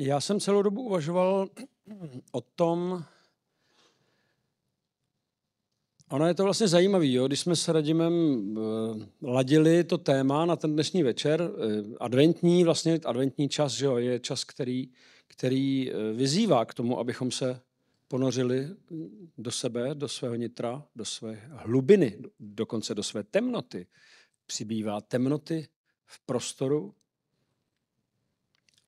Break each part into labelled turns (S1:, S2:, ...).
S1: Já jsem celou dobu uvažoval o tom, ono je to vlastně zajímavé, jo? když jsme s Radimem eh, ladili to téma na ten dnešní večer, eh, adventní, vlastně adventní čas, že jo? je čas, který, který eh, vyzývá k tomu, abychom se ponořili do sebe, do svého nitra, do své hlubiny, dokonce do své temnoty. Přibývá temnoty v prostoru,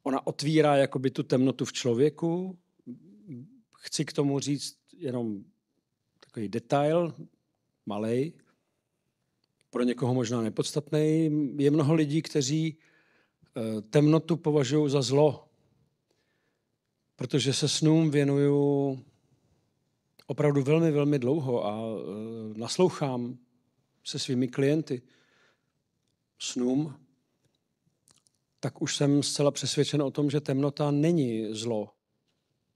S1: ona otvírá jakoby tu temnotu v člověku. Chci k tomu říct jenom takový detail, malý. pro někoho možná nepodstatný. Je mnoho lidí, kteří eh, temnotu považují za zlo, protože se snům věnuju opravdu velmi, velmi dlouho a eh, naslouchám se svými klienty snům tak už jsem zcela přesvědčen o tom, že temnota není zlo.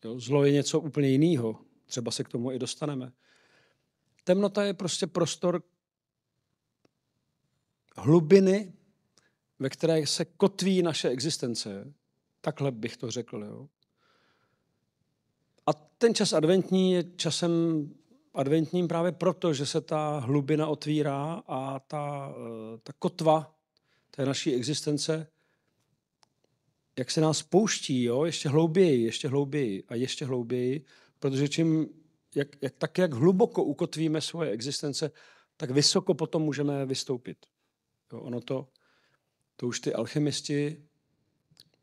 S1: Jo, zlo je něco úplně jiného. Třeba se k tomu i dostaneme. Temnota je prostě prostor hlubiny, ve které se kotví naše existence. Takhle bych to řekl. Jo. A ten čas adventní je časem adventním právě proto, že se ta hlubina otvírá a ta, eh, ta kotva té naší existence jak se nás pouští, jo, ještě hlouběji, ještě hlouběji a ještě hlouběji, protože čím, jak, jak, tak jak hluboko ukotvíme svoje existence, tak vysoko potom můžeme vystoupit. Jo, ono to, to už ty alchymisti,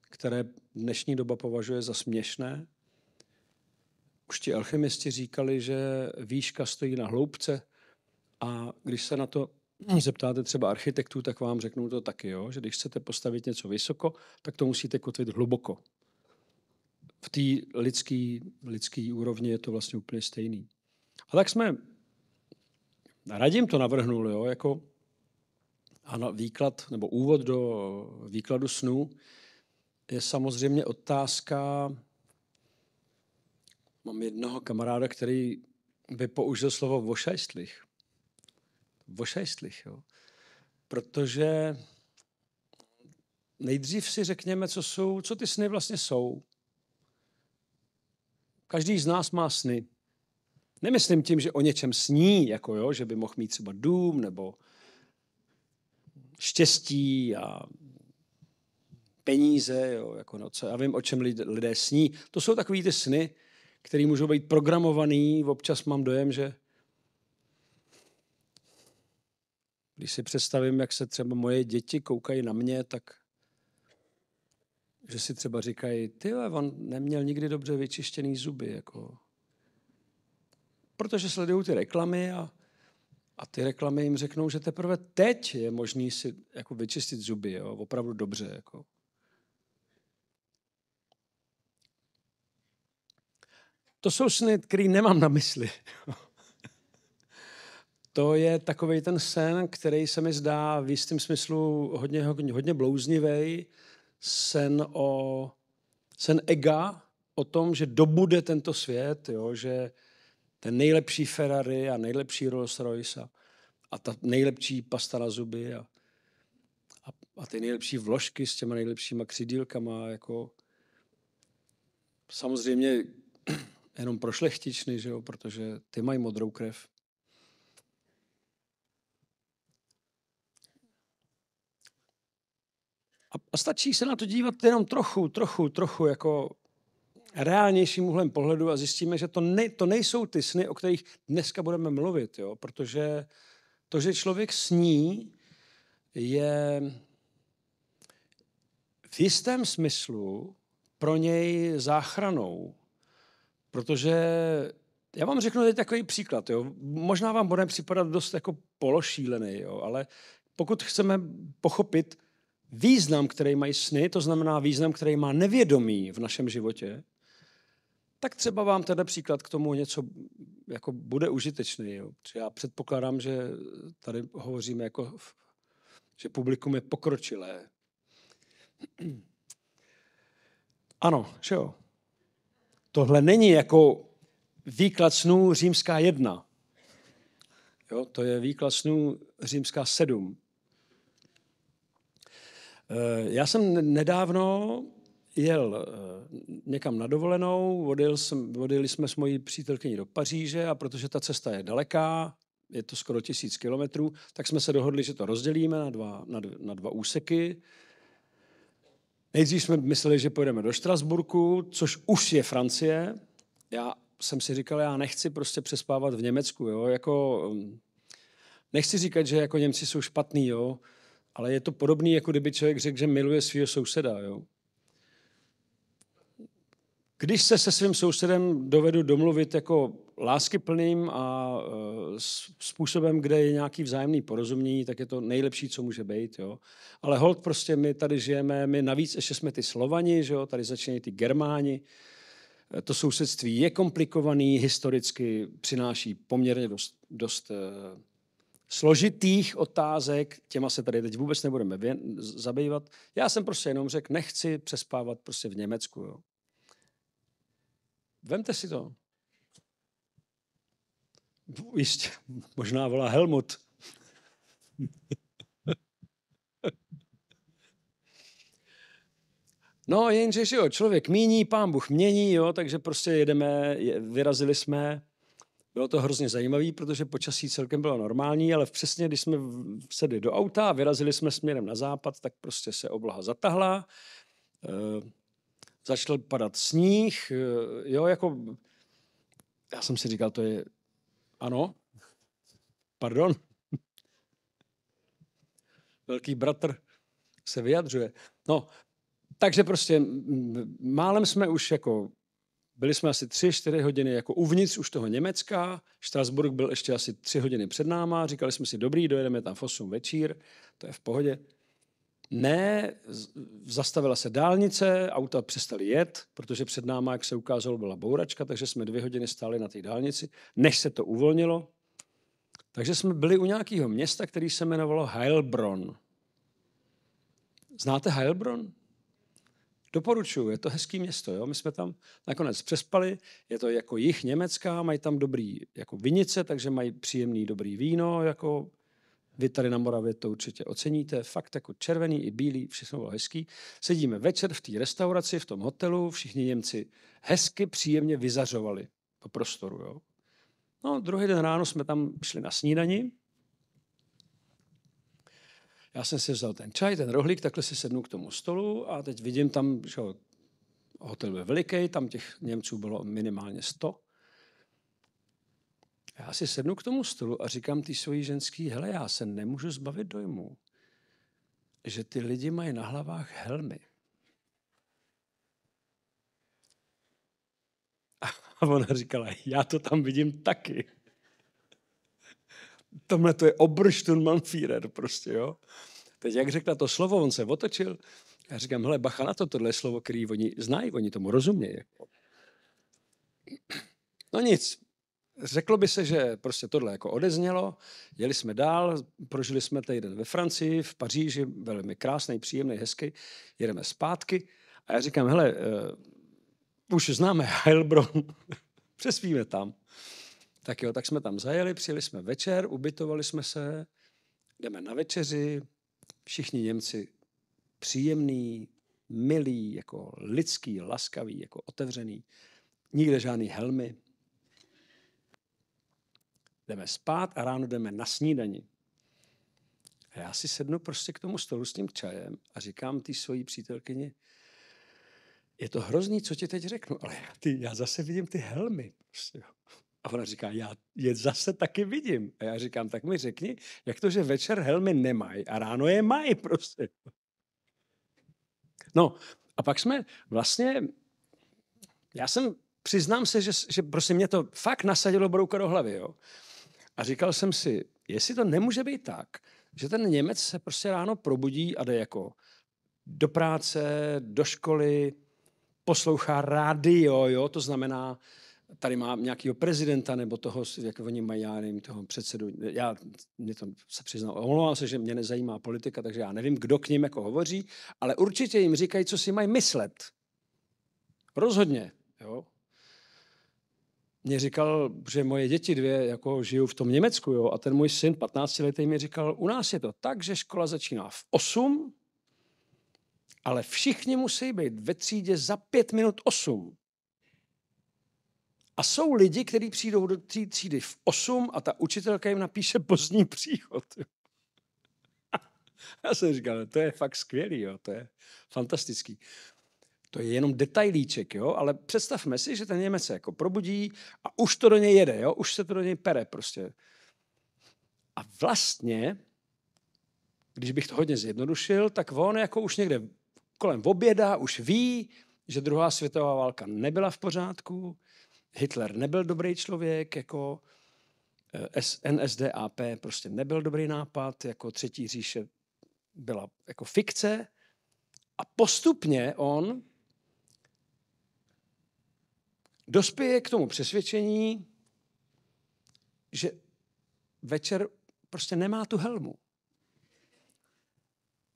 S1: které dnešní doba považuje za směšné, už ti alchymisti říkali, že výška stojí na hloubce a když se na to No, zeptáte třeba architektů, tak vám řeknou to taky, jo? že když chcete postavit něco vysoko, tak to musíte kotvit hluboko. V té lidské lidský úrovni je to vlastně úplně stejný. A tak jsme, radím to navrhnul, jo? jako ano, výklad nebo úvod do výkladu snů je samozřejmě otázka. Mám jednoho kamaráda, který by použil slovo vošajstlich vošajstlich. Protože nejdřív si řekněme, co, jsou, co ty sny vlastně jsou. Každý z nás má sny. Nemyslím tím, že o něčem sní, jako jo, že by mohl mít třeba dům nebo štěstí a peníze, jo, jako no, co já vím, o čem lidé sní. To jsou takové ty sny, které můžou být programované. Občas mám dojem, že Když si představím, jak se třeba moje děti koukají na mě, tak že si třeba říkají, ty on neměl nikdy dobře vyčištěný zuby, jako. Protože sledují ty reklamy a, a ty reklamy jim řeknou, že teprve teď je možný si jako vyčistit zuby, jo, opravdu dobře, jako. To jsou sny, který nemám na mysli. to je takový ten sen, který se mi zdá v jistém smyslu hodně, hodně, hodně blouznivý. Sen o sen ega, o tom, že dobude tento svět, jo, že ten nejlepší Ferrari a nejlepší Rolls Royce a, a ta nejlepší pasta na zuby a, a, a ty nejlepší vložky s těma nejlepšíma křidílkama, jako samozřejmě jenom pro šlechtičny, že jo, protože ty mají modrou krev. A, a stačí se na to dívat jenom trochu, trochu, trochu jako reálnějším úhlem pohledu a zjistíme, že to, ne, to nejsou ty sny, o kterých dneska budeme mluvit, jo? protože to, že člověk sní, je v jistém smyslu pro něj záchranou, protože já vám řeknu teď takový příklad, jo? možná vám bude připadat dost jako pološílený, jo? ale pokud chceme pochopit, význam, který mají sny, to znamená význam, který má nevědomí v našem životě, tak třeba vám teda příklad k tomu něco jako bude užitečný. Jo. Já předpokládám, že tady hovoříme jako, že publikum je pokročilé. Ano, že jo. Tohle není jako výklad snů římská jedna. Jo, to je výklad snů římská sedm. Eh, já jsem nedávno jel eh, někam na dovolenou, odjel jsem, odjeli jsme s mojí přítelkyní do Paříže a protože ta cesta je daleká, je to skoro tisíc kilometrů, tak jsme se dohodli, že to rozdělíme na dva, na, dva, na dva úseky. Nejdřív jsme mysleli, že pojedeme do Štrasburku, což už je Francie. Já jsem si říkal, já nechci prostě přespávat v Německu, jo, jako... Mm, nechci říkat, že jako Němci jsou špatní, jo, ale je to podobné, jako kdyby člověk řekl, že miluje svého souseda. Jo? Když se se svým sousedem dovedu domluvit jako láskyplným a e, způsobem, kde je nějaký vzájemný porozumění, tak je to nejlepší, co může být. Jo? Ale hold prostě my tady žijeme, my navíc ještě jsme ty Slovani, že jo? tady začínají ty Germáni. E, to sousedství je komplikovaný, historicky přináší poměrně dost, dost e, složitých otázek, těma se tady teď vůbec nebudeme věn, zabývat. Já jsem prostě jenom řekl, nechci přespávat prostě v Německu. Jo. Vemte si to. Jistě, možná volá Helmut. No, jenže, že jo, člověk míní, pán Bůh mění, jo, takže prostě jedeme, vyrazili jsme bylo to hrozně zajímavé, protože počasí celkem bylo normální, ale přesně když jsme sedli do auta a vyrazili jsme směrem na západ, tak prostě se obloha zatahla, e, začal padat sníh, e, jo, jako já jsem si říkal, to je, ano, pardon, velký bratr se vyjadřuje. No, takže prostě málem jsme už jako byli jsme asi 3-4 hodiny jako uvnitř už toho Německa, Štrasburg byl ještě asi 3 hodiny před náma, říkali jsme si, dobrý, dojedeme tam v 8 večír, to je v pohodě. Ne, zastavila se dálnice, auta přestali jet, protože před náma, jak se ukázalo, byla bouračka, takže jsme dvě hodiny stáli na té dálnici, než se to uvolnilo. Takže jsme byli u nějakého města, který se jmenovalo Heilbronn. Znáte Heilbronn? Doporučuju, je to hezký město. Jo? My jsme tam nakonec přespali, je to jako jich Německá, mají tam dobrý jako vinice, takže mají příjemný dobrý víno, jako vy tady na Moravě to určitě oceníte, fakt jako červený i bílý, všechno bylo hezký. Sedíme večer v té restauraci, v tom hotelu, všichni Němci hezky, příjemně vyzařovali po prostoru. Jo? No, druhý den ráno jsme tam šli na snídani já jsem si vzal ten čaj, ten rohlík, takhle si sednu k tomu stolu a teď vidím tam, že hotel byl veliký, tam těch Němců bylo minimálně 100. Já si sednu k tomu stolu a říkám ty svojí ženský, hele, já se nemůžu zbavit dojmu, že ty lidi mají na hlavách helmy. A ona říkala, já to tam vidím taky tohle to je Obersturmannführer prostě, jo. Teď jak řekla to slovo, on se otočil. Já říkám, hele, bacha na to, tohle je slovo, který oni znají, oni tomu rozumějí. No nic, řeklo by se, že prostě tohle jako odeznělo, jeli jsme dál, prožili jsme týden ve Francii, v Paříži, velmi krásný, příjemný, hezký, jedeme zpátky a já říkám, hele, uh, už známe Heilbronn, přespíme tam. Tak jo, tak jsme tam zajeli, přijeli jsme večer, ubytovali jsme se, jdeme na večeři, všichni Němci příjemný, milý, jako lidský, laskavý, jako otevřený. Nikde žádný helmy. Jdeme spát a ráno jdeme na snídani. A já si sednu prostě k tomu stolu s tím čajem a říkám té svojí přítelkyni, je to hrozný, co ti teď řeknu, ale já, ty, já zase vidím ty helmy. Prostě, a ona říká, já je zase taky vidím. A já říkám, tak mi řekni, jak to, že večer helmy nemají a ráno je mají prostě. No a pak jsme vlastně, já jsem, přiznám se, že, že prostě mě to fakt nasadilo brouka do hlavy, jo. A říkal jsem si, jestli to nemůže být tak, že ten Němec se prostě ráno probudí a jde jako do práce, do školy, poslouchá rádio, jo, to znamená, tady má nějakého prezidenta nebo toho, jak oni mají, já nevím, toho předsedu. Já mě to se přiznal, omlouvám se, že mě nezajímá politika, takže já nevím, kdo k ním jako hovoří, ale určitě jim říkají, co si mají myslet. Rozhodně, jo. Mě říkal, že moje děti dvě jako žijou v tom Německu, jo, a ten můj syn 15 letý mi říkal, u nás je to tak, že škola začíná v 8, ale všichni musí být ve třídě za 5 minut 8. A jsou lidi, kteří přijdou do té třídy v 8 a ta učitelka jim napíše pozdní příchod. Já jsem říkal, no, to je fakt skvělý, jo, to je fantastický. To je jenom detailíček, jo, ale představme si, že ten Němec se jako probudí a už to do něj jede, jo, už se to do něj pere prostě. A vlastně, když bych to hodně zjednodušil, tak on jako už někde kolem oběda už ví, že druhá světová válka nebyla v pořádku, Hitler nebyl dobrý člověk, jako eh, NSDAP prostě nebyl dobrý nápad, jako třetí říše byla jako fikce a postupně on dospěje k tomu přesvědčení, že večer prostě nemá tu helmu.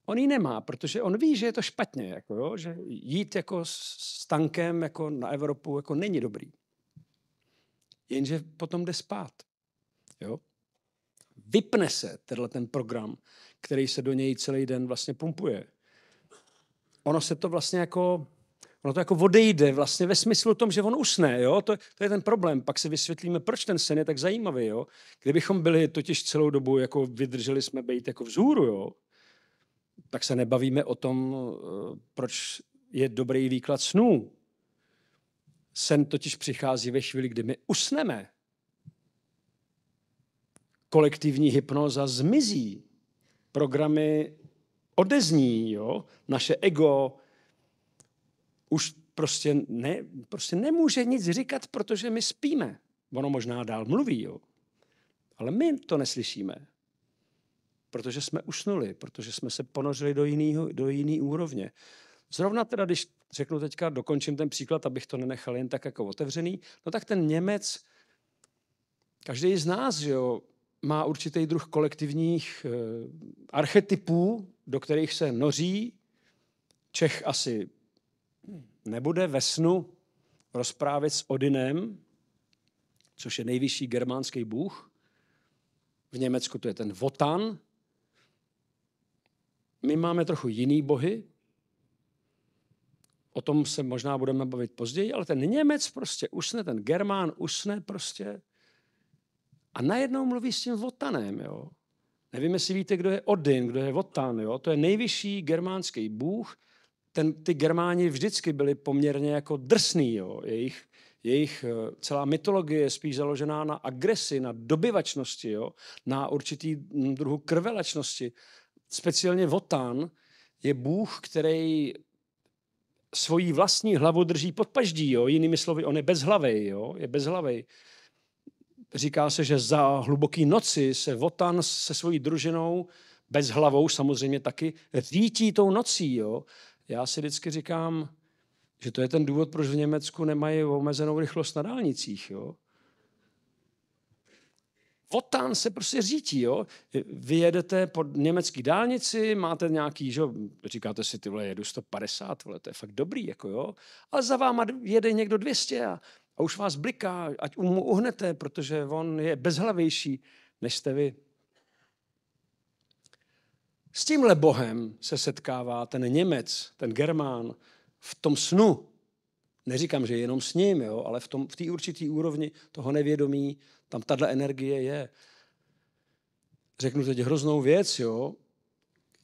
S1: On ji nemá, protože on ví, že je to špatně, jako jo, že jít jako s tankem jako na Evropu jako není dobrý jenže potom jde spát. Jo? Vypne se tenhle ten program, který se do něj celý den vlastně pumpuje. Ono se to vlastně jako, ono to jako odejde vlastně ve smyslu tom, že on usne, jo? To, to je ten problém. Pak si vysvětlíme, proč ten sen je tak zajímavý, jo? Kdybychom byli totiž celou dobu, jako vydrželi jsme být jako vzhůru, jo? tak se nebavíme o tom, eh, proč je dobrý výklad snů. Sen totiž přichází ve chvíli, kdy my usneme. Kolektivní hypnoza zmizí. Programy odezní, jo? naše ego už prostě, ne, prostě nemůže nic říkat, protože my spíme. Ono možná dál mluví, jo? ale my to neslyšíme, protože jsme usnuli, protože jsme se ponořili do jiné do jiný úrovně. Zrovna teda, když řeknu teďka, dokončím ten příklad, abych to nenechal jen tak jako otevřený, no tak ten Němec, každý z nás, že jo, má určitý druh kolektivních eh, archetypů, do kterých se noří. Čech asi nebude ve snu rozprávět s Odinem, což je nejvyšší germánský bůh. V Německu to je ten Votan. My máme trochu jiný bohy, O tom se možná budeme bavit později, ale ten Němec prostě usne, ten Germán usne prostě a najednou mluví s tím Votanem, jo. Nevím, jestli víte, kdo je Odin, kdo je Votan, jo. To je nejvyšší germánský bůh. Ten, ty germáni vždycky byli poměrně jako drsný, jo. Jejich, jejich eh, celá mytologie je spíš založená na agresi, na dobyvačnosti, jo, na určitý mm, druhu krvelačnosti. Speciálně Votan je bůh, který svoji vlastní hlavu drží pod paždí, jo? jinými slovy, on je bezhlavej, jo? je bezhlavej. Říká se, že za hluboký noci se Votan se svojí družinou, bez hlavou samozřejmě taky, řítí tou nocí. Jo? Já si vždycky říkám, že to je ten důvod, proč v Německu nemají omezenou rychlost na dálnicích. Jo? Votán se prostě řítí, jo. Vy jedete po německé dálnici, máte nějaký, že říkáte si, ty vole, jedu 150, vole, to je fakt dobrý, jako jo. Ale za váma jede někdo 200 a, a už vás bliká, ať mu uhnete, protože on je bezhlavější, než jste vy. S tímhle bohem se setkává ten Němec, ten Germán v tom snu. Neříkám, že jenom s ním, jo, ale v té v určitý úrovni toho nevědomí, tam tahle energie je. Řeknu teď hroznou věc, jo.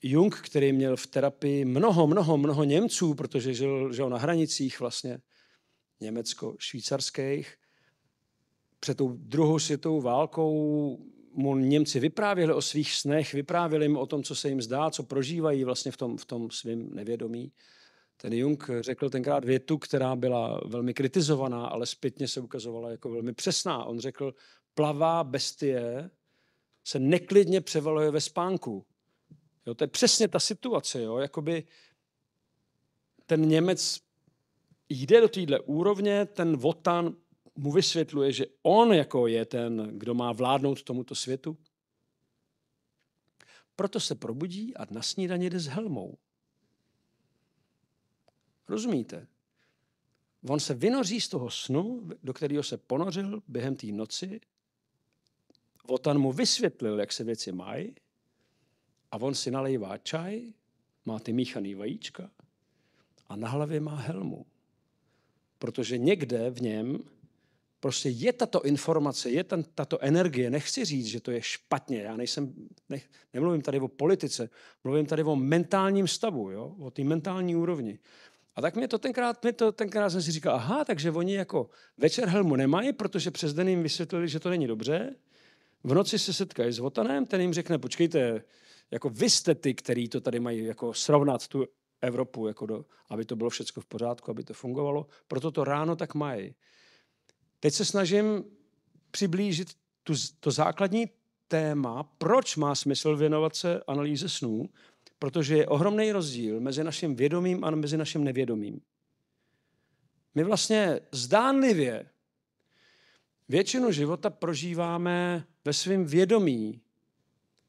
S1: Jung, který měl v terapii mnoho, mnoho, mnoho Němců, protože žil, žil na hranicích vlastně, německo-švýcarských, před tou druhou světovou válkou mu Němci vyprávěli o svých snech, vyprávěli jim o tom, co se jim zdá, co prožívají vlastně v tom, v tom svém nevědomí. Ten Jung řekl tenkrát větu, která byla velmi kritizovaná, ale zpětně se ukazovala jako velmi přesná. On řekl, plavá bestie se neklidně převaluje ve spánku. Jo, to je přesně ta situace. Jo? Jakoby ten Němec jde do téhle úrovně, ten Votan mu vysvětluje, že on jako je ten, kdo má vládnout tomuto světu. Proto se probudí a na snídaně jde s helmou. Rozumíte? On se vynoří z toho snu, do kterého se ponořil během té noci. Votan mu vysvětlil, jak se věci mají. A on si nalejvá čaj, má ty míchaný vajíčka a na hlavě má helmu. Protože někde v něm prostě je tato informace, je tam tato energie. Nechci říct, že to je špatně. Já nejsem, ne, nemluvím tady o politice, mluvím tady o mentálním stavu, jo? o té mentální úrovni. A tak mě to tenkrát, mě to tenkrát jsem si říkal, aha, takže oni jako večer helmu nemají, protože přes den jim vysvětlili, že to není dobře. V noci se setkají s Votanem, ten jim řekne, počkejte, jako vy jste ty, který to tady mají jako srovnat tu Evropu, jako do, aby to bylo všechno v pořádku, aby to fungovalo. Proto to ráno tak mají. Teď se snažím přiblížit tu, to základní téma, proč má smysl věnovat se analýze snů, Protože je ohromný rozdíl mezi naším vědomím a mezi naším nevědomím. My vlastně zdánlivě většinu života prožíváme ve svém vědomí,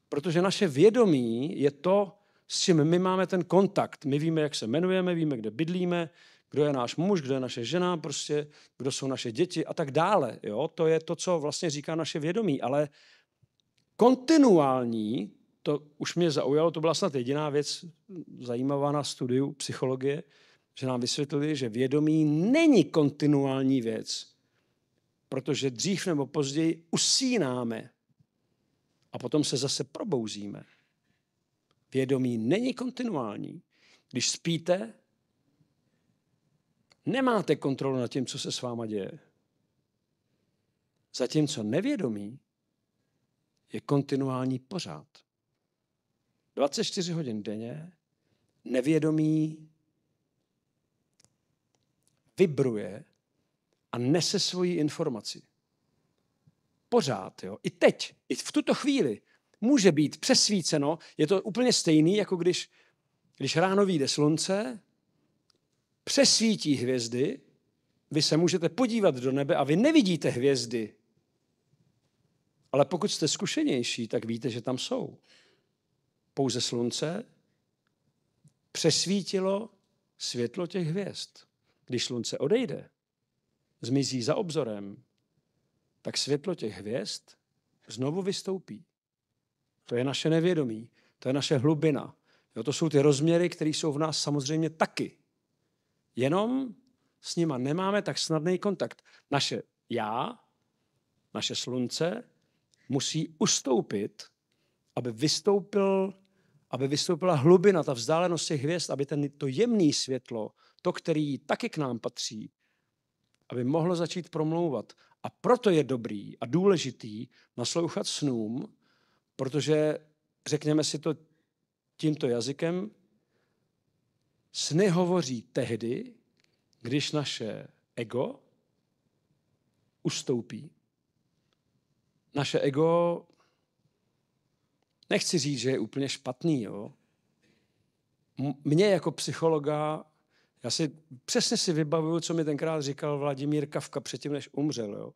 S1: protože naše vědomí je to, s čím my máme ten kontakt. My víme, jak se jmenujeme, víme, kde bydlíme, kdo je náš muž, kdo je naše žena, prostě, kdo jsou naše děti a tak dále. Jo? To je to, co vlastně říká naše vědomí, ale kontinuální to už mě zaujalo, to byla snad jediná věc zajímavá na studiu psychologie, že nám vysvětlili, že vědomí není kontinuální věc, protože dřív nebo později usínáme a potom se zase probouzíme. Vědomí není kontinuální. Když spíte, nemáte kontrolu nad tím, co se s váma děje. Zatímco nevědomí je kontinuální pořád. 24 hodin denně nevědomí vibruje a nese svoji informaci. Pořád, jo. I teď, i v tuto chvíli může být přesvíceno, je to úplně stejný, jako když, když ráno vyjde slunce, přesvítí hvězdy, vy se můžete podívat do nebe a vy nevidíte hvězdy. Ale pokud jste zkušenější, tak víte, že tam jsou pouze slunce, přesvítilo světlo těch hvězd. Když slunce odejde, zmizí za obzorem, tak světlo těch hvězd znovu vystoupí. To je naše nevědomí, to je naše hlubina. Jo, to jsou ty rozměry, které jsou v nás samozřejmě taky. Jenom s nima nemáme tak snadný kontakt. Naše já, naše slunce musí ustoupit, aby vystoupil aby vystoupila hlubina, ta vzdálenost těch hvězd, aby ten, to jemné světlo, to, který taky k nám patří, aby mohlo začít promlouvat. A proto je dobrý a důležitý naslouchat snům, protože řekněme si to tímto jazykem, sny hovoří tehdy, když naše ego ustoupí. Naše ego Nechci říct, že je úplně špatný, jo. Mně jako psychologa, já si přesně si vybavuju, co mi tenkrát říkal Vladimír Kavka předtím, než umřel, jo.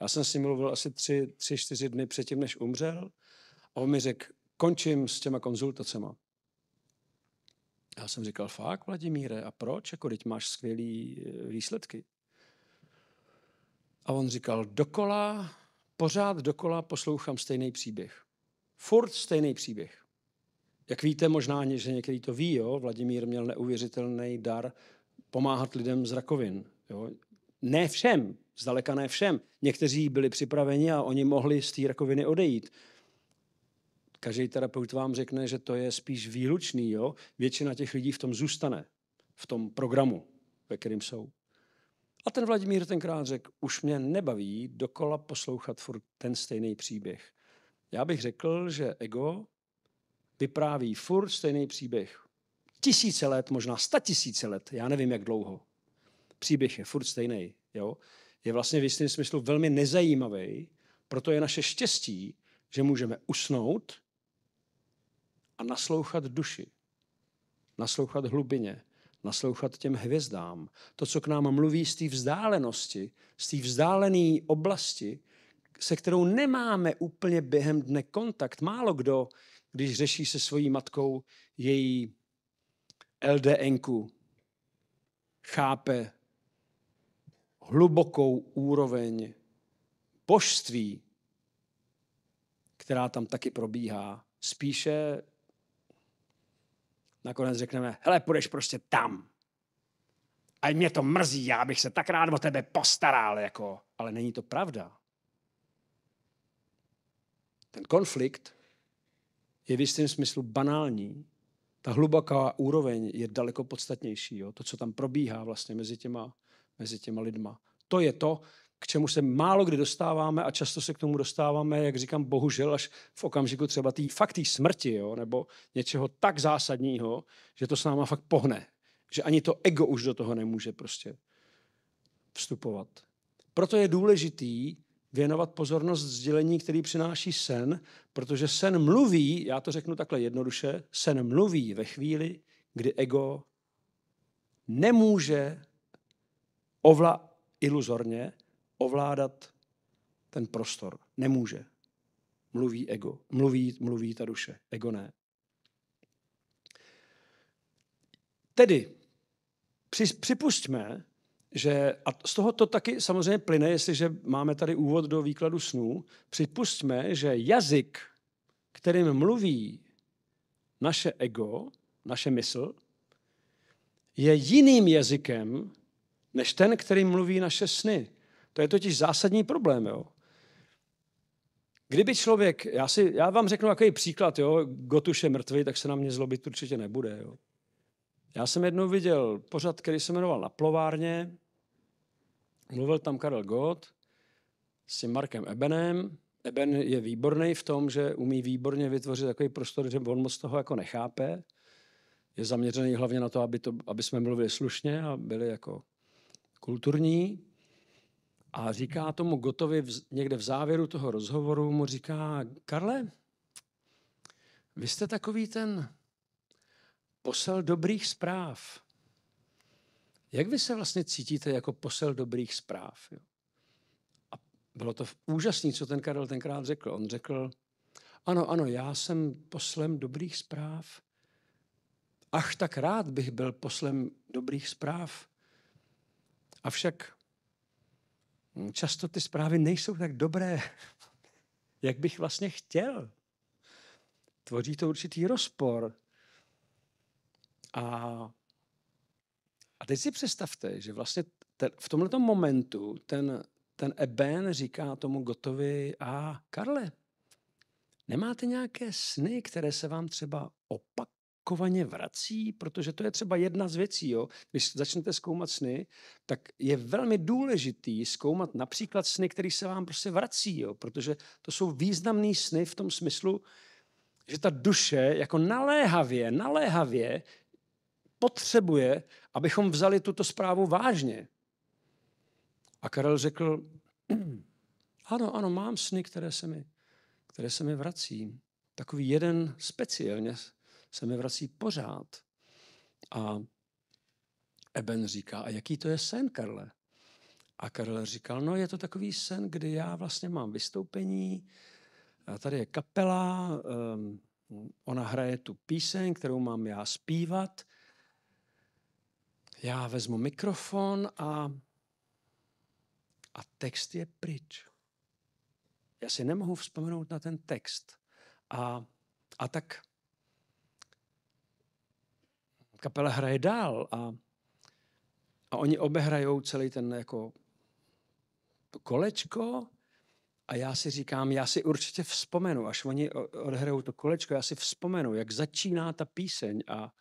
S1: Já jsem si mluvil asi tři, tři, čtyři dny předtím, než umřel a on mi řekl, končím s těma konzultacema. Já jsem říkal, fakt, Vladimíre, a proč? Jako, teď máš skvělý eh, výsledky. A on říkal, dokola, pořád dokola poslouchám stejný příběh. Furt stejný příběh. Jak víte, možná, že některý to ví, jo? Vladimír měl neuvěřitelný dar pomáhat lidem z rakovin. Jo? Ne všem, zdaleka ne všem. Někteří byli připraveni a oni mohli z té rakoviny odejít. Každý terapeut vám řekne, že to je spíš výlučný. Jo? Většina těch lidí v tom zůstane, v tom programu, ve kterém jsou. A ten Vladimír tenkrát řekl, už mě nebaví dokola poslouchat furt ten stejný příběh. Já bych řekl, že ego vypráví furt stejný příběh. Tisíce let, možná sta tisíce let, já nevím jak dlouho. Příběh je furt stejný. Jo? Je vlastně v jistém smyslu velmi nezajímavý, proto je naše štěstí, že můžeme usnout a naslouchat duši, naslouchat hlubině, naslouchat těm hvězdám. To, co k nám mluví z té vzdálenosti, z té vzdálené oblasti, se kterou nemáme úplně během dne kontakt. Málo kdo, když řeší se svojí matkou její LDNku, chápe hlubokou úroveň božství, která tam taky probíhá. Spíše nakonec řekneme, hele, půjdeš prostě tam. A mě to mrzí, já bych se tak rád o tebe postaral, jako. Ale není to pravda. Ten konflikt je v jistém smyslu banální. Ta hluboká úroveň je daleko podstatnější. Jo? To, co tam probíhá vlastně mezi těma, mezi těma lidma. To je to, k čemu se málo kdy dostáváme a často se k tomu dostáváme, jak říkám, bohužel až v okamžiku třeba tý, fakt tý smrti, jo, nebo něčeho tak zásadního, že to s náma fakt pohne. Že ani to ego už do toho nemůže prostě vstupovat. Proto je důležitý věnovat pozornost sdělení, který přináší sen, protože sen mluví, já to řeknu takhle jednoduše, sen mluví ve chvíli, kdy ego nemůže ovla- iluzorně ovládat ten prostor. Nemůže. Mluví ego. Mluví, mluví ta duše. Ego ne. Tedy připustme, že, a z toho to taky samozřejmě plyne, jestliže máme tady úvod do výkladu snů, připustíme, že jazyk, kterým mluví naše ego, naše mysl, je jiným jazykem, než ten, kterým mluví naše sny. To je totiž zásadní problém. Jo? Kdyby člověk, já, si, já vám řeknu takový příklad, jo, Gotuš je mrtvý, tak se na mě zlobit určitě nebude. Jo. Já jsem jednou viděl pořad, který se jmenoval Na plovárně. Mluvil tam Karel Gott s tím Markem Ebenem. Eben je výborný v tom, že umí výborně vytvořit takový prostor, že on moc toho jako nechápe. Je zaměřený hlavně na to, aby, to, aby jsme mluvili slušně a byli jako kulturní. A říká tomu Gotovi v, někde v závěru toho rozhovoru, mu říká, Karle, vy jste takový ten posel dobrých zpráv. Jak vy se vlastně cítíte jako posel dobrých zpráv? Jo? A bylo to úžasné, co ten Karel tenkrát řekl. On řekl, ano, ano, já jsem poslem dobrých zpráv. Ach, tak rád bych byl poslem dobrých zpráv. Avšak hm, často ty zprávy nejsou tak dobré, jak bych vlastně chtěl. Tvoří to určitý rozpor a, a teď si představte, že vlastně ten, v tomto momentu ten, ten Eben říká tomu Gotovi a Karle, nemáte nějaké sny, které se vám třeba opakovaně vrací? Protože to je třeba jedna z věcí, jo? když začnete zkoumat sny, tak je velmi důležitý zkoumat například sny, které se vám prostě vrací, jo? protože to jsou významné sny v tom smyslu, že ta duše jako naléhavě, naléhavě potřebuje, abychom vzali tuto zprávu vážně. A Karel řekl, ano, ano, mám sny, které se mi, které se mi vrací. Takový jeden speciálně se mi vrací pořád. A Eben říká, a jaký to je sen, Karle? A Karel říkal, no je to takový sen, kdy já vlastně mám vystoupení, a tady je kapela, um, ona hraje tu píseň, kterou mám já zpívat já vezmu mikrofon a, a text je pryč. Já si nemohu vzpomenout na ten text. A, a tak kapela hraje dál a, a oni obehrajou celý ten jako kolečko a já si říkám, já si určitě vzpomenu, až oni odehrajou to kolečko, já si vzpomenu, jak začíná ta píseň, a,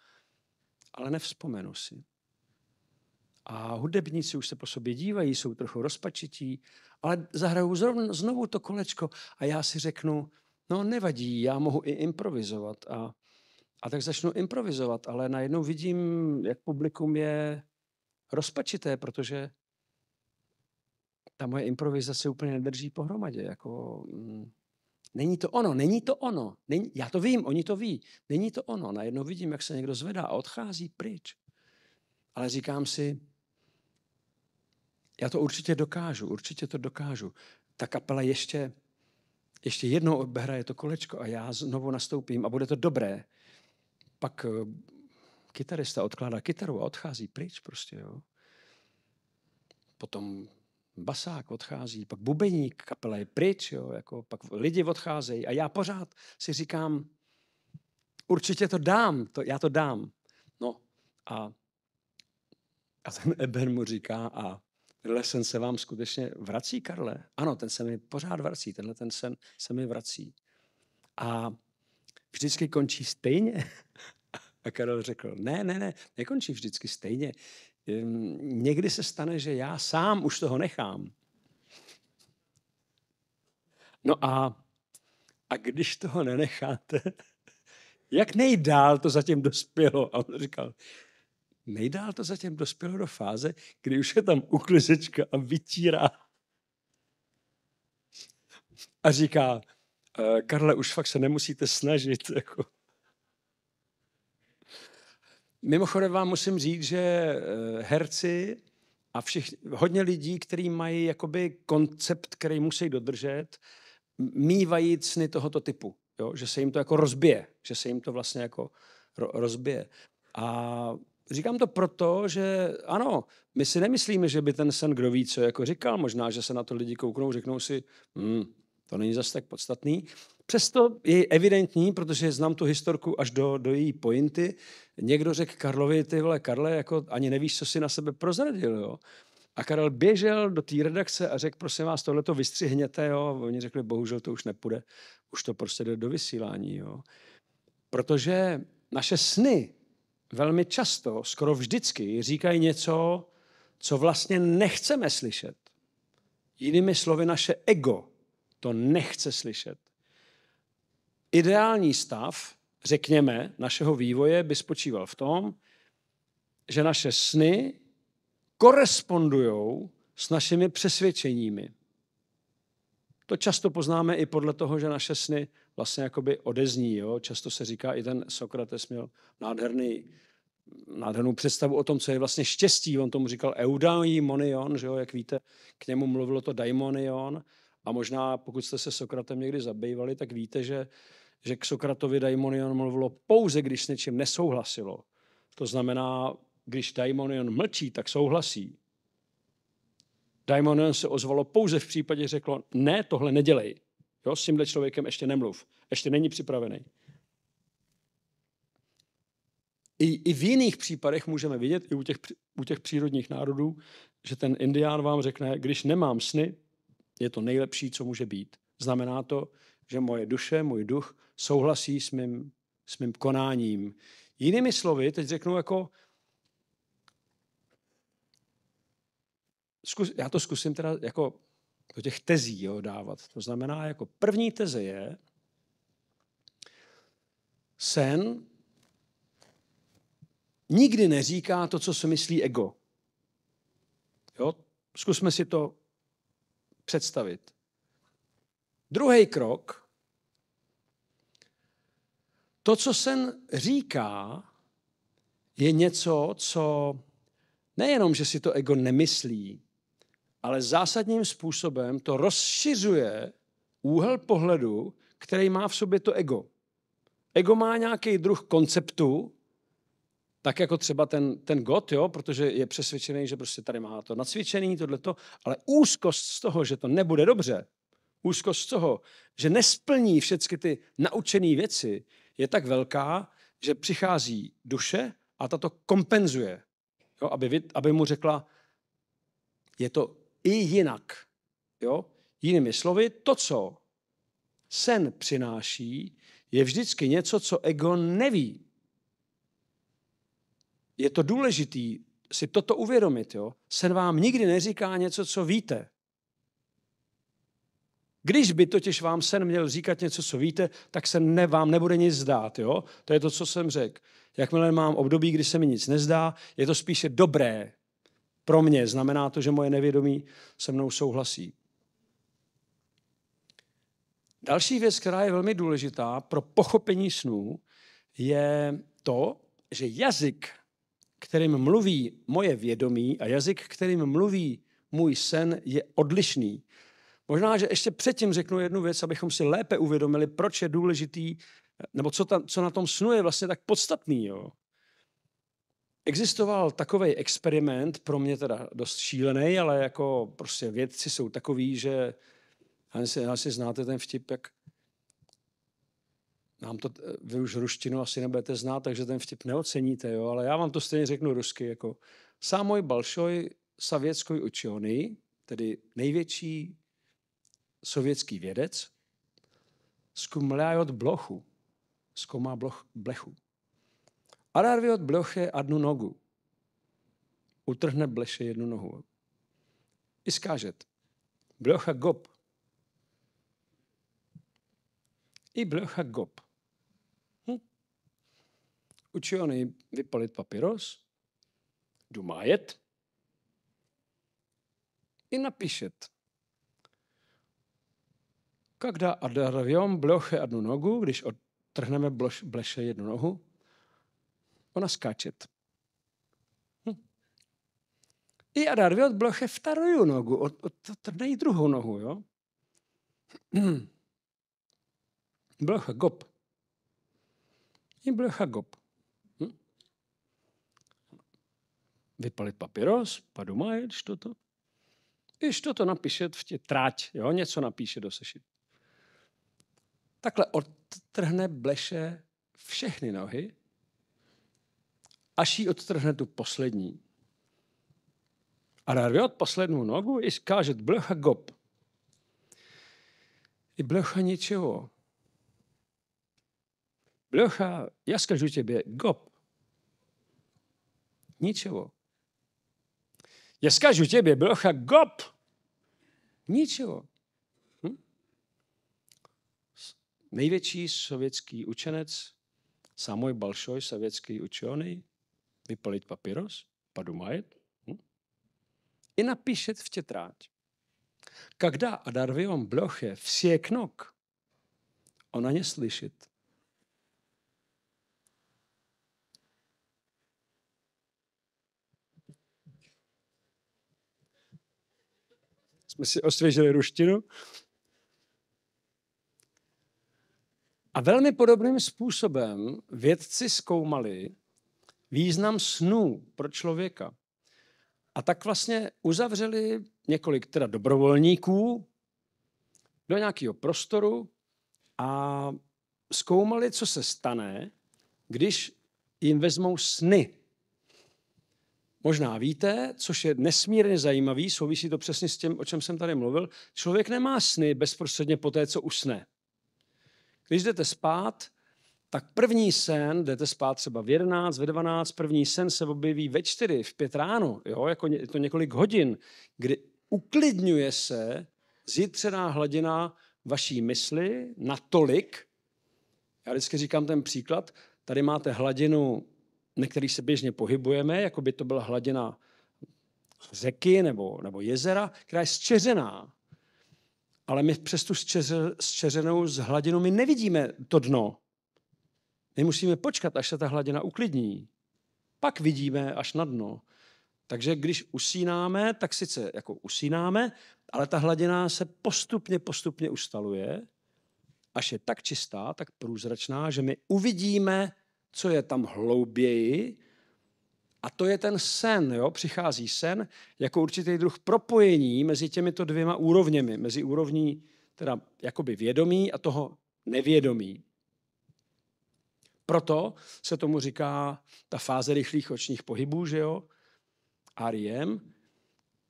S1: ale nevzpomenu si a hudebníci už se po sobě dívají, jsou trochu rozpačití, ale zahrajou zrovna, znovu to kolečko a já si řeknu, no nevadí, já mohu i improvizovat a, a tak začnu improvizovat, ale najednou vidím, jak publikum je rozpačité, protože ta moje improvizace úplně nedrží pohromadě. Jako, mm, není to ono, není to ono. Není, já to vím, oni to ví. Není to ono. Najednou vidím, jak se někdo zvedá a odchází pryč. Ale říkám si, já to určitě dokážu, určitě to dokážu. Ta kapela ještě, ještě jednou obehraje to kolečko a já znovu nastoupím a bude to dobré. Pak eh, kytarista odkládá kytaru a odchází pryč prostě, jo. Potom basák odchází, pak bubeník, kapela je pryč, jo, jako, pak lidi odcházejí a já pořád si říkám, určitě to dám, to, já to dám. No a, a ten Eber mu říká a Tenhle sen se vám skutečně vrací, Karle? Ano, ten se mi pořád vrací, tenhle ten sen se mi vrací. A vždycky končí stejně. A Karel řekl, ne, ne, ne, nekončí vždycky stejně. Někdy se stane, že já sám už toho nechám. No a, a když toho nenecháte, jak nejdál to zatím dospělo? A on říkal, nejdál to zatím dospělo do fáze, kdy už je tam uklizečka a vytírá. A říká, eh, Karle, už fakt se nemusíte snažit. Jako. Mimochodem vám musím říct, že eh, herci a všich, hodně lidí, kteří mají jakoby koncept, který musí dodržet, mývají sny tohoto typu. Jo? Že se jim to jako rozbije. Že se jim to vlastně jako rozbije. A říkám to proto, že ano, my si nemyslíme, že by ten sen, kdo ví, co jako říkal, možná, že se na to lidi kouknou, řeknou si, hmm, to není zase tak podstatný. Přesto je evidentní, protože znám tu historku až do, do její pointy. Někdo řekl Karlovi, ty vole, Karle, jako ani nevíš, co si na sebe prozradil, jo. A Karel běžel do té redakce a řekl, prosím vás, tohle to vystřihněte, jo. Oni řekli, bohužel to už nepůjde, už to prostě jde do vysílání, jo. Protože naše sny velmi často, skoro vždycky, říkají něco, co vlastně nechceme slyšet. Jinými slovy, naše ego to nechce slyšet. Ideální stav, řekněme, našeho vývoje by spočíval v tom, že naše sny korespondují s našimi přesvědčeními. To často poznáme i podle toho, že naše sny vlastně jakoby odezní. Jo? Často se říká, i ten Sokrates měl nádherný, nádhernou představu o tom, co je vlastně štěstí. On tomu říkal eudaimonion, že jo? jak víte, k němu mluvilo to daimonion. A možná, pokud jste se Sokratem někdy zabývali, tak víte, že, že k Sokratovi daimonion mluvilo pouze, když s něčím nesouhlasilo. To znamená, když daimonion mlčí, tak souhlasí. Daimonen se ozvalo pouze v případě, řeklo, ne, tohle nedělej. Jo, s tímhle člověkem ještě nemluv, ještě není připravený. I, I v jiných případech můžeme vidět, i u těch, u těch přírodních národů, že ten indián vám řekne, když nemám sny, je to nejlepší, co může být. Znamená to, že moje duše, můj duch souhlasí s mým, s mým konáním. Jinými slovy, teď řeknu jako, zkus, já to zkusím teda jako do těch tezí jo, dávat. To znamená, jako první teze je, sen nikdy neříká to, co si myslí ego. Jo? Zkusme si to představit. Druhý krok. To, co sen říká, je něco, co nejenom, že si to ego nemyslí, ale zásadním způsobem to rozšiřuje úhel pohledu, který má v sobě to ego. Ego má nějaký druh konceptu, tak jako třeba ten, ten got, jo, protože je přesvědčený, že prostě tady má to nacvičený, tohleto, ale úzkost z toho, že to nebude dobře, úzkost z toho, že nesplní všechny ty naučené věci, je tak velká, že přichází duše a ta to kompenzuje, jo, aby, aby mu řekla, je to i jinak. Jo? Jinými slovy, to, co sen přináší, je vždycky něco, co ego neví. Je to důležitý si toto uvědomit. Jo? Sen vám nikdy neříká něco, co víte. Když by totiž vám sen měl říkat něco, co víte, tak se ne, vám nebude nic zdát. Jo? To je to, co jsem řekl. Jakmile mám období, kdy se mi nic nezdá, je to spíše dobré, pro mě. Znamená to, že moje nevědomí se mnou souhlasí. Další věc, která je velmi důležitá pro pochopení snů, je to, že jazyk, kterým mluví moje vědomí a jazyk, kterým mluví můj sen, je odlišný. Možná, že ještě předtím řeknu jednu věc, abychom si lépe uvědomili, proč je důležitý, nebo co, ta, co na tom snu je vlastně tak podstatný. Jo? existoval takový experiment, pro mě teda dost šílený, ale jako prostě vědci jsou takový, že asi, asi znáte ten vtip, jak nám to, eh, vy už ruštinu asi nebudete znát, takže ten vtip neoceníte, jo, ale já vám to stejně řeknu rusky, jako Sámoj Balšoj sovětský učiony, tedy největší sovětský vědec, zkumlájot blochu, zkoumá bloch, blechu od bloche adnu nogu. Utrhne bleše jednu nohu. I skážet. Blocha gob. I blocha gob. Hm? Učioný vypalit papíros, dumájet i napíšet. Когда оторвем блохе одну nogu, když odtrhneme bloš, bleše jednu nohu, Ona skáčet. Hm. I já darvi od bloche vtaruju nohu, od, od, od druhou nohu, jo. Hm. Blocha gop. I blocha gop. Hm? Vypalit papíros, padu majet, I što to napíšet v tě tráť, jo, něco napíše do sešit. Takhle odtrhne bleše všechny nohy až jí odtrhne tu poslední. A od poslednou nogu i skáže blecha gop. I blecha ničeho. Blecha, já skážu tebe gop. Ničeho. Já skážu tebe blecha gop. Ničeho. Hm? Největší sovětský učenec, samý balšoj sovětský učený, vypalit papíros para majet, hm? napíšet v в тетрадь. Когда о vám блохе все кнок, она не слышит. Jsme si osvěžili ruštinu. A velmi podobným způsobem vědci zkoumali, význam snů pro člověka. A tak vlastně uzavřeli několik teda dobrovolníků do nějakého prostoru a zkoumali, co se stane, když jim vezmou sny. Možná víte, což je nesmírně zajímavý, souvisí to přesně s tím, o čem jsem tady mluvil, člověk nemá sny bezprostředně po té, co usne. Když jdete spát, tak první sen, jdete spát třeba v 11, ve 12, první sen se objeví ve 4, v 5 ráno, jo, jako ně, to několik hodin, kdy uklidňuje se zjitřená hladina vaší mysli natolik, já vždycky říkám ten příklad, tady máte hladinu, na který se běžně pohybujeme, jako by to byla hladina řeky nebo, nebo jezera, která je zčeřená. Ale my přes tu zčeřenou z hladinu my nevidíme to dno. My musíme počkat, až se ta hladina uklidní. Pak vidíme až na dno. Takže když usínáme, tak sice jako usínáme, ale ta hladina se postupně, postupně ustaluje, až je tak čistá, tak průzračná, že my uvidíme, co je tam hlouběji. A to je ten sen, jo? přichází sen jako určitý druh propojení mezi těmito dvěma úrovněmi, mezi úrovní teda jakoby vědomí a toho nevědomí. Proto se tomu říká ta fáze rychlých očních pohybů, že jo? REM.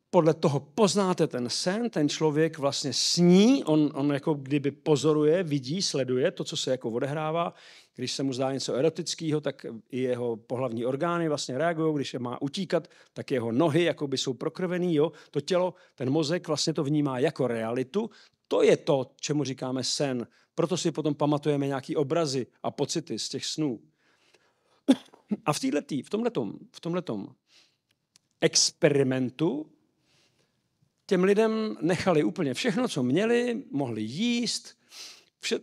S1: Podle toho poznáte ten sen, ten člověk vlastně sní, on, on jako kdyby pozoruje, vidí, sleduje to, co se jako odehrává. Když se mu zdá něco erotického, tak i jeho pohlavní orgány vlastně reagují, když je má utíkat, tak jeho nohy jako by jsou prokrvený, jo? to tělo, ten mozek vlastně to vnímá jako realitu. To je to, čemu říkáme sen. Proto si potom pamatujeme nějaký obrazy a pocity z těch snů. A v, týhletý, v tomhletom, v tomhletom experimentu těm lidem nechali úplně všechno, co měli, mohli jíst, vše,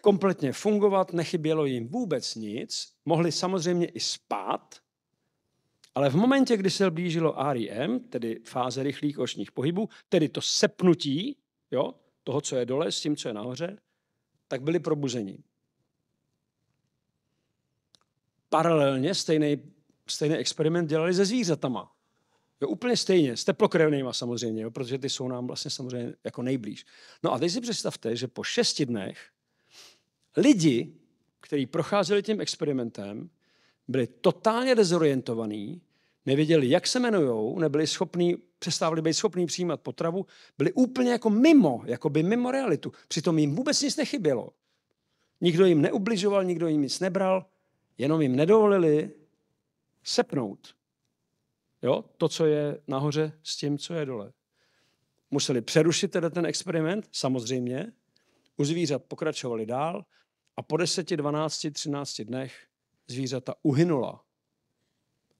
S1: kompletně fungovat, nechybělo jim vůbec nic, mohli samozřejmě i spát, ale v momentě, kdy se blížilo REM, tedy fáze rychlých očních pohybů, tedy to sepnutí jo, toho, co je dole s tím, co je nahoře, tak byli probuzeni. Paralelně stejný, stejný experiment dělali se zvířatama. Jo, úplně stejně, s teplokrevnýma samozřejmě, jo, protože ty jsou nám vlastně samozřejmě jako nejblíž. No a teď si představte, že po šesti dnech lidi, kteří procházeli tím experimentem, byli totálně dezorientovaní, nevěděli, jak se jmenují, nebyli schopní, přestávali být schopní přijímat potravu, byli úplně jako mimo, jako by mimo realitu. Přitom jim vůbec nic nechybělo. Nikdo jim neubližoval, nikdo jim nic nebral, jenom jim nedovolili sepnout. Jo, to, co je nahoře s tím, co je dole. Museli přerušit teda ten experiment, samozřejmě. U zvířat pokračovali dál a po 10, 12, 13 dnech zvířata uhynula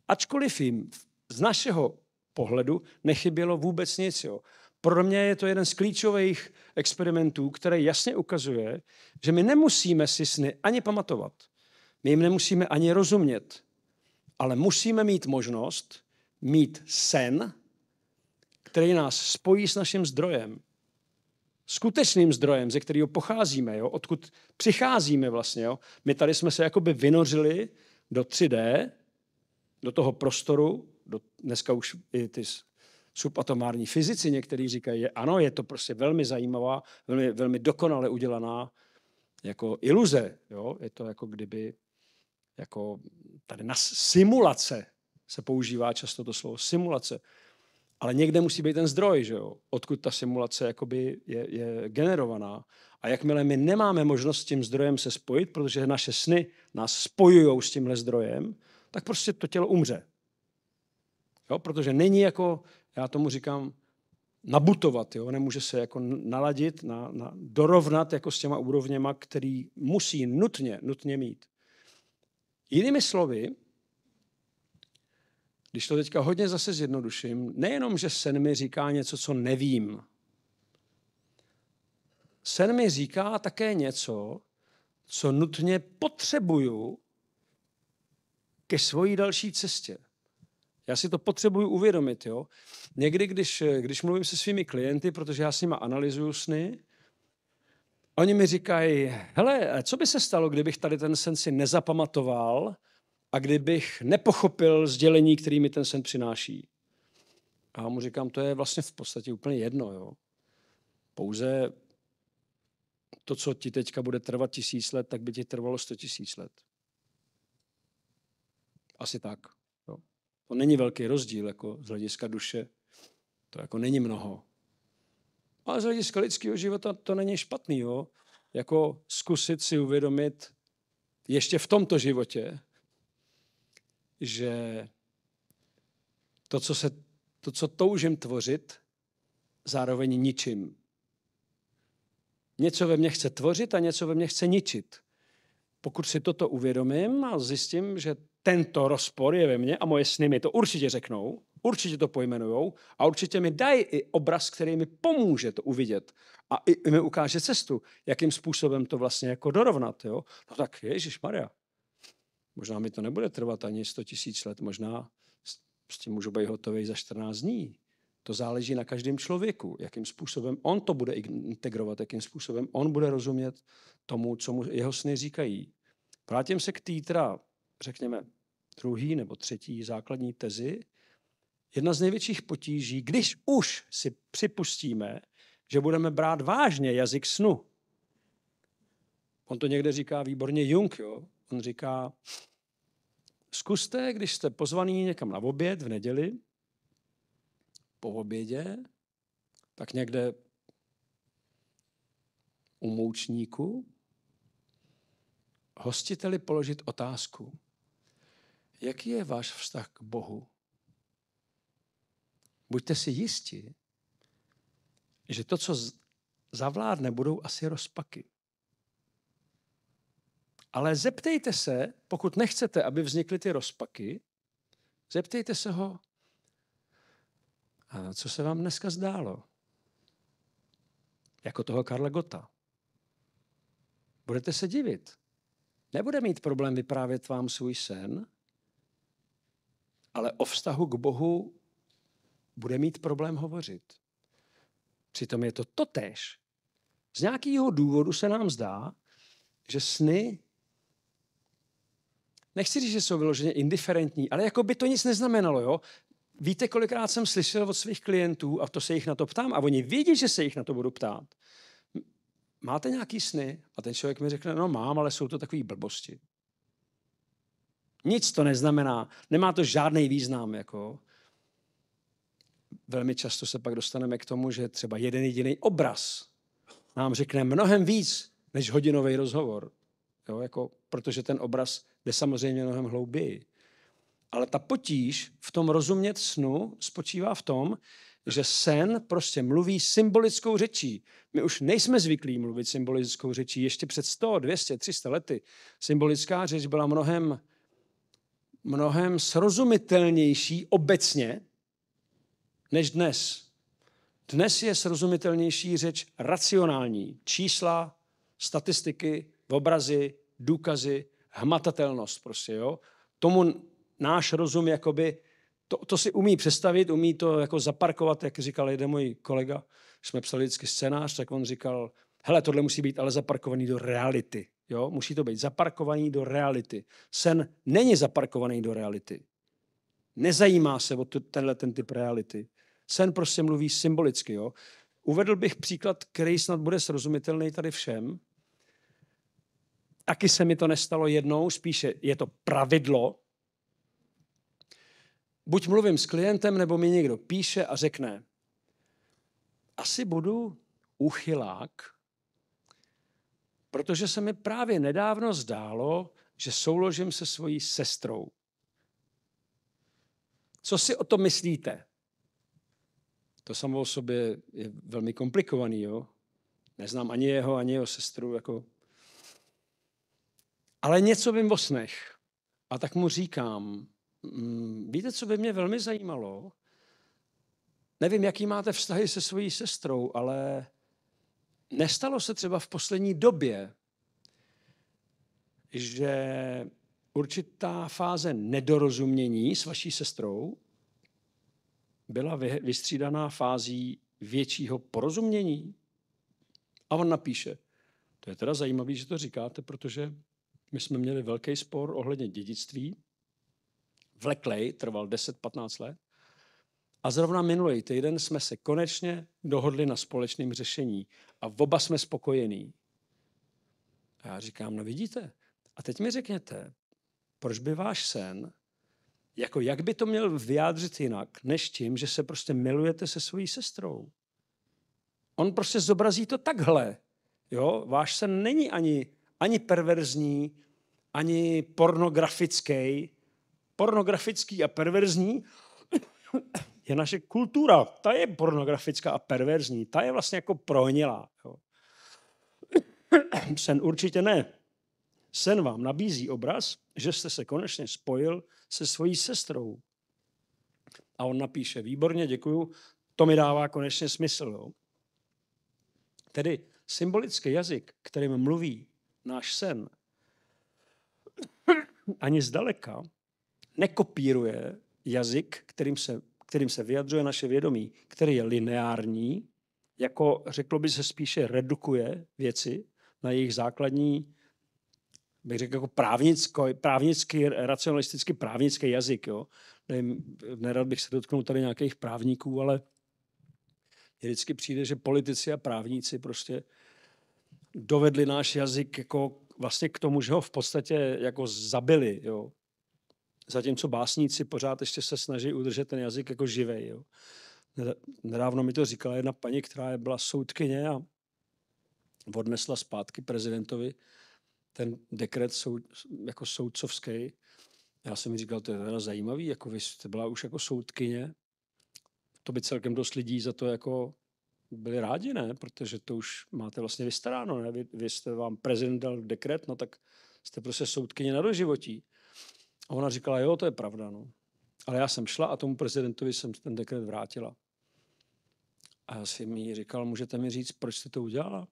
S1: Ačkoliv jim z našeho pohledu nechybělo vůbec nic. Jo. Pro mě je to jeden z klíčových experimentů, který jasně ukazuje, že my nemusíme si sny ani pamatovat. My jim nemusíme ani rozumět. Ale musíme mít možnost mít sen, který nás spojí s naším zdrojem. Skutečným zdrojem, ze kterého pocházíme, jo? odkud přicházíme vlastně. Jo? My tady jsme se jakoby vynořili do 3D, do toho prostoru, do, dneska už i ty subatomární fyzici někteří říkají, že ano, je to prostě velmi zajímavá, velmi, velmi dokonale udělaná jako iluze. Jo? Je to jako kdyby jako tady na simulace se používá často to slovo simulace. Ale někde musí být ten zdroj, že jo? odkud ta simulace jakoby je, je generovaná. A jakmile my nemáme možnost s tím zdrojem se spojit, protože naše sny nás spojují s tímhle zdrojem, tak prostě to tělo umře. Jo? Protože není jako, já tomu říkám, nabutovat, jo? nemůže se jako naladit, na, na, dorovnat jako s těma úrovněma, který musí nutně, nutně mít. Jinými slovy, když to teďka hodně zase zjednoduším, nejenom, že sen mi říká něco, co nevím, sen mi říká také něco, co nutně potřebuju, ke svojí další cestě. Já si to potřebuji uvědomit. Jo? Někdy, když, když mluvím se svými klienty, protože já s nimi analyzuju sny, oni mi říkají, hele, co by se stalo, kdybych tady ten sen si nezapamatoval a kdybych nepochopil sdělení, který mi ten sen přináší. A já mu říkám, to je vlastně v podstatě úplně jedno. Jo? Pouze to, co ti teďka bude trvat tisíc let, tak by ti trvalo sto tisíc let. Asi tak. Jo. To není velký rozdíl jako z hlediska duše. To jako není mnoho. Ale z hlediska lidského života to není špatný. Jo? Jako zkusit si uvědomit ještě v tomto životě, že to, co, se, to, co toužím tvořit, zároveň ničím. Něco ve mně chce tvořit a něco ve mně chce ničit. Pokud si toto uvědomím a zjistím, že tento rozpor je ve mně a moje sny mi to určitě řeknou, určitě to pojmenujou a určitě mi dají i obraz, který mi pomůže to uvidět a i, i mi ukáže cestu, jakým způsobem to vlastně jako dorovnat. Jo? No tak Ježíš Maria, možná mi to nebude trvat ani 100 tisíc let, možná s tím můžu být hotový za 14 dní. To záleží na každém člověku, jakým způsobem on to bude integrovat, jakým způsobem on bude rozumět tomu, co mu jeho sny říkají. Vrátím se k té řekněme, druhý nebo třetí základní tezi, jedna z největších potíží, když už si připustíme, že budeme brát vážně jazyk snu. On to někde říká výborně Jung, jo? On říká, zkuste, když jste pozvaný někam na oběd v neděli, po obědě, tak někde u moučníku, hostiteli položit otázku. Jaký je váš vztah k Bohu? Buďte si jistí, že to, co zavládne, budou asi rozpaky. Ale zeptejte se, pokud nechcete, aby vznikly ty rozpaky, zeptejte se ho, a co se vám dneska zdálo. Jako toho Karla Gota. Budete se divit. Nebude mít problém vyprávět vám svůj sen, ale o vztahu k Bohu bude mít problém hovořit. Přitom je to totéž. Z nějakého důvodu se nám zdá, že sny, nechci říct, že jsou vyloženě indiferentní, ale jako by to nic neznamenalo, jo? Víte, kolikrát jsem slyšel od svých klientů, a to se jich na to ptám, a oni vědí, že se jich na to budu ptát. Máte nějaký sny? A ten člověk mi řekne, no mám, ale jsou to takové blbosti. Nic to neznamená, nemá to žádný význam. Jako. Velmi často se pak dostaneme k tomu, že třeba jeden jediný obraz nám řekne mnohem víc než hodinový rozhovor. Jo, jako, protože ten obraz jde samozřejmě mnohem hlouběji. Ale ta potíž v tom rozumět snu spočívá v tom, že sen prostě mluví symbolickou řečí. My už nejsme zvyklí mluvit symbolickou řečí. Ještě před 100, 200, 300 lety symbolická řeč byla mnohem mnohem srozumitelnější obecně než dnes. Dnes je srozumitelnější řeč racionální. Čísla, statistiky, obrazy, důkazy, hmatatelnost prostě, jo. Tomu náš rozum jakoby, to, to si umí představit, umí to jako zaparkovat, jak říkal jeden můj kolega, jsme psali vždycky scénář, tak on říkal, hele, tohle musí být ale zaparkovaný do reality. Jo? Musí to být zaparkovaný do reality. Sen není zaparkovaný do reality. Nezajímá se o tenhle ten typ reality. Sen prostě mluví symbolicky. Jo? Uvedl bych příklad, který snad bude srozumitelný tady všem. Taky se mi to nestalo jednou, spíše je to pravidlo. Buď mluvím s klientem, nebo mi někdo píše a řekne, asi budu uchylák, protože se mi právě nedávno zdálo, že souložím se svojí sestrou. Co si o to myslíte? To samo o sobě je velmi komplikovaný, jo? Neznám ani jeho, ani jeho sestru, jako... Ale něco vím o snech. A tak mu říkám, mm, víte, co by mě velmi zajímalo? Nevím, jaký máte vztahy se svojí sestrou, ale nestalo se třeba v poslední době, že určitá fáze nedorozumění s vaší sestrou byla vystřídaná fází většího porozumění? A on napíše, to je teda zajímavé, že to říkáte, protože my jsme měli velký spor ohledně dědictví. Vleklej trval 10-15 let. A zrovna minulý týden jsme se konečně dohodli na společném řešení a oba jsme spokojení. A já říkám, no vidíte, a teď mi řekněte, proč by váš sen, jako jak by to měl vyjádřit jinak, než tím, že se prostě milujete se svojí sestrou. On prostě zobrazí to takhle. Jo? Váš sen není ani, ani perverzní, ani pornografický. Pornografický a perverzní je naše kultura. Ta je pornografická a perverzní. Ta je vlastně jako prohnilá. Jo. Sen určitě ne. Sen vám nabízí obraz, že jste se konečně spojil se svojí sestrou. A on napíše, výborně, děkuju, to mi dává konečně smysl. Jo. Tedy symbolický jazyk, kterým mluví náš sen, ani zdaleka nekopíruje jazyk, kterým se kterým se vyjadřuje naše vědomí, který je lineární, jako řeklo by se spíše redukuje věci na jejich základní, bych řekl jako právnický, právnický racionalisticky právnický jazyk. Jo? Nevím, nerad bych se dotknul tady nějakých právníků, ale vždycky přijde, že politici a právníci prostě dovedli náš jazyk jako vlastně k tomu, že ho v podstatě jako zabili. Jo? zatímco básníci pořád ještě se snaží udržet ten jazyk jako živý. Jo. Nedávno mi to říkala jedna paní, která byla soudkyně a odnesla zpátky prezidentovi ten dekret sou, jako soudcovský. Já jsem mi říkal, to je teda zajímavý, jako vy jste byla už jako soudkyně, to by celkem dost lidí za to jako byli rádi, ne? Protože to už máte vlastně vystaráno, ne? Vy, vy jste vám prezident dal dekret, no tak jste prostě soudkyně na doživotí. A ona říkala, jo, to je pravda, no. Ale já jsem šla a tomu prezidentovi jsem ten dekret vrátila. A já jsem jí říkal, můžete mi říct, proč jste to udělala?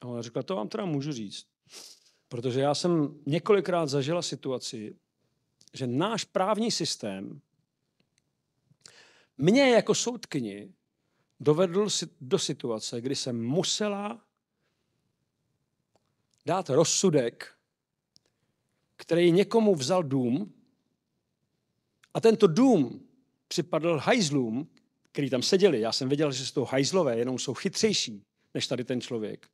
S1: A ona říkala, to vám teda můžu říct. Protože já jsem několikrát zažila situaci, že náš právní systém mě jako soudkyni dovedl do situace, kdy jsem musela dát rozsudek který někomu vzal dům a tento dům připadl hajzlům, který tam seděli. Já jsem věděl, že jsou to hajzlové, jenom jsou chytřejší než tady ten člověk.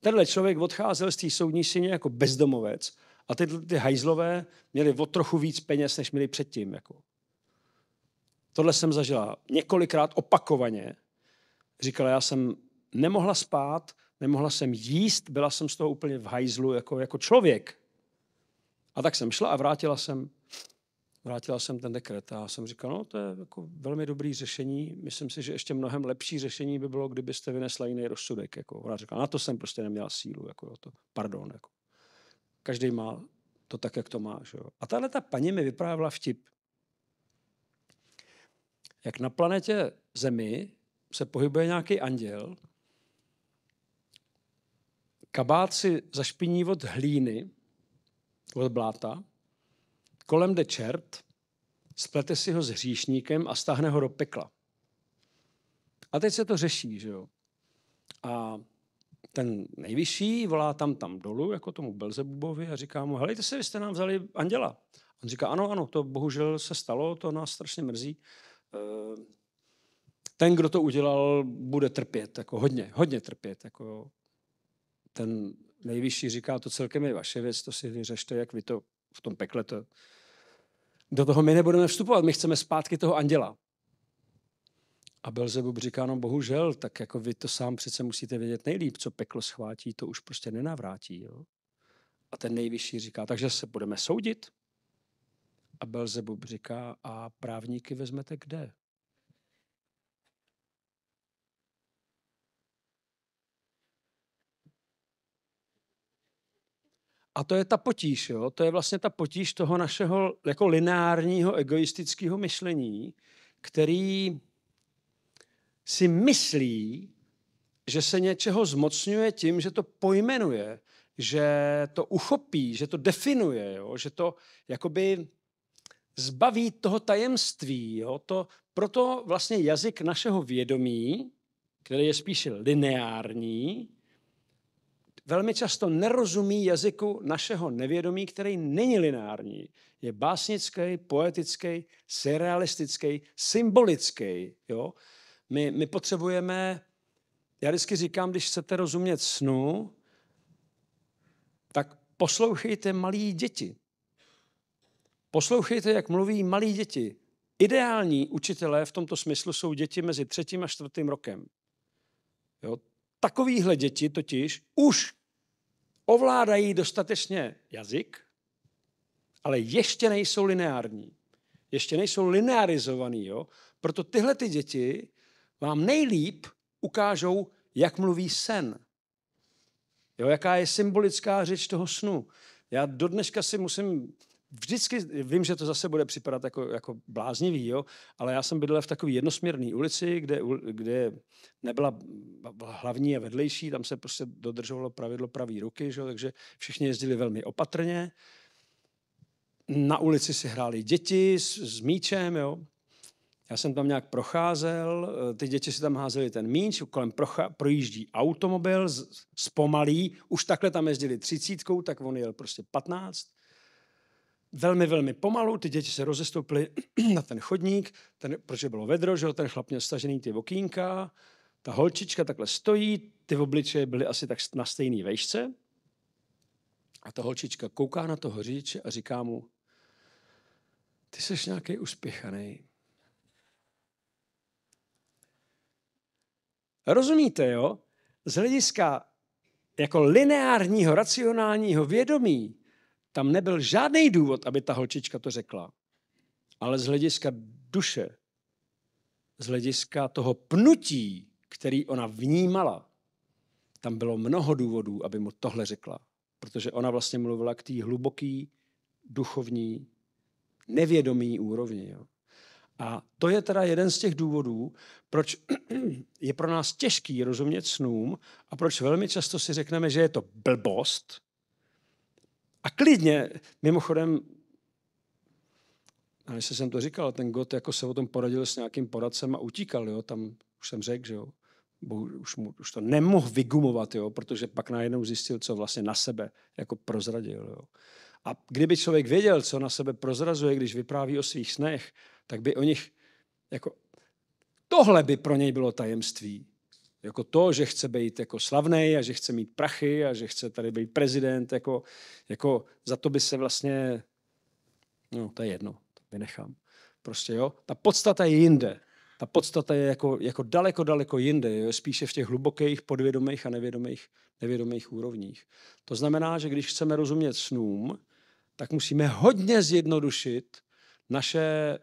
S1: Tenhle člověk odcházel z té soudní syně jako bezdomovec a ty, ty hajzlové měli o trochu víc peněz, než měli předtím. Jako. Tohle jsem zažila několikrát opakovaně. Říkala, já jsem nemohla spát, nemohla jsem jíst, byla jsem z toho úplně v hajzlu jako, jako člověk. A tak jsem šla a vrátila jsem, vrátila jsem ten dekret. A jsem říkal, no to je jako velmi dobrý řešení. Myslím si, že ještě mnohem lepší řešení by bylo, kdybyste vynesla jiný rozsudek. Jako. Ona říkala, na to jsem prostě neměla sílu. Jako, to, pardon. Jako. Každý má to tak, jak to má. Že jo. A tahle ta paní mi vyprávěla vtip. Jak na planetě Zemi se pohybuje nějaký anděl, kabát si zašpiní od hlíny od bláta, kolem jde čert, splete si ho s hříšníkem a stáhne ho do pekla. A teď se to řeší, že jo. A ten nejvyšší volá tam tam dolů, jako tomu Belzebubovi a říká mu, helejte se, vy jste nám vzali anděla. On říká, ano, ano, to bohužel se stalo, to nás strašně mrzí. Eh, ten, kdo to udělal, bude trpět, jako hodně, hodně trpět. Jako ten nejvyšší říká, to celkem je vaše věc, to si vyřešte, jak vy to v tom pekle to. Do toho my nebudeme vstupovat, my chceme zpátky toho anděla. A Belzebub říká, no bohužel, tak jako vy to sám přece musíte vědět nejlíp, co peklo schvátí, to už prostě nenavrátí. Jo? A ten nejvyšší říká, takže se budeme soudit. A Belzebub říká, a právníky vezmete kde? A to je ta potíž, jo? to je vlastně ta potíž toho našeho jako lineárního egoistického myšlení, který si myslí, že se něčeho zmocňuje tím, že to pojmenuje, že to uchopí, že to definuje, jo? že to jakoby zbaví toho tajemství. Jo? To, proto vlastně jazyk našeho vědomí, který je spíše lineární, velmi často nerozumí jazyku našeho nevědomí, který není lineární. Je básnický, poetický, surrealistický, symbolický. Jo? My, my potřebujeme, já vždycky říkám, když chcete rozumět snu, tak poslouchejte malí děti. Poslouchejte, jak mluví malí děti. Ideální učitelé v tomto smyslu jsou děti mezi třetím a čtvrtým rokem. Jo? takovýhle děti totiž už ovládají dostatečně jazyk, ale ještě nejsou lineární. Ještě nejsou linearizovaný, jo? Proto tyhle ty děti vám nejlíp ukážou, jak mluví sen. Jo, jaká je symbolická řeč toho snu. Já do dneška si musím vždycky, vím, že to zase bude připadat jako, jako bláznivý, jo, ale já jsem bydlel v takové jednosměrné ulici, kde, kde nebyla hlavní a vedlejší, tam se prostě dodržovalo pravidlo pravý ruky, že jo, takže všichni jezdili velmi opatrně. Na ulici si hráli děti s, s míčem, jo. Já jsem tam nějak procházel, eh, ty děti si tam házely ten míč, kolem procha, projíždí automobil, z, zpomalí, už takhle tam jezdili třicítkou, tak on jel prostě patnáct velmi, velmi pomalu, ty děti se rozestoupily na ten chodník, ten, protože bylo vedro, že ten chlap měl stažený ty okýnka, ta holčička takhle stojí, ty obličeje byly asi tak na stejné vejšce a ta holčička kouká na toho řidiče a říká mu, ty jsi nějaký uspěchaný. Rozumíte, jo? Z hlediska jako lineárního, racionálního vědomí tam nebyl žádný důvod, aby ta holčička to řekla. Ale z hlediska duše, z hlediska toho pnutí, který ona vnímala, tam bylo mnoho důvodů, aby mu tohle řekla. Protože ona vlastně mluvila k té hluboký, duchovní, nevědomí úrovni. Jo. A to je teda jeden z těch důvodů, proč je pro nás těžký rozumět snům a proč velmi často si řekneme, že je to blbost, a klidně, mimochodem, a než jsem to říkal, ten God jako se o tom poradil s nějakým poradcem a utíkal, jo, tam už jsem řekl, že jo, Bo už, mu, už to nemohl vygumovat, jo, protože pak najednou zjistil, co vlastně na sebe jako prozradil. Jo. A kdyby člověk věděl, co na sebe prozrazuje, když vypráví o svých snech, tak by o nich, jako tohle by pro něj bylo tajemství. Jako to, že chce být jako slavný a že chce mít prachy a že chce tady být prezident, jako, jako za to by se vlastně, no to je jedno, to vynechám. Prostě jo, ta podstata je jinde. Ta podstata je jako, jako daleko, daleko jinde, jo? spíše v těch hlubokých, podvědomých a nevědomých, nevědomých úrovních. To znamená, že když chceme rozumět snům, tak musíme hodně zjednodušit naše eh,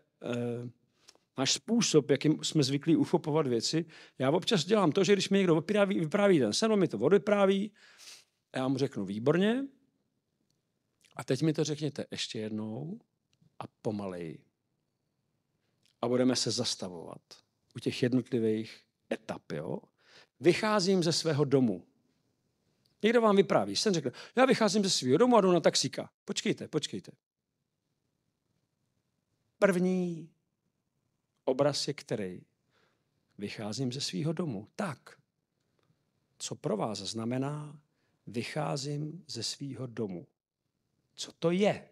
S1: náš způsob, jakým jsme zvyklí uchopovat věci. Já občas dělám to, že když mi někdo vypráví, vypráví ten sen, on mi to odvypráví, já mu řeknu výborně, a teď mi to řekněte ještě jednou a pomaleji. A budeme se zastavovat u těch jednotlivých etap. Jo? Vycházím ze svého domu. Někdo vám vypráví, jsem řekl, já vycházím ze svého domu a jdu na taxíka. Počkejte, počkejte. První Obraz je který? Vycházím ze svého domu. Tak, co pro vás znamená, vycházím ze svého domu. Co to je?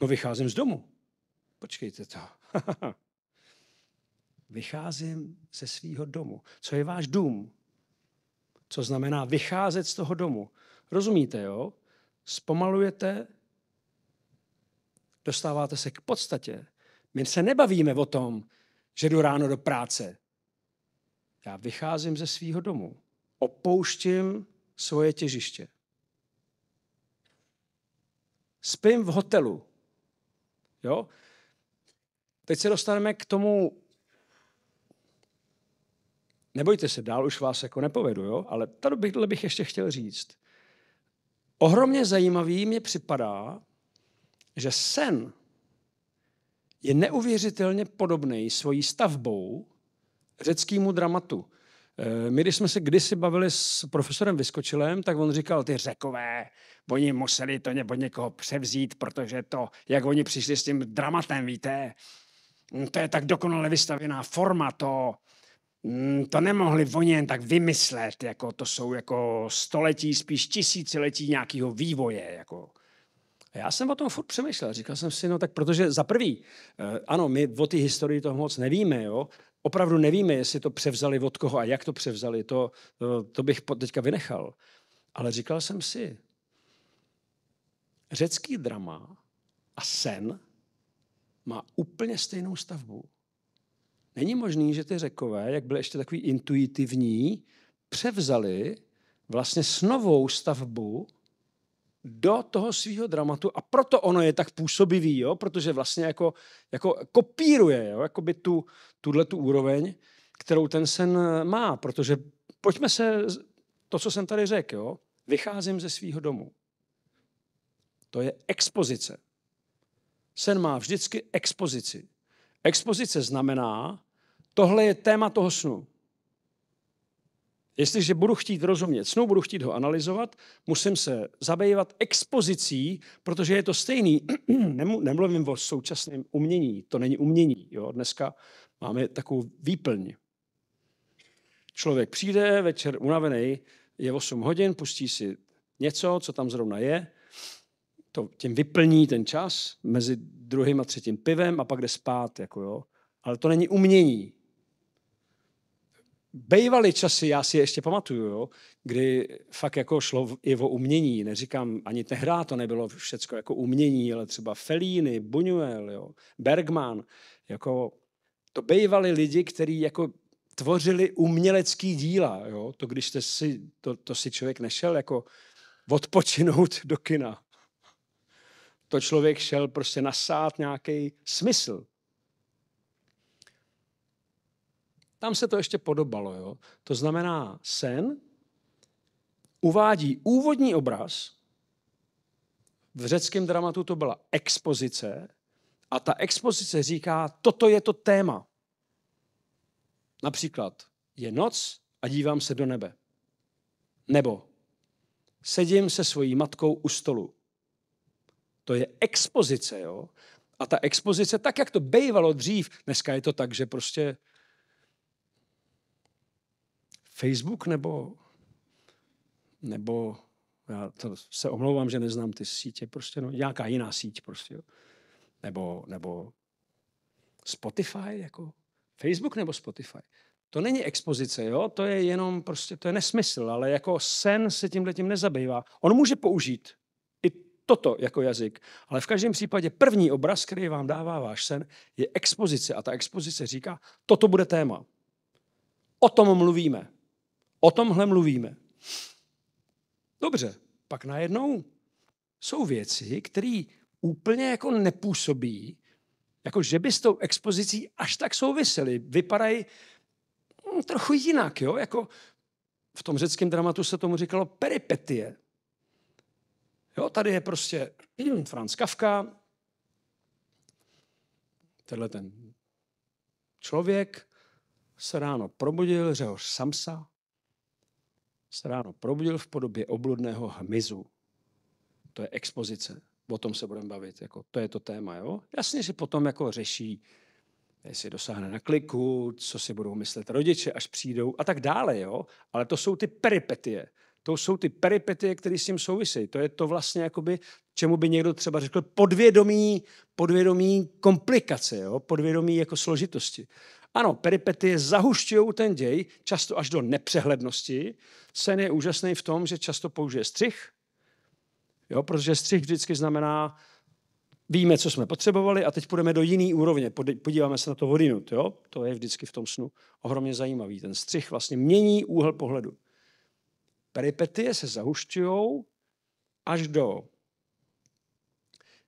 S1: No vycházím z domu. Počkejte to. vycházím ze svého domu. Co je váš dům? Co znamená vycházet z toho domu? Rozumíte, jo? Zpomalujete, dostáváte se k podstatě. My se nebavíme o tom, že jdu ráno do práce. Já vycházím ze svého domu. Opouštím svoje těžiště. Spím v hotelu. Jo? Teď se dostaneme k tomu nebojte se, dál už vás jako nepovedu, jo? ale tady bych, tady bych ještě chtěl říct. Ohromně zajímavý mi připadá, že sen je neuvěřitelně podobný svojí stavbou řeckému dramatu. Eh, my, když jsme se kdysi bavili s profesorem Vyskočilem, tak on říkal, ty řekové, oni museli to nebo někoho převzít, protože to, jak oni přišli s tím dramatem, víte, hm, to je tak dokonale vystavěná forma, to, hm, to nemohli oni jen tak vymyslet, jako to jsou jako století, spíš tisíciletí nějakého vývoje, jako já jsem o tom furt přemýšlel. Říkal jsem si, no tak protože za prvý, eh, ano, my o té historii toho moc nevíme, jo. Opravdu nevíme, jestli to převzali od koho a jak to převzali. To, eh, to bych teďka vynechal. Ale říkal jsem si, řecký drama a sen má úplně stejnou stavbu. Není možný, že ty řekové, jak byly ještě takový intuitivní, převzali vlastně s novou stavbu do toho svého dramatu a proto ono je tak působivý, jo? protože vlastně jako, jako kopíruje jo? Jakoby tu, tuhle tu úroveň, kterou ten sen eh, má, protože pojďme se, to, co jsem tady řekl, vycházím ze svého domu. To je expozice. Sen má vždycky expozici. Expozice znamená, tohle je téma toho snu. Jestliže budu chtít rozumět snu, budu chtít ho analyzovat, musím se zabývat expozicí, protože je to stejný. Nemluvím o současném umění, to není umění. Jo? Dneska máme takovou výplň. Člověk přijde, večer unavený, je 8 hodin, pustí si něco, co tam zrovna je, to tím vyplní ten čas mezi druhým a třetím pivem a pak jde spát. Jako jo. Ale to není umění bejvaly časy, já si je ještě pamatuju, jo, kdy fakt jako šlo i o umění. Neříkám, ani tehrá to nebylo všecko jako umění, ale třeba Fellini, Buñuel, jo, Bergman. Jako, to bejvaly lidi, kteří jako tvořili umělecký díla. Jo? To, když jste si, to, to si člověk nešel jako odpočinout do kina. To člověk šel prostě nasát nějaký smysl. Tam se to ještě podobalo. Jo? To znamená, sen uvádí úvodní obraz, v řeckém dramatu to byla expozice, a ta expozice říká, toto je to téma. Například, je noc a dívám se do nebe. Nebo sedím se svojí matkou u stolu. To je expozice, jo? A ta expozice, tak jak to bývalo dřív, dneska je to tak, že prostě Facebook nebo, nebo já to se omlouvám, že neznám ty sítě, prostě no, nějaká jiná síť prostě, jo. Nebo, nebo Spotify, jako Facebook nebo Spotify. To není expozice, jo? to je jenom prostě, to je nesmysl, ale jako sen se tímhle tím nezabývá. On může použít i toto jako jazyk, ale v každém případě první obraz, který vám dává váš sen, je expozice a ta expozice říká, toto bude téma. O tom mluvíme. O tomhle mluvíme. Dobře, pak najednou jsou věci, které úplně jako nepůsobí, jako že by s tou expozicí až tak souvisely. Vypadají hm, trochu jinak, jo? Jako v tom řeckém dramatu se tomu říkalo peripetie. Jo, tady je prostě Franz Kafka, tenhle ten člověk se ráno probudil, řehoř Samsa, se ráno probudil v podobě obludného hmyzu. To je expozice. O tom se budeme bavit. Jako, to je to téma. Jo? Jasně si potom jako řeší, jestli dosáhne na kliku, co si budou myslet rodiče, až přijdou a tak dále. Jo? Ale to jsou ty peripetie. To jsou ty peripetie, které s tím souvisejí. To je to vlastně, jakoby, čemu by někdo třeba řekl podvědomí, podvědomí komplikace, jo? podvědomí jako složitosti. Ano, peripetie zahušťují ten děj, často až do nepřehlednosti. Sen je úžasný v tom, že často použije střih, jo, protože střih vždycky znamená, víme, co jsme potřebovali a teď půjdeme do jiný úrovně, podíváme se na to vodinut. Jo? To je vždycky v tom snu ohromně zajímavý. Ten střih vlastně mění úhel pohledu. Peripetie se zahušťují až do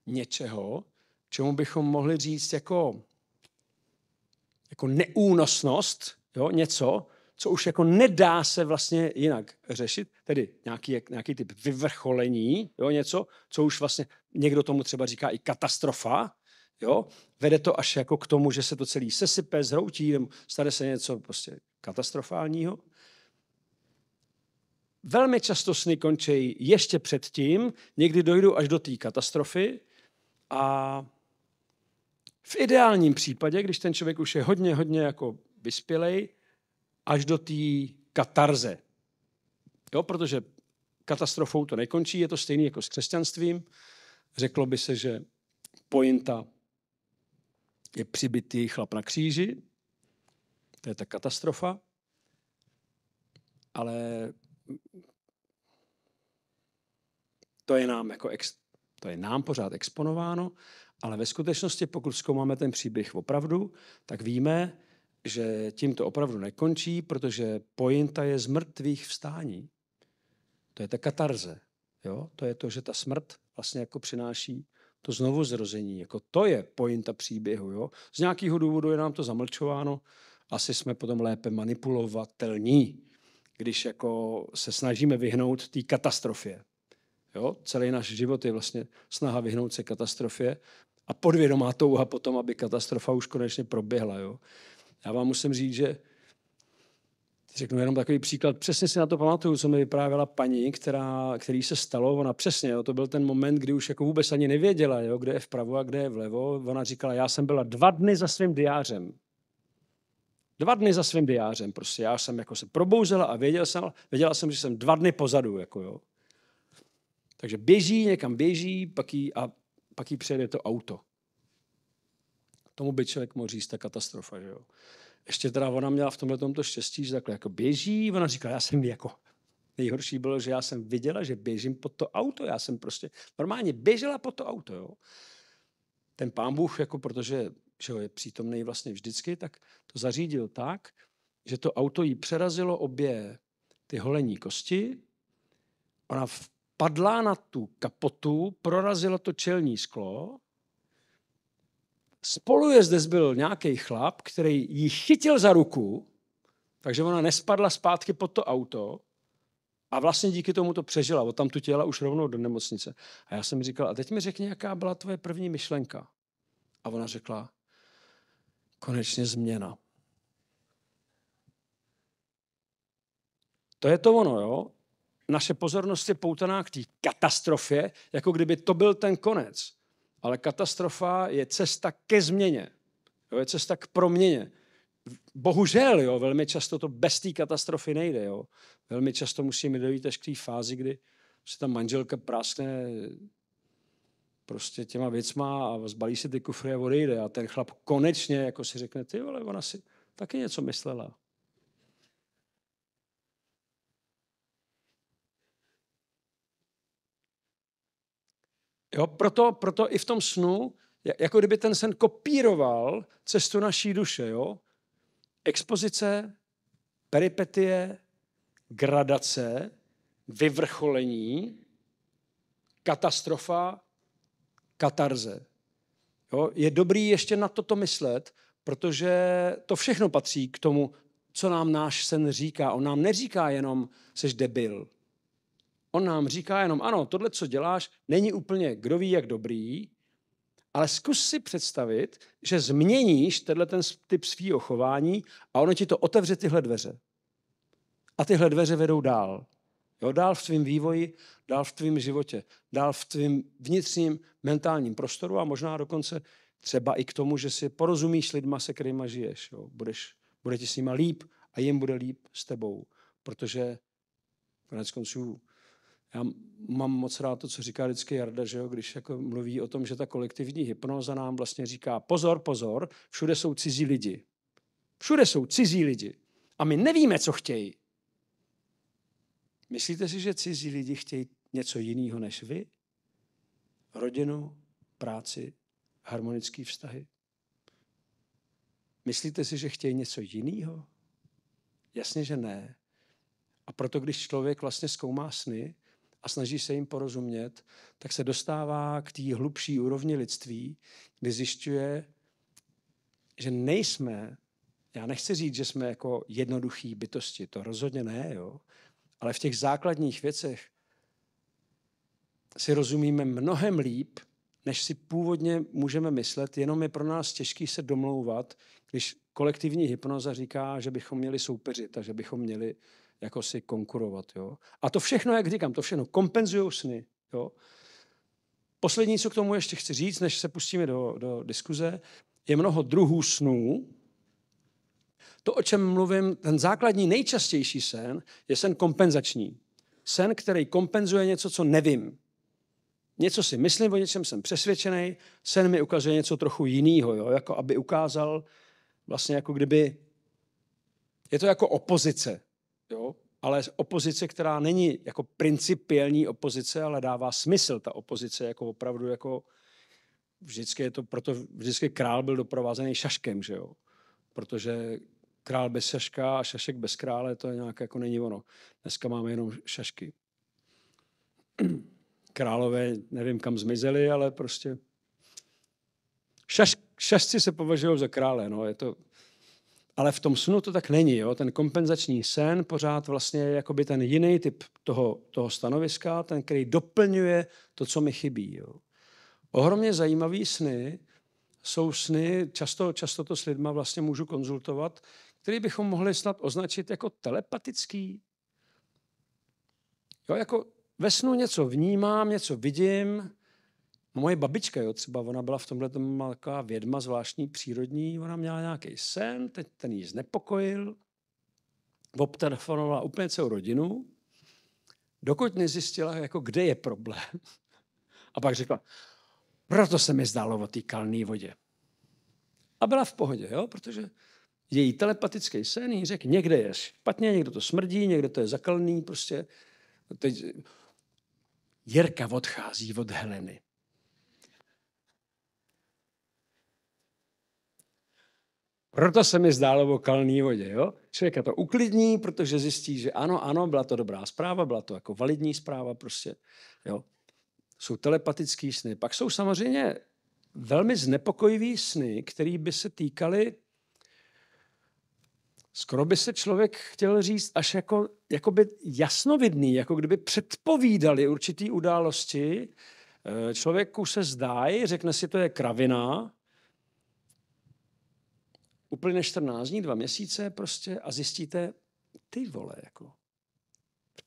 S1: něčeho, čemu bychom mohli říct jako jako neúnosnost, jo, něco, co už jako nedá se vlastně jinak řešit, tedy nějaký, nějaký typ vyvrcholení, jo, něco, co už vlastně někdo tomu třeba říká i katastrofa, jo, vede to až jako k tomu, že se to celý sesype, zhroutí, nebo stane se něco prostě katastrofálního. Velmi často sny končí ještě předtím, někdy dojdou až do té katastrofy a v ideálním případě, když ten člověk už je hodně, hodně jako vyspělej, až do té katarze. Jo, protože katastrofou to nekončí, je to stejný jako s křesťanstvím. Řeklo by se, že pointa je přibitý chlap na kříži, to je ta katastrofa, ale to je nám jako ex, to je nám pořád exponováno ale ve skutečnosti, pokud zkoumáme ten příběh opravdu, tak víme, že tím to opravdu nekončí, protože pointa je z mrtvých vstání. To je ta katarze. Jo? To je to, že ta smrt vlastně jako přináší to znovu zrození. Jako to je pointa příběhu. Jo? Z nějakého důvodu je nám to zamlčováno. Asi jsme potom lépe manipulovatelní, když jako se snažíme vyhnout té katastrofě. Jo? Celý náš život je vlastně snaha vyhnout se katastrofě, a podvědomá touha potom, aby katastrofa už konečně proběhla. Jo. Já vám musím říct, že řeknu jenom takový příklad. Přesně si na to pamatuju, co mi vyprávěla paní, která, který se stalo. Ona přesně, jo, to byl ten moment, kdy už jako vůbec ani nevěděla, jo, kde je vpravo a kde je vlevo. Ona říkala, já jsem byla dva dny za svým diářem. Dva dny za svým diářem. Prostě já jsem jako se probouzela a věděla jsem, věděla jsem, že jsem dva dny pozadu. Jako, jo. Takže běží, někam běží, pak jí, a pak jí přijede to auto. Tomu by člověk mohl říct, ta katastrofa, že jo. Ještě teda ona měla v tomhle tomto štěstí, že takhle jako běží, ona říkala, já jsem jako Nejhorší bylo, že já jsem viděla, že běžím pod to auto. Já jsem prostě normálně běžela pod to auto. Jo. Ten pán Bůh, jako protože že je přítomný vlastně vždycky, tak to zařídil tak, že to auto jí přerazilo obě ty holení kosti. Ona v Spadla na tu kapotu, prorazilo to čelní sklo. zde byl nějaký chlap, který ji chytil za ruku, takže ona nespadla zpátky pod to auto a vlastně díky tomu to přežila. O tam tu těla už rovnou do nemocnice. A já jsem říkal, a teď mi řekni, jaká byla tvoje první myšlenka. A ona řekla, konečně změna. To je to ono, jo? naše pozornost je poutaná k té katastrofě, jako kdyby to byl ten konec. Ale katastrofa je cesta ke změně. Jo, je cesta k proměně. Bohužel, jo, velmi často to bez té katastrofy nejde. Jo. Velmi často musíme dojít až k té fázi, kdy se ta manželka práskne prostě těma věcma a zbalí si ty kufry a odejde. A ten chlap konečně jako si řekne, ty vole, ona si taky něco myslela. Jo, proto, proto i v tom snu, jako kdyby ten sen kopíroval cestu naší duše. Jo? Expozice, peripetie, gradace, vyvrcholení, katastrofa, katarze. Jo? Je dobrý ještě na toto myslet, protože to všechno patří k tomu, co nám náš sen říká. On nám neříká jenom, jsi debil, On nám říká jenom, ano, tohle, co děláš, není úplně kdo ví, jak dobrý, ale zkus si představit, že změníš tenhle ten typ svýho chování a ono ti to otevře tyhle dveře. A tyhle dveře vedou dál. Jo, dál v tvém vývoji, dál v tvém životě, dál v tvém vnitřním mentálním prostoru a možná dokonce třeba i k tomu, že si porozumíš lidma, se kterými žiješ. Jo. Budeš, bude ti s nima líp a jim bude líp s tebou, protože konec konců já mám moc rád to, co říká vždycky Jarda, že jo, když jako mluví o tom, že ta kolektivní hypnoza nám vlastně říká pozor, pozor, všude jsou cizí lidi. Všude jsou cizí lidi. A my nevíme, co chtějí. Myslíte si, že cizí lidi chtějí něco jiného než vy? Rodinu, práci, harmonické vztahy? Myslíte si, že chtějí něco jiného? Jasně, že ne. A proto, když člověk vlastně zkoumá sny, a snaží se jim porozumět, tak se dostává k té hlubší úrovni lidství, kdy zjišťuje, že nejsme, já nechci říct, že jsme jako jednoduchý bytosti, to rozhodně ne, jo, ale v těch základních věcech si rozumíme mnohem líp, než si původně můžeme myslet, jenom je pro nás těžký se domlouvat, když kolektivní hypnoza říká, že bychom měli soupeřit a že bychom měli jako si konkurovat. Jo? A to všechno, jak říkám, to všechno kompenzují sny. Jo? Poslední, co k tomu ještě chci říct, než se pustíme do, do diskuze, je mnoho druhů snů. To, o čem mluvím, ten základní nejčastější sen je sen kompenzační. Sen, který kompenzuje něco, co nevím. Něco si myslím, o něčem jsem přesvědčený, sen mi ukazuje něco trochu jiného, jo? jako aby ukázal, vlastně jako kdyby, je to jako opozice. Jo? Ale opozice, která není jako principiální opozice, ale dává smysl ta opozice jako opravdu jako vždycky je to, proto vždycky král byl doprovázený šaškem, že jo? Protože král bez šaška a šašek bez krále, to je nějak jako není ono. Dneska máme jenom šašky. Králové nevím, kam zmizeli, ale prostě šaš, šašci se považují za krále, no, je to, ale v tom snu to tak není. Jo? Ten kompenzační sen pořád vlastně je jakoby ten jiný typ toho, toho stanoviska, ten, který doplňuje to, co mi chybí. Jo? Ohromně zajímavý sny jsou sny, často, často to s lidma vlastně můžu konzultovat, který bychom mohli snad označit jako telepatický. Jo, jako ve snu něco vnímám, něco vidím, No, moje babička, jo, třeba ona byla v tomhle taková vědma zvláštní přírodní, ona měla nějaký sen, teď ten ji znepokojil, obtelefonovala úplně celou rodinu, dokud nezjistila, jako kde je problém. A pak řekla, proto se mi zdálo o té kalné vodě. A byla v pohodě, jo, protože její telepatický sen jí řekl, někde je špatně, někdo to smrdí, někde to je zakalný, prostě. Teď Jirka odchází od Heleny. Proto se mi zdálo o kalný vodě. Jo? Člověka to uklidní, protože zjistí, že ano, ano, byla to dobrá zpráva, byla to jako validní zpráva prostě. Jo? Jsou telepatický sny. Pak jsou samozřejmě velmi znepokojivý sny, které by se týkaly skoro by se člověk chtěl říct až jako, jako by jasnovidný, jako kdyby předpovídali určitý události. Eh, člověku se zdá, řekne si, to je kravina, uplyne 14 dní, dva měsíce prostě a zjistíte, ty vole, jako,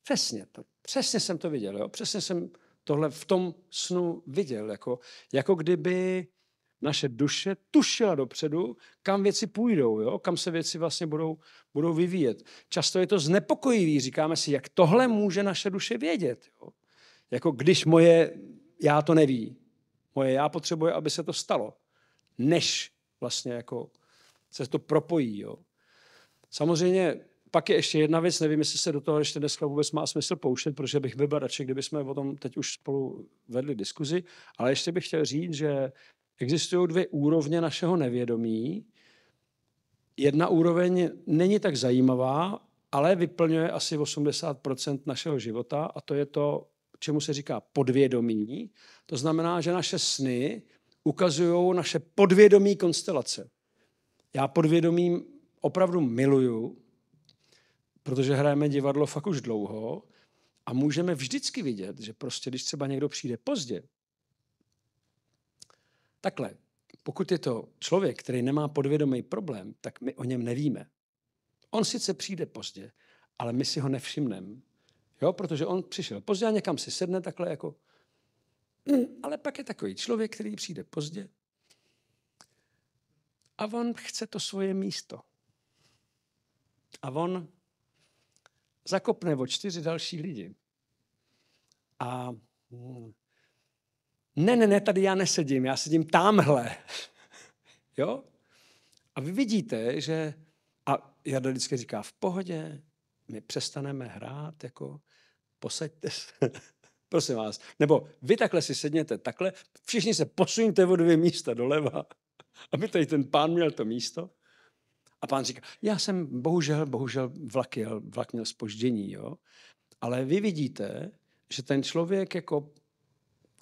S1: přesně to, přesně jsem to viděl, jo, přesně jsem tohle v tom snu viděl, jako, jako kdyby naše duše tušila dopředu, kam věci půjdou, jo? kam se věci vlastně budou, budou vyvíjet. Často je to znepokojivý, říkáme si, jak tohle může naše duše vědět. Jo? Jako když moje já to neví, moje já potřebuje, aby se to stalo, než vlastně jako se to propojí. Jo. Samozřejmě pak je ještě jedna věc, nevím, jestli se do toho ještě dneska vůbec má smysl pouštět, protože bych byl radši, kdyby jsme o tom teď už spolu vedli diskuzi, ale ještě bych chtěl říct, že existují dvě úrovně našeho nevědomí. Jedna úroveň není tak zajímavá, ale vyplňuje asi 80% našeho života a to je to, čemu se říká podvědomí. To znamená, že naše sny ukazují naše podvědomí konstelace já podvědomím opravdu miluju, protože hrajeme divadlo fakt už dlouho a můžeme vždycky vidět, že prostě, když třeba někdo přijde pozdě, takhle, pokud je to člověk, který nemá podvědomý problém, tak my o něm nevíme. On sice přijde pozdě, ale my si ho nevšimneme. Jo, protože on přišel pozdě a někam si sedne takhle jako... Hm, ale pak je takový člověk, který přijde pozdě a on chce to svoje místo. A on zakopne o čtyři další lidi. A ne, ne, ne, tady já nesedím, já sedím tamhle. jo? A vy vidíte, že, a Jarda vždycky říká, v pohodě, my přestaneme hrát, jako posaďte se. Prosím vás. Nebo vy takhle si sedněte, takhle, všichni se posuňte o dvě místa doleva aby tady ten pán měl to místo. A pán říká, já jsem, bohužel, bohužel vlak, jel, vlak měl spoždění, jo? ale vy vidíte, že ten člověk jako,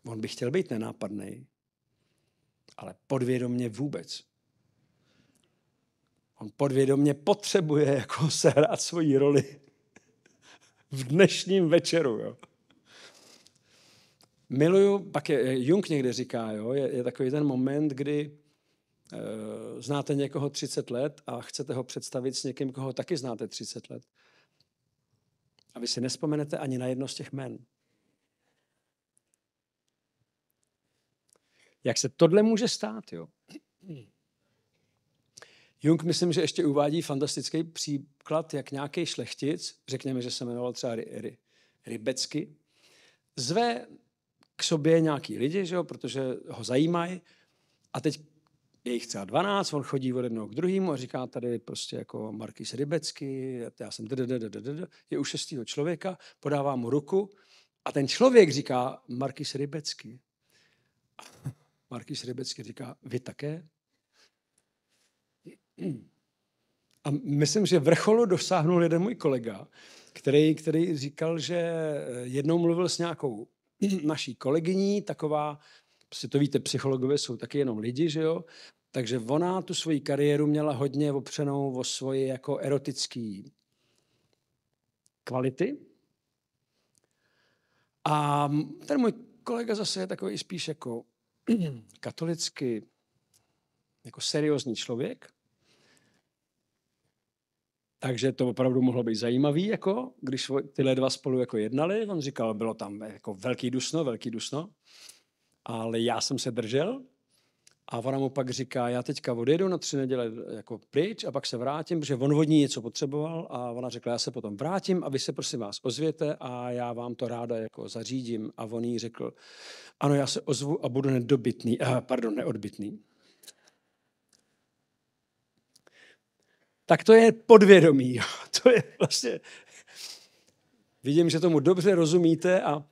S1: on by chtěl být nenápadný, ale podvědomně vůbec. On podvědomně potřebuje jako sehrát svoji roli v dnešním večeru. Jo? Miluju, pak je, Jung někde říká, jo, je, je takový ten moment, kdy Eh, znáte někoho 30 let a chcete ho představit s někým, koho taky znáte 30 let. A vy si nespomenete ani na jedno z těch men. Jak se tohle může stát, jo? Jung, myslím, že ještě uvádí fantastický příklad, jak nějaký šlechtic, řekněme, že se jmenoval třeba ry, ry, Rybecky, zve k sobě nějaký lidi, že jo, protože ho zajímají, a teď je jich třeba 12, on chodí od jednoho k druhému a říká tady prostě jako Markis Rybecky, já jsem je u šestého člověka, podává mu ruku a ten člověk říká Markis Rybecky. Markis Rybecky říká, vy také? A myslím, že vrcholu dosáhnul jeden můj kolega, který, který říkal, že jednou mluvil s nějakou naší kolegyní, taková si to víte, psychologové jsou taky jenom lidi, že jo? Takže ona tu svoji kariéru měla hodně opřenou o svoji jako erotický kvality. A ten můj kolega zase je takový spíš jako katolicky, jako seriózní člověk. Takže to opravdu mohlo být zajímavý, jako, když tyhle dva spolu jako jednali. On říkal, bylo tam jako velký dusno, velký dusno. Ale já jsem se držel a ona mu pak říká, já teďka odjedu na tři neděle jako pryč a pak se vrátím, protože on vodní něco potřeboval a ona řekla, já se potom vrátím a vy se prosím vás ozvěte a já vám to ráda jako zařídím. A on jí řekl, ano, já se ozvu a budu nedobytný, eh, pardon, neodbytný. Tak to je podvědomí. To je vlastně... Vidím, že tomu dobře rozumíte a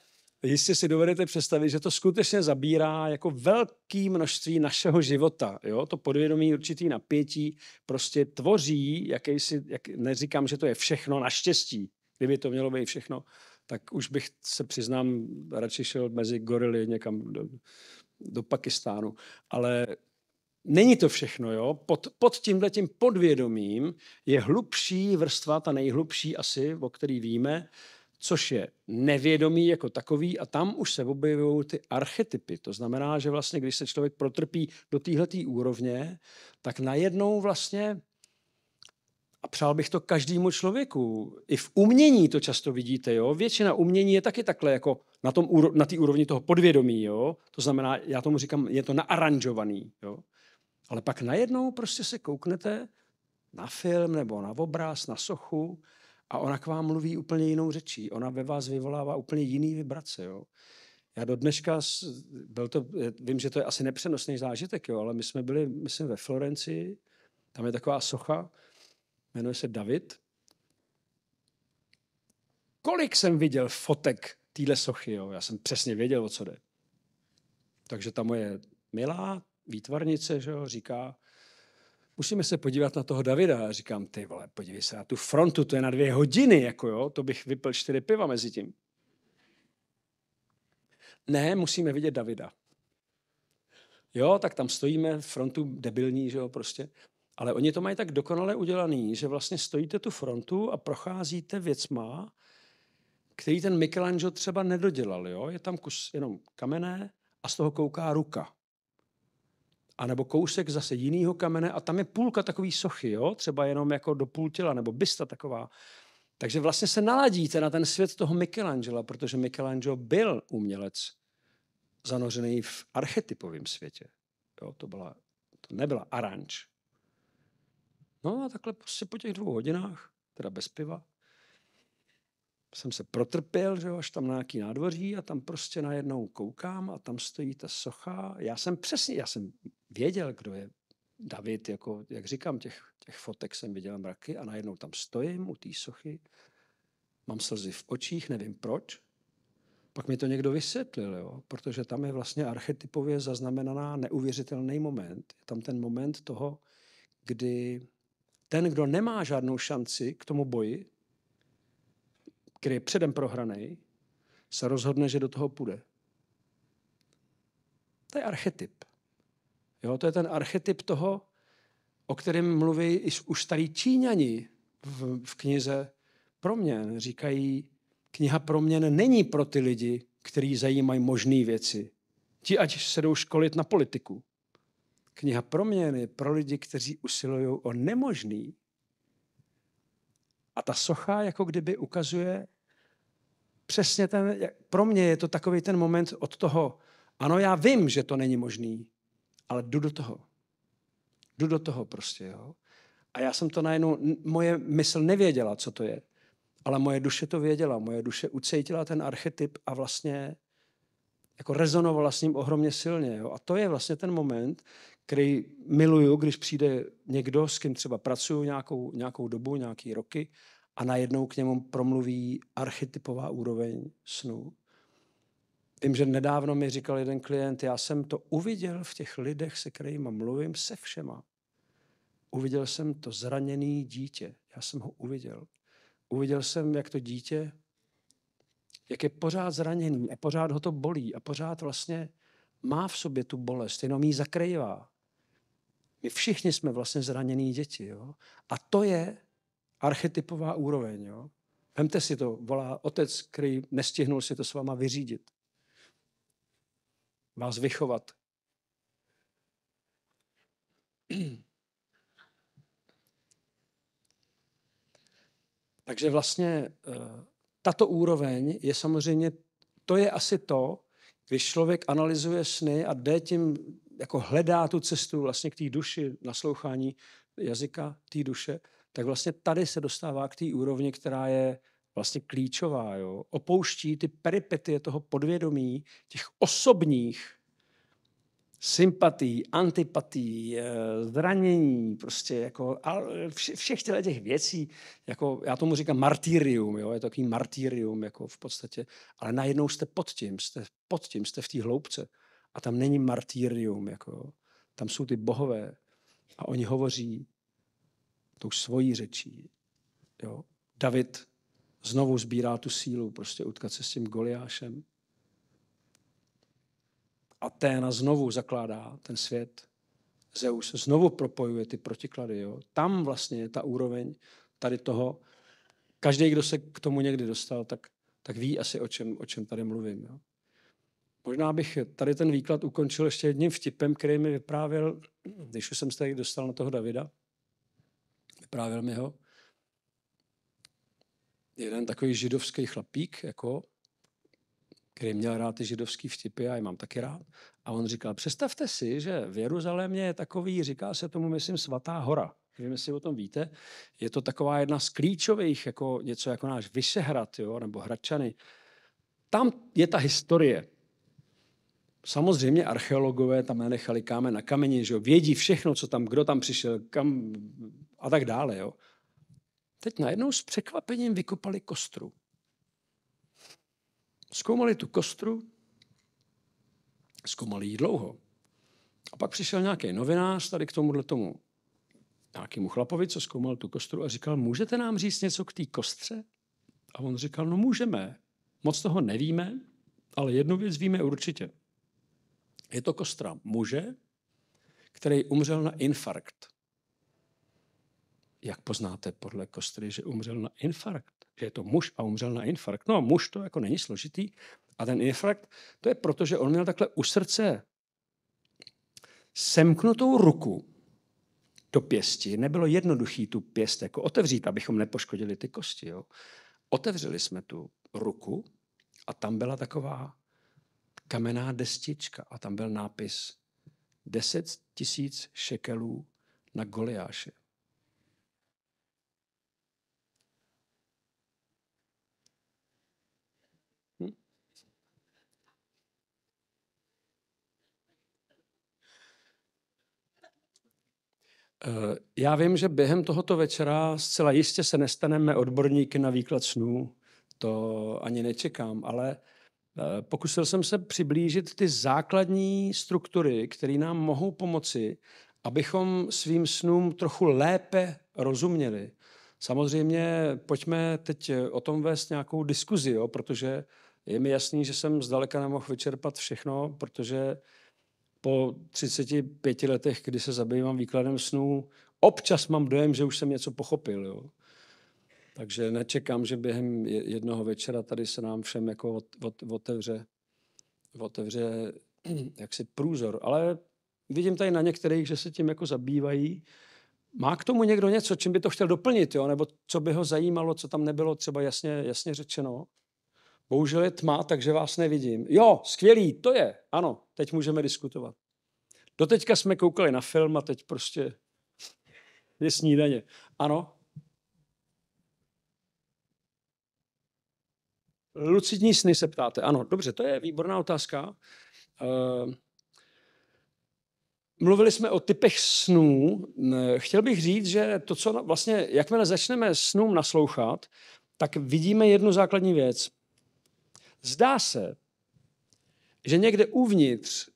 S1: jistě si dovedete představit, že to skutečně zabírá jako velké množství našeho života. Jo? To podvědomí určitý napětí prostě tvoří jakýsi, jak, neříkám, že to je všechno naštěstí, kdyby to mělo být všechno, tak už bych se přiznám, radši šel mezi gorily někam do, do Pakistánu. Ale není to všechno, jo. Pod, pod tímhle tím podvědomím je hlubší vrstva, ta nejhlubší asi, o který víme, což je nevědomí jako takový a tam už se objevují ty archetypy. To znamená, že vlastně, když se člověk protrpí do téhletý úrovně, tak najednou vlastně a přál bych to každému člověku. I v umění to často vidíte. Jo? Většina umění je taky takhle jako na, tom, na úrovni toho podvědomí. Jo? To znamená, já tomu říkám, je to naaranžovaný. Jo? Ale pak najednou prostě se kouknete na film nebo na obraz, na sochu a ona k vám mluví úplně jinou řečí. Ona ve vás vyvolává úplně jiný vibrace. Jo? Já do dneška, byl to, vím, že to je asi nepřenosný zážitek, jo, ale my jsme byli, myslím, ve Florencii, tam je taková socha, jmenuje se David. Kolik jsem viděl fotek téhle sochy, jo? já jsem přesně věděl, o co jde. Takže ta moje milá výtvarnice že jo, říká, musíme se podívat na toho Davida. A říkám, ty vole, podívej se na tu frontu, to je na dvě hodiny, jako jo, to bych vypil čtyři piva mezi tím. Ne, musíme vidět Davida. Jo, tak tam stojíme, frontu debilní, že jo, prostě. Ale oni to mají tak dokonale udělaný, že vlastně stojíte tu frontu a procházíte věcma, který ten Michelangelo třeba nedodělal, jo. Je tam kus jenom kamené a z toho kouká ruka. A nebo kousek zase jiného kamene a tam je půlka takový sochy, jo? třeba jenom jako do půl těla, nebo bysta taková. Takže vlastně se naladíte na ten svět toho Michelangela, protože Michelangelo byl umělec zanořený v archetypovém světě. Jo, to, byla, to nebyla aranž. No a takhle prostě po těch dvou hodinách, teda bez piva, jsem se protrpěl, že jo, až tam na nějaký nádvoří a tam prostě najednou koukám a tam stojí ta socha. Já jsem přesně, já jsem věděl, kdo je David, jako, jak říkám, těch, těch fotek jsem viděl mraky a najednou tam stojím u té sochy, mám slzy v očích, nevím proč. Pak mi to někdo vysvětlil, jo, protože tam je vlastně archetypově zaznamenaná neuvěřitelný moment. Je tam ten moment toho, kdy ten, kdo nemá žádnou šanci k tomu boji, který je předem prohraný, se rozhodne, že do toho půjde. To je archetyp. Jo, to je ten archetyp toho, o kterém mluví i už starý Číňani v, v knize Proměn. Říkají, kniha Proměn není pro ty lidi, který zajímají možné věci. Ti, ať se jdou školit na politiku. Kniha Proměn je pro lidi, kteří usilují o nemožný a ta socha jako kdyby ukazuje přesně ten, pro mě je to takový ten moment od toho, ano, já vím, že to není možný, ale jdu do toho. Jdu do toho prostě, jo. A já jsem to najednou, moje mysl nevěděla, co to je, ale moje duše to věděla, moje duše ucítila ten archetyp a vlastně jako rezonovala s ním ohromně silně. Jo? A to je vlastně ten moment, který miluju, když přijde někdo, s kým třeba pracuju nějakou, nějakou dobu, nějaký roky a najednou k němu promluví archetypová úroveň snů. Vím, že nedávno mi říkal jeden klient, já jsem to uviděl v těch lidech, se kterými mluvím, se všema. Uviděl jsem to zraněné dítě. Já jsem ho uviděl. Uviděl jsem, jak to dítě, jak je pořád zraněný a pořád ho to bolí a pořád vlastně má v sobě tu bolest, jenom ji zakrývá. My všichni jsme vlastně zranění děti. Jo? A to je archetypová úroveň. Jo? Vemte si to, volá otec, který nestihnul si to s váma vyřídit. Vás vychovat. Takže vlastně eh, tato úroveň je samozřejmě, to je asi to, když člověk analyzuje sny a jde tím jako hledá tu cestu vlastně k té duši, naslouchání jazyka té duše, tak vlastně tady se dostává k té úrovni, která je vlastně klíčová. Jo? Opouští ty peripety toho podvědomí, těch osobních sympatí, antipatí, eh, zranění, prostě jako všech těch, těch věcí, jako já tomu říkám martýrium, jo, je to takový martýrium, jako v podstatě, ale najednou jste pod tím, jste pod tím, jste v té hloubce. A tam není martýrium, jako, tam jsou ty bohové a oni hovoří tou svojí řečí. Jo. David znovu sbírá tu sílu, prostě utkat se s tím Goliášem. A Téna znovu zakládá ten svět. Zeus znovu propojuje ty protiklady. Jo. Tam vlastně je ta úroveň tady toho. Každý, kdo se k tomu někdy dostal, tak, tak ví asi, o čem, o čem tady mluvím. Jo. Možná bych tady ten výklad ukončil ještě jedním vtipem, který mi vyprávěl, když už jsem se tady dostal na toho Davida, vyprávěl mi ho jeden takový židovský chlapík, jako, který měl rád ty židovský vtipy, a je mám taky rád. A on říkal, představte si, že v Jeruzalémě je takový, říká se tomu, myslím, svatá hora. Nevím, jestli o tom víte. Je to taková jedna z klíčových, jako něco jako náš Vyšehrad, jo, nebo Hradčany. Tam je ta historie Samozřejmě archeologové tam nenechali kámen na kameni, že jo? vědí všechno, co tam, kdo tam přišel, kam a tak dále. Jo? Teď najednou s překvapením vykopali kostru. Zkoumali tu kostru, zkoumali ji dlouho. A pak přišel nějaký novinář tady k tomuhle tomu nějakému chlapovi, co zkoumal tu kostru a říkal, můžete nám říct něco k té kostře? A on říkal, no můžeme. Moc toho nevíme, ale jednu věc víme určitě. Je to kostra muže, který umřel na infarkt. Jak poznáte podle kostry, že umřel na infarkt? Že je to muž a umřel na infarkt? No, muž to jako není složitý. A ten infarkt, to je proto, že on měl takhle u srdce semknutou ruku do pěsti. Nebylo jednoduchý tu pěst jako otevřít, abychom nepoškodili ty kosti. Jo? Otevřeli jsme tu ruku a tam byla taková kamenná destička a tam byl nápis 10 tisíc šekelů na Goliáše. Hm? Eh, já vím, že během tohoto večera zcela jistě se nestaneme odborníky na výklad snů, to ani nečekám, ale Eh, pokusil jsem se přiblížit ty základní struktury, které nám mohou pomoci, abychom svým snům trochu lépe rozuměli. Samozřejmě pojďme teď eh, o tom vést nějakou diskuzi, jo, protože je mi jasný, že jsem zdaleka nemohl vyčerpat všechno, protože po 35 letech, kdy se zabývám výkladem snů, občas mám dojem, že už jsem něco pochopil. Jo. Takže nečekám, že během jednoho večera tady se nám všem jako otevře, otevře jaksi průzor. Ale vidím tady na některých, že se tím jako zabývají. Má k tomu někdo něco, čím by to chtěl doplnit, jo? nebo co by ho zajímalo, co tam nebylo třeba jasně, jasně řečeno? Bohužel je tma, takže vás nevidím. Jo, skvělý, to je, ano, teď můžeme diskutovat. Doteďka jsme koukali na film a teď prostě je snídaně. Ano, Lucidní sny se ptáte. Ano, dobře, to je výborná otázka. Ehm, mluvili jsme o typech snů. Ehm, chtěl bych říct, že to, co vlastně, jakmile začneme snům naslouchat, tak vidíme jednu základní věc. Zdá se, že někde uvnitř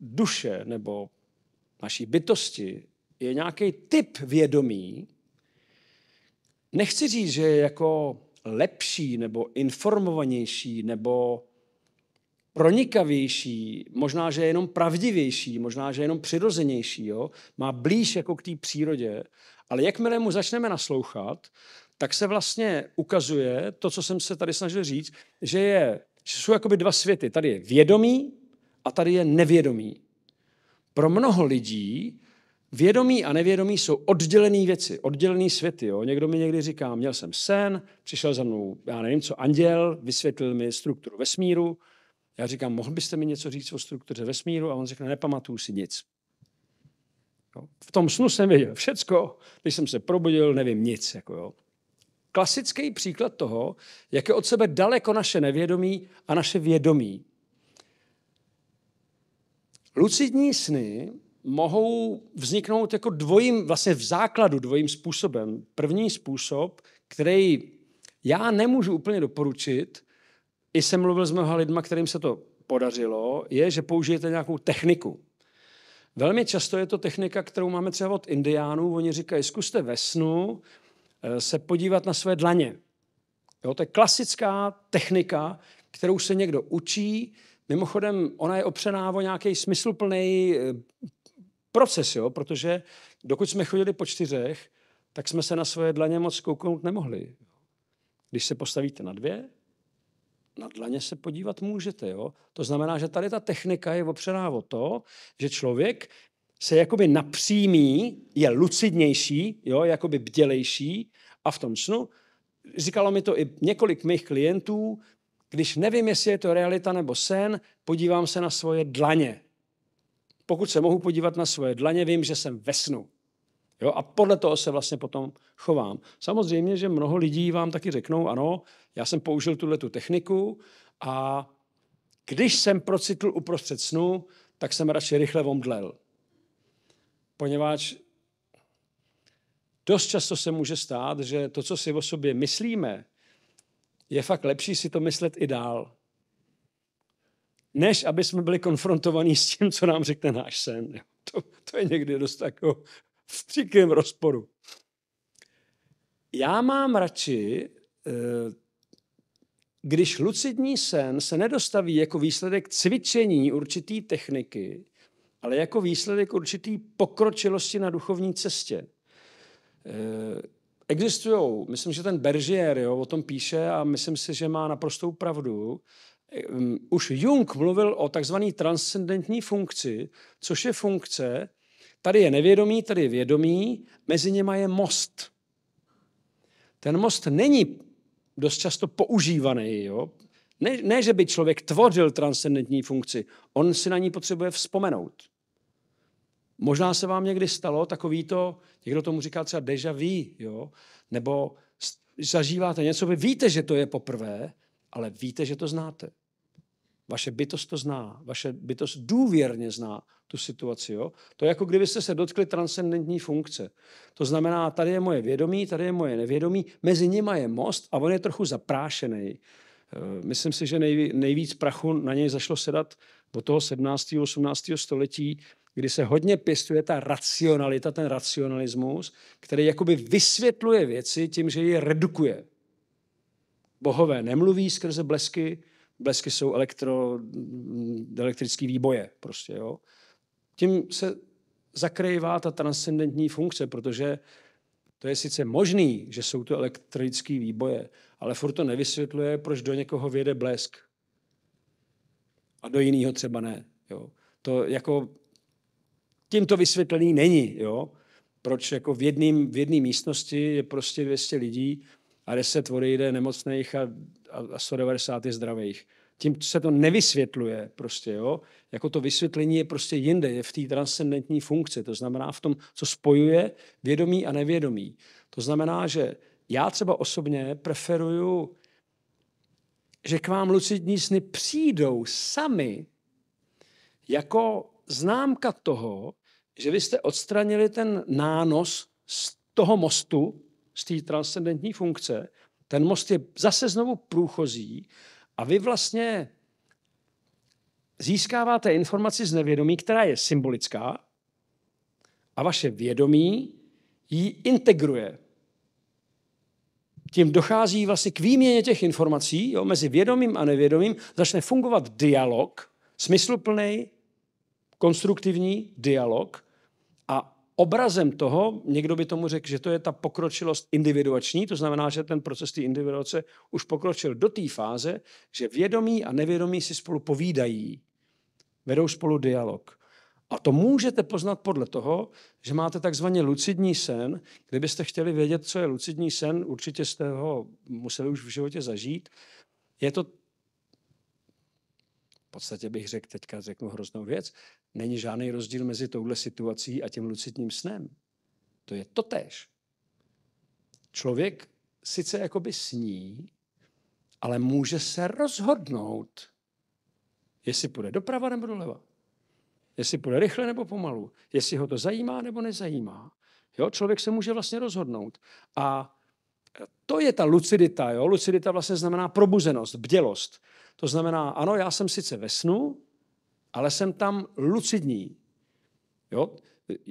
S1: duše nebo naší bytosti je nějaký typ vědomí. Nechci říct, že je jako lepší nebo informovanější nebo pronikavější, možná, že je jenom pravdivější, možná, že je jenom přirozenější, jo? má blíž jako k té přírodě. Ale jakmile mu začneme naslouchat, tak se vlastně ukazuje to, co jsem se tady snažil říct, že, je, že jsou jakoby dva světy. Tady je vědomí a tady je nevědomí. Pro mnoho lidí Vědomí a nevědomí jsou oddělené věci, oddělené světy. Jo? Někdo mi někdy říká, měl jsem sen, přišel za mnou, já nevím co, anděl, vysvětlil mi strukturu vesmíru. Já říkám, mohl byste mi něco říct o struktuře vesmíru? A on řekne, nepamatuju si nic. Jo? V tom snu jsem věděl všecko, když jsem se probudil, nevím nic. Jako jo? Klasický příklad toho, jak je od sebe daleko naše nevědomí a naše vědomí. Lucidní sny mohou vzniknout jako dvojím, vlastně v základu dvojím způsobem. První způsob, který já nemůžu úplně doporučit, i jsem mluvil s mnoha lidma, kterým se to podařilo, je, že použijete nějakou techniku. Velmi často je to technika, kterou máme třeba od indiánů. Oni říkají, zkuste ve snu eh, se podívat na své dlaně. Jo, to je klasická technika, kterou se někdo učí. Mimochodem, ona je opřená o nějaký smysluplný eh, proces, jo, protože dokud jsme chodili po čtyřech, tak jsme se na svoje dlaně moc kouknout nemohli. Když se postavíte na dvě, na dlaně se podívat můžete. Jo? To znamená, že tady ta technika je opřená o to, že člověk se jakoby napřímí, je lucidnější, jo? jakoby bdělejší a v tom snu, říkalo mi to i několik mých klientů, když nevím, jestli je to realita nebo sen, podívám se na svoje dlaně pokud se mohu podívat na svoje dlaně, vím, že jsem ve snu. Jo? A podle toho se vlastně potom chovám. Samozřejmě, že mnoho lidí vám taky řeknou, ano, já jsem použil tuhle tu techniku a když jsem procitl uprostřed snu, tak jsem radši rychle omdlel. Poněvadž dost často se může stát, že to, co si o sobě myslíme, je fakt lepší si to myslet i dál než aby jsme byli konfrontovaní s tím, co nám řekne náš sen. To, to je někdy dost jako v příkrém rozporu. Já mám radši, eh, když lucidní sen se nedostaví jako výsledek cvičení určitý techniky, ale jako výsledek určitý pokročilosti na duchovní cestě. Eh, existují, myslím, že ten Bergier jo, o tom píše a myslím si, že má naprostou pravdu, Ehm, už Jung mluvil o takzvané transcendentní funkci, což je funkce, tady je nevědomí, tady je vědomí, mezi něma je most. Ten most není dost často používaný. Jo? Ne, ne, že by člověk tvořil transcendentní funkci, on si na ní potřebuje vzpomenout. Možná se vám někdy stalo takový to, někdo tomu říká třeba deja vu, jo? nebo zažíváte něco, vy víte, že to je poprvé, ale víte, že to znáte. Vaše bytost to zná, vaše bytost důvěrně zná tu situaci. Jo? To je jako kdybyste se dotkli transcendentní funkce. To znamená, tady je moje vědomí, tady je moje nevědomí, mezi nima je most a on je trochu zaprášený. Eh, myslím si, že nejvíc prachu na něj zašlo sedat od toho 17. 18. století, kdy se hodně pěstuje ta racionalita, ten racionalismus, který jakoby vysvětluje věci tím, že je redukuje. Bohové nemluví skrze blesky, blesky jsou elektro, elektrický výboje prostě, jo. Tím se zakrývá ta transcendentní funkce, protože to je sice možný, že jsou to elektrické výboje, ale furt to nevysvětluje, proč do někoho věde blesk a do jiného třeba ne. Jo. To jako tím to vysvětlený není, jo. proč jako v jedné v místnosti je prostě 200 lidí a 10 odejde nemocných a, a 190 je zdravých. Tím se to nevysvětluje prostě, jo. Jako to vysvětlení je prostě jinde, je v té transcendentní funkci, to znamená v tom, co spojuje vědomí a nevědomí. To znamená, že já třeba osobně preferuju, že k vám lucidní sny přijdou sami jako známka toho, že vy jste odstranili ten nános z toho mostu, z té transcendentní funkce, ten most je zase znovu průchozí a vy vlastně získáváte informaci z nevědomí, která je symbolická a vaše vědomí ji integruje. Tím dochází vlastně k výměně těch informací jo, mezi vědomím a nevědomím, začne fungovat dialog, smysluplný, konstruktivní dialog, obrazem toho, někdo by tomu řekl, že to je ta pokročilost individuační, to znamená, že ten proces té individuace už pokročil do té fáze, že vědomí a nevědomí si spolu povídají, vedou spolu dialog. A to můžete poznat podle toho, že máte takzvaně lucidní sen. Kdybyste chtěli vědět, co je lucidní sen, určitě jste ho museli už v životě zažít. Je to v podstatě bych řekl, teďka řeknu hroznou věc, Není žádný rozdíl mezi touhle situací a tím lucidním snem. To je totéž. Člověk sice jakoby sní, ale může se rozhodnout, jestli půjde doprava nebo doleva. Jestli půjde rychle nebo pomalu. Jestli ho to zajímá nebo nezajímá. Jo, člověk se může vlastně rozhodnout. A to je ta lucidita. Jo? Lucidita vlastně znamená probuzenost, bdělost. To znamená, ano, já jsem sice ve snu, ale jsem tam lucidní. Jo?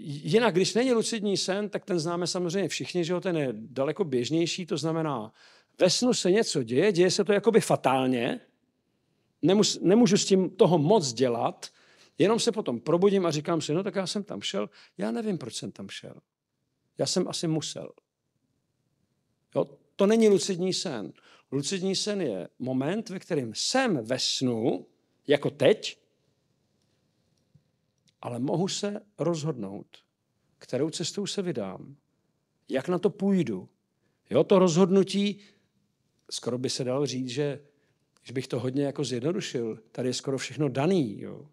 S1: Jinak, když není lucidní sen, tak ten známe samozřejmě všichni, že ten je daleko běžnější, to znamená, ve snu se něco děje, děje se to jakoby fatálně, Nemus, nemůžu s tím toho moc dělat, jenom se potom probudím a říkám si, no tak já jsem tam šel, já nevím, proč jsem tam šel. Já jsem asi musel. Jo? To není lucidní sen. Lucidní sen je moment, ve kterém jsem ve snu, jako teď, ale mohu se rozhodnout, kterou cestou se vydám, jak na to půjdu. Jo, to rozhodnutí, skoro by se dalo říct, že když bych to hodně jako zjednodušil, tady je skoro všechno daný, jo.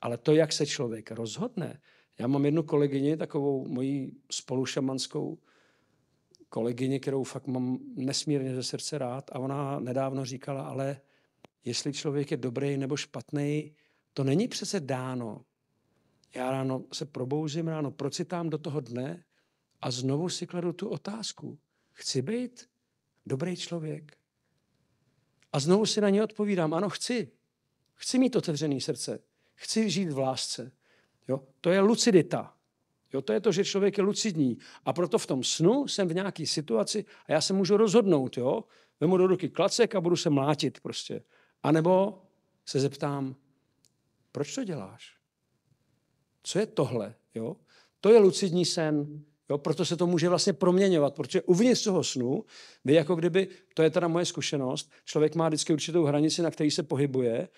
S1: Ale to, jak se člověk rozhodne, já mám jednu kolegyni, takovou moji spolušamanskou kolegyni, kterou fakt mám nesmírně ze srdce rád a ona nedávno říkala, ale jestli člověk je dobrý nebo špatný, to není přece dáno já ráno se probouzím, ráno procitám do toho dne a znovu si kladu tu otázku. Chci být dobrý člověk? A znovu si na ně odpovídám. Ano, chci. Chci mít otevřené srdce. Chci žít v lásce. Jo? To je lucidita. Jo, to je to, že člověk je lucidní. A proto v tom snu jsem v nějaké situaci a já se můžu rozhodnout. Jo? Vemu do ruky klacek a budu se mlátit prostě. A nebo se zeptám, proč to děláš? co je tohle? Jo? To je lucidní sen, jo? proto se to může vlastně proměňovat, protože uvnitř toho snu, vy jako kdyby, to je teda moje zkušenost, člověk má vždycky určitou hranici, na který se pohybuje,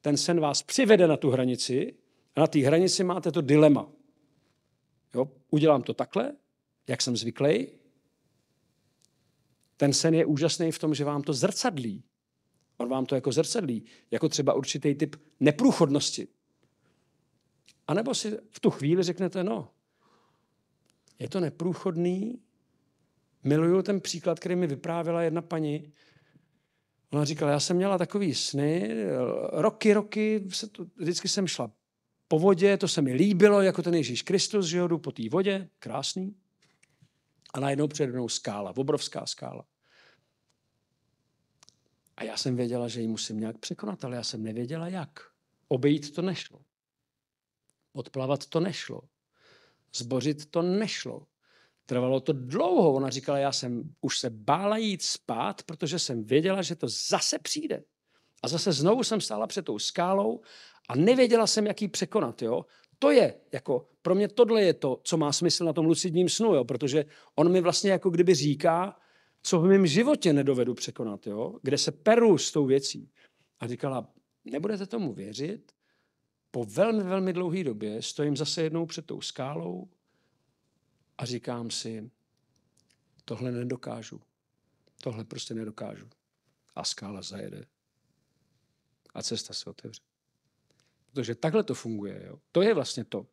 S1: ten sen vás přivede na tu hranici a na té hranici máte to dilema. Jo? Udělám to takhle, jak jsem zvyklý. Ten sen je úžasný v tom, že vám to zrcadlí. On vám to jako zrcadlí, jako třeba určitý typ neprůchodnosti. A nebo si v tu chvíli řeknete, no, je to neprůchodný, miluju ten příklad, který mi vyprávěla jedna paní, Ona říkala, já jsem měla takový sny, roky, roky, se to, vždycky jsem šla po vodě, to se mi líbilo, jako ten Ježíš Kristus, že jdu po té vodě, krásný. A najednou před mnou skála, obrovská skála. A já jsem věděla, že ji musím nějak překonat, ale já jsem nevěděla, jak. Obejít to nešlo. Odplavat to nešlo. Zbořit to nešlo. Trvalo to dlouho. Ona říkala, já jsem už se bála jít spát, protože jsem věděla, že to zase přijde. A zase znovu jsem stála před tou skálou a nevěděla jsem, jak ji překonat. Jo? To je, jako, pro mě tohle je to, co má smysl na tom lucidním snu, jo? protože on mi vlastně jako kdyby říká, co v mém životě nedovedu překonat, jo? kde se peru s tou věcí. A říkala, nebudete tomu věřit, po velmi, velmi dlouhé době stojím zase jednou před tou skálou a říkám si, tohle nedokážu. Tohle prostě nedokážu. A skála zajede. A cesta se otevře. Protože takhle to funguje. Jo? To je vlastně to.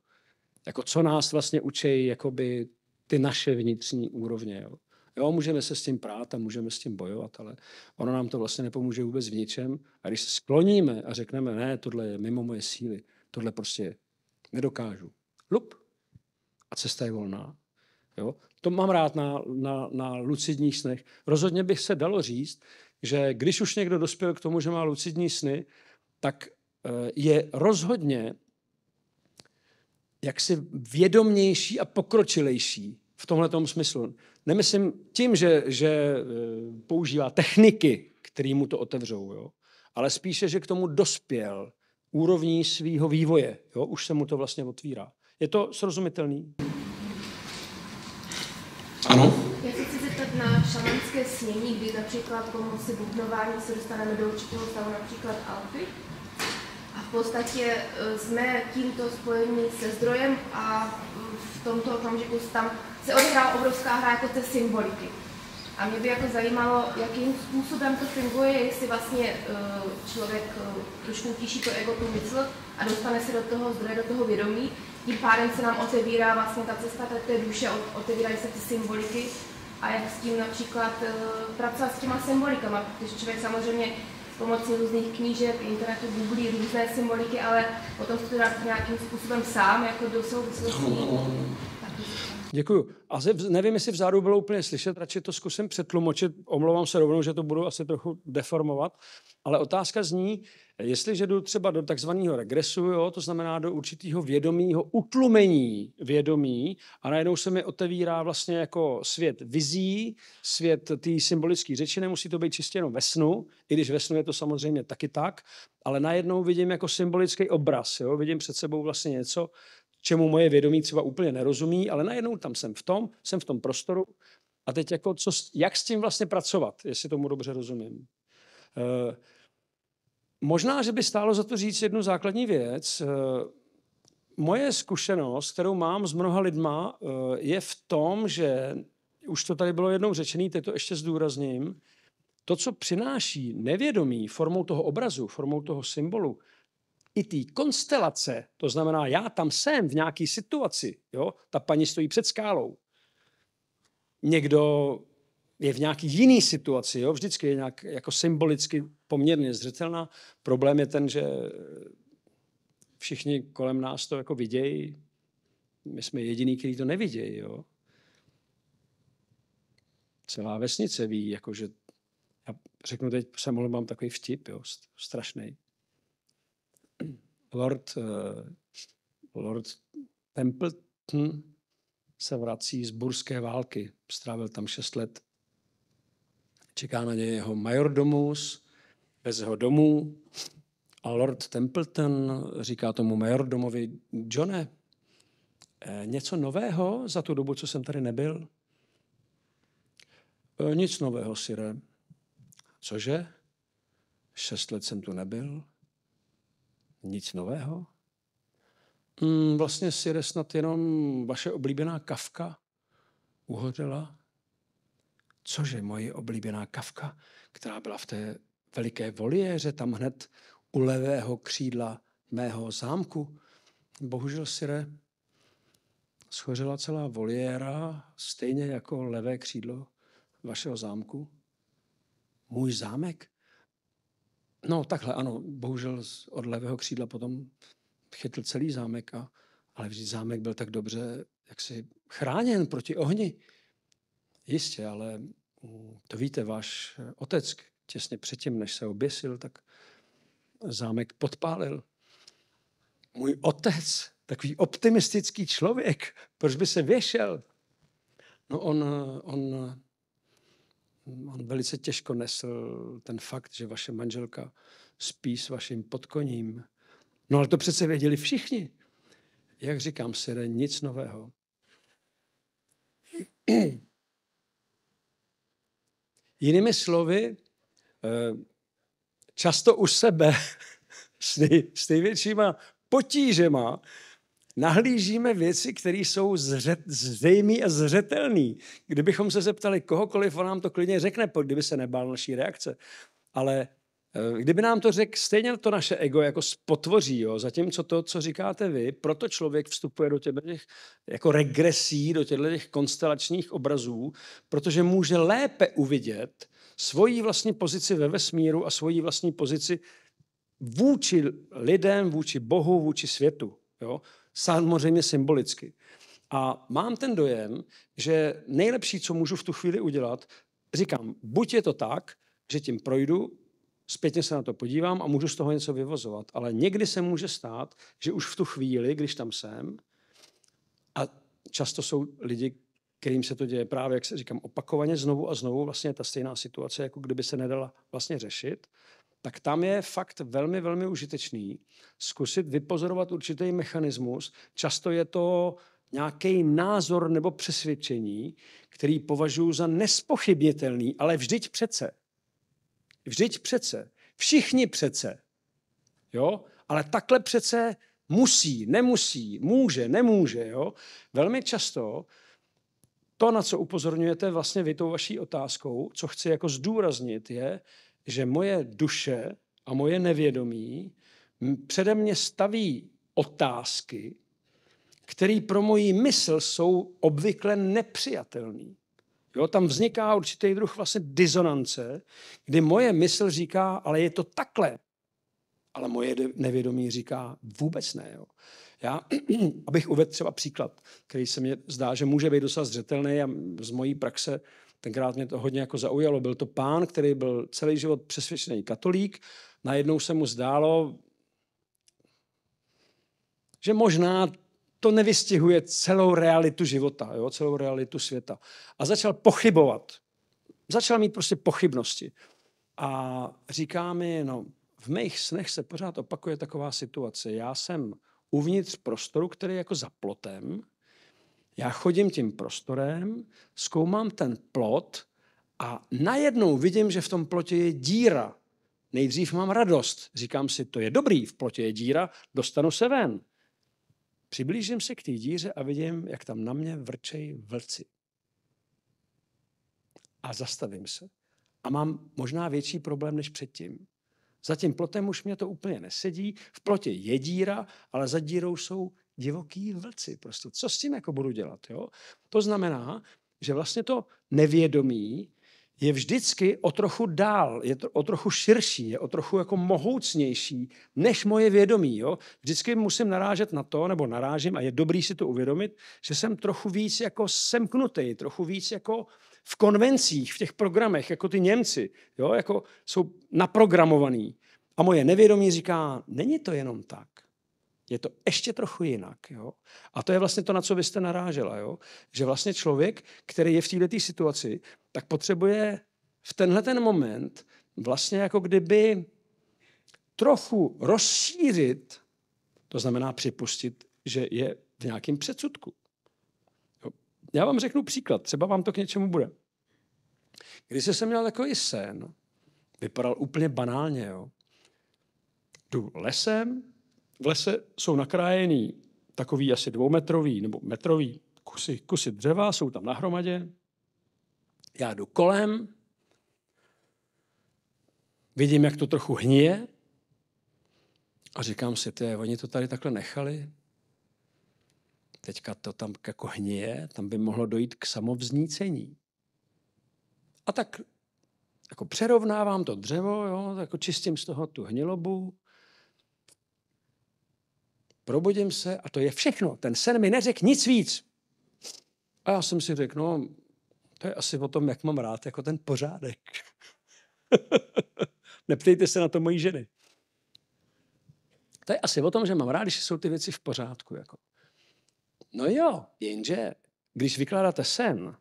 S1: Jako co nás vlastně učí jakoby ty naše vnitřní úrovně. Jo? Jo, můžeme se s tím prát a můžeme s tím bojovat, ale ono nám to vlastně nepomůže vůbec v ničem. A když se skloníme a řekneme, ne, tohle je mimo moje síly, tohle prostě nedokážu. Lup. A cesta je volná. Jo? To mám rád na, na, na lucidních snech. Rozhodně bych se dalo říct, že když už někdo dospěl k tomu, že má lucidní sny, tak eh, je rozhodně jaksi vědomnější a pokročilejší v tomhle smyslu. Nemyslím tím, že, že e, používá techniky, které mu to otevřou, jo? ale spíše, že k tomu dospěl úrovní svého vývoje. Jo? Už se mu to vlastně otvírá. Je to srozumitelný? Ano. Já se chci zeptat na šamanské snění, kdy například pomocí bubnování se dostaneme do určitého stavu, například alfy. A v podstatě e, jsme tímto spojení se zdrojem a v tomto okamžiku tam se odehrála obrovská hra jako té symboliky. A mě by jako zajímalo, jakým způsobem to funguje, jestli vlastně eh, člověk eh, trošku tíší to ego, tu mysl a dostane se do toho zdroje, do toho vědomí. Tím pádem se nám otevírá vlastně ta cesta té, té duše, otevírají se ty symboliky a jak s tím například eh, pracovat s těma symbolikama, protože člověk samozřejmě pomocí různých knížek, internetu, googlí různé symboliky, ale potom se to dá nějakým způsobem sám, jako do souvislostí Děkuju. ze, nevím, jestli vzadu bylo úplně slyšet, radši to zkusím přetlumočit. Omlouvám se rovnou, že to budu asi trochu deformovat. Ale otázka zní, jestliže jdu třeba do takzvaného regresu, jo, to znamená do určitého vědomího utlumení vědomí a najednou se mi otevírá vlastně jako svět vizí, svět té symbolické řeči, nemusí to být čistě jenom ve snu, i když ve snu je to samozřejmě taky tak, ale najednou vidím jako symbolický obraz, jo, vidím před sebou vlastně něco, čemu moje vědomí třeba úplně nerozumí, ale najednou tam jsem v tom, jsem v tom prostoru a teď jako co, jak s tím vlastně pracovat, jestli tomu dobře rozumím. E, možná, že by stálo za to říct jednu základní věc. E, moje zkušenost, kterou mám s mnoha lidma, e, je v tom, že už to tady bylo jednou řečené, teď to ještě zdůrazním, to, co přináší nevědomí formou toho obrazu, formou toho symbolu, i té konstelace, to znamená, já tam jsem v nějaké situaci, jo? ta paní stojí před skálou. Někdo je v nějaký jiný situaci, jo? vždycky je nějak jako symbolicky poměrně zřetelná. Problém je ten, že všichni kolem nás to jako vidějí, my jsme jediní, kteří to nevidějí. Jo? Celá vesnice ví, jakože já řeknu teď, jsem mohl mám takový vtip, jo, strašný. Lord, eh, Lord Templeton se vrací z burské války. Strávil tam šest let. Čeká na něj jeho majordomus, bez jeho domů. A Lord Templeton říká tomu majordomovi, Johne, eh, něco nového za tu dobu, co jsem tady nebyl? Eh, nic nového, sire. Cože? Šest let jsem tu nebyl nic nového? Mm, vlastně si jde snad jenom vaše oblíbená kavka uhořela. Cože moje oblíbená kavka, která byla v té veliké voliéře, tam hned u levého křídla mého zámku. Bohužel, Sire, schořela celá voliéra, stejně jako levé křídlo vašeho zámku. Můj zámek No takhle, ano, bohužel od levého křídla potom chytl celý zámek, a, ale vždyť zámek byl tak dobře jaksi chráněn proti ohni. Jistě, ale mm, to víte, váš eh, otec těsně předtím, než se oběsil, tak zámek podpálil. Můj otec, takový optimistický člověk, proč by se věšel? No on, eh, on on velice těžko nesl ten fakt, že vaše manželka spí s vaším podkoním. No ale to přece věděli všichni. Jak říkám, Sire, nic nového. Jinými slovy, eh, často u sebe s, nej, s největšíma potížema nahlížíme věci, které jsou zřet, zřejmé a zřetelné. Kdybychom se zeptali kohokoliv, on nám to klidně řekne, kdyby se nebál naší reakce. Ale eh, Kdyby nám to řekl, stejně to naše ego jako spotvoří, jo? zatímco to, co říkáte vy, proto člověk vstupuje do těch jako regresí, do těch konstelačních obrazů, protože může lépe uvidět svoji vlastní pozici ve vesmíru a svoji vlastní pozici vůči lidem, vůči Bohu, vůči světu. Jo? samozřejmě symbolicky. A mám ten dojem, že nejlepší, co můžu v tu chvíli udělat, říkám, buď je to tak, že tím projdu, zpětně se na to podívám a můžu z toho něco vyvozovat. Ale někdy se může stát, že už v tu chvíli, když tam jsem, a často jsou lidi, kterým se to děje právě, jak se říkám, opakovaně znovu a znovu, vlastně ta stejná situace, jako kdyby se nedala vlastně řešit, tak tam je fakt velmi, velmi užitečný zkusit vypozorovat určitý mechanismus. Často je to nějaký názor nebo přesvědčení, který považuji za nespochybnitelný, ale vždyť přece. Vždyť přece. Všichni přece. Jo? Ale takhle přece musí, nemusí, může, nemůže. Jo? Velmi často to, na co upozorňujete vlastně vy tou vaší otázkou, co chci jako zdůraznit, je, že moje duše a moje nevědomí přede mě staví otázky, které pro moji mysl jsou obvykle nepřijatelné. Jo, tam vzniká určitý druh vlastně disonance, kdy moje mysl říká, ale je to takhle. Ale moje nevědomí říká vůbec ne. Jo. Já, abych uvedl třeba příklad, který se mně zdá, že může být dosa zřetelný a z mojí praxe Tenkrát mě to hodně jako zaujalo. Byl to pán, který byl celý život přesvědčený katolík. Najednou se mu zdálo, že možná to nevystihuje celou realitu života, jo? celou realitu světa. A začal pochybovat. Začal mít prostě pochybnosti. A říká mi, no, v mých snech se pořád opakuje taková situace. Já jsem uvnitř prostoru, který je jako za plotem já chodím tím prostorem, zkoumám ten plot a najednou vidím, že v tom plotě je díra. Nejdřív mám radost. Říkám si, to je dobrý, v plotě je díra, dostanu se ven. Přiblížím se k té díře a vidím, jak tam na mě vrčejí vlci. A zastavím se. A mám možná větší problém než předtím. Za tím plotem už mě to úplně nesedí. V plotě je díra, ale za dírou jsou divoký vlci. Prostě co s tím jako budu dělat? Jo? To znamená, že vlastně to nevědomí je vždycky o trochu dál, je to, o trochu širší, je o trochu jako mohoucnější než moje vědomí. Jo? Vždycky musím narážet na to, nebo narážím a je dobrý si to uvědomit, že jsem trochu víc jako semknutý, trochu víc jako v konvencích, v těch programech, jako ty Němci, jo? jako jsou naprogramovaný. A moje nevědomí říká, není to jenom tak je to ještě trochu jinak. Jo? A to je vlastně to, na co byste narážela. Jo? Že vlastně člověk, který je v této situaci, tak potřebuje v tenhle ten moment vlastně jako kdyby trochu rozšířit, to znamená připustit, že je v nějakém předsudku. Jo? Já vám řeknu příklad, třeba vám to k něčemu bude. Když jsem měl takový sen, vypadal úplně banálně, jo. Jdu lesem, v lese jsou nakrájený takový asi dvoumetrový nebo metrový kusy, kusy dřeva, jsou tam nahromadě. Já jdu kolem, vidím, jak to trochu hníje a říkám si, ty, oni to tady takhle nechali, teďka to tam jako hníje, tam by mohlo dojít k samovznícení. A tak jako přerovnávám to dřevo, jo, jako čistím z toho tu hnilobu, probudím se a to je všechno. Ten sen mi neřekl nic víc. A já jsem si řekl, no, to je asi o tom, jak mám rád, jako ten pořádek. Neptejte se na to mojí ženy. To je asi o tom, že mám rád, že jsou ty věci v pořádku. Jako. No jo, jenže když vykládáte sen,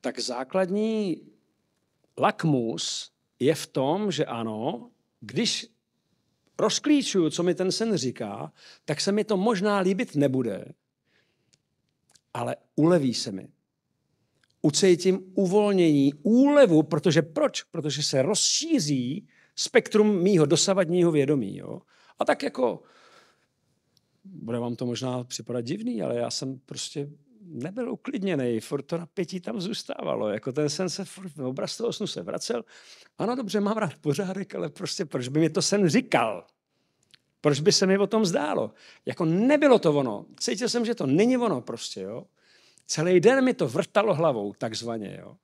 S1: tak základní lakmus je v tom, že ano, když rozklíčuju, co mi ten sen říká, tak se mi to možná líbit nebude, ale uleví se mi. Ucítím uvolnění, úlevu, protože proč? Protože se rozšíří spektrum mýho dosavadního vědomí. Jo? A tak jako, bude vám to možná připadat divný, ale já jsem prostě nebyl uklidněný, furt to napětí tam zůstávalo, jako ten sen se furt, obraz toho snu se vracel. Ano, dobře, mám rád pořádek, ale prostě proč by mi to sen říkal? Proč by se mi o tom zdálo? Jako nebylo to ono. Cítil jsem, že to není ono prostě, jo. Celý den mi to vrtalo hlavou, takzvaně, jo.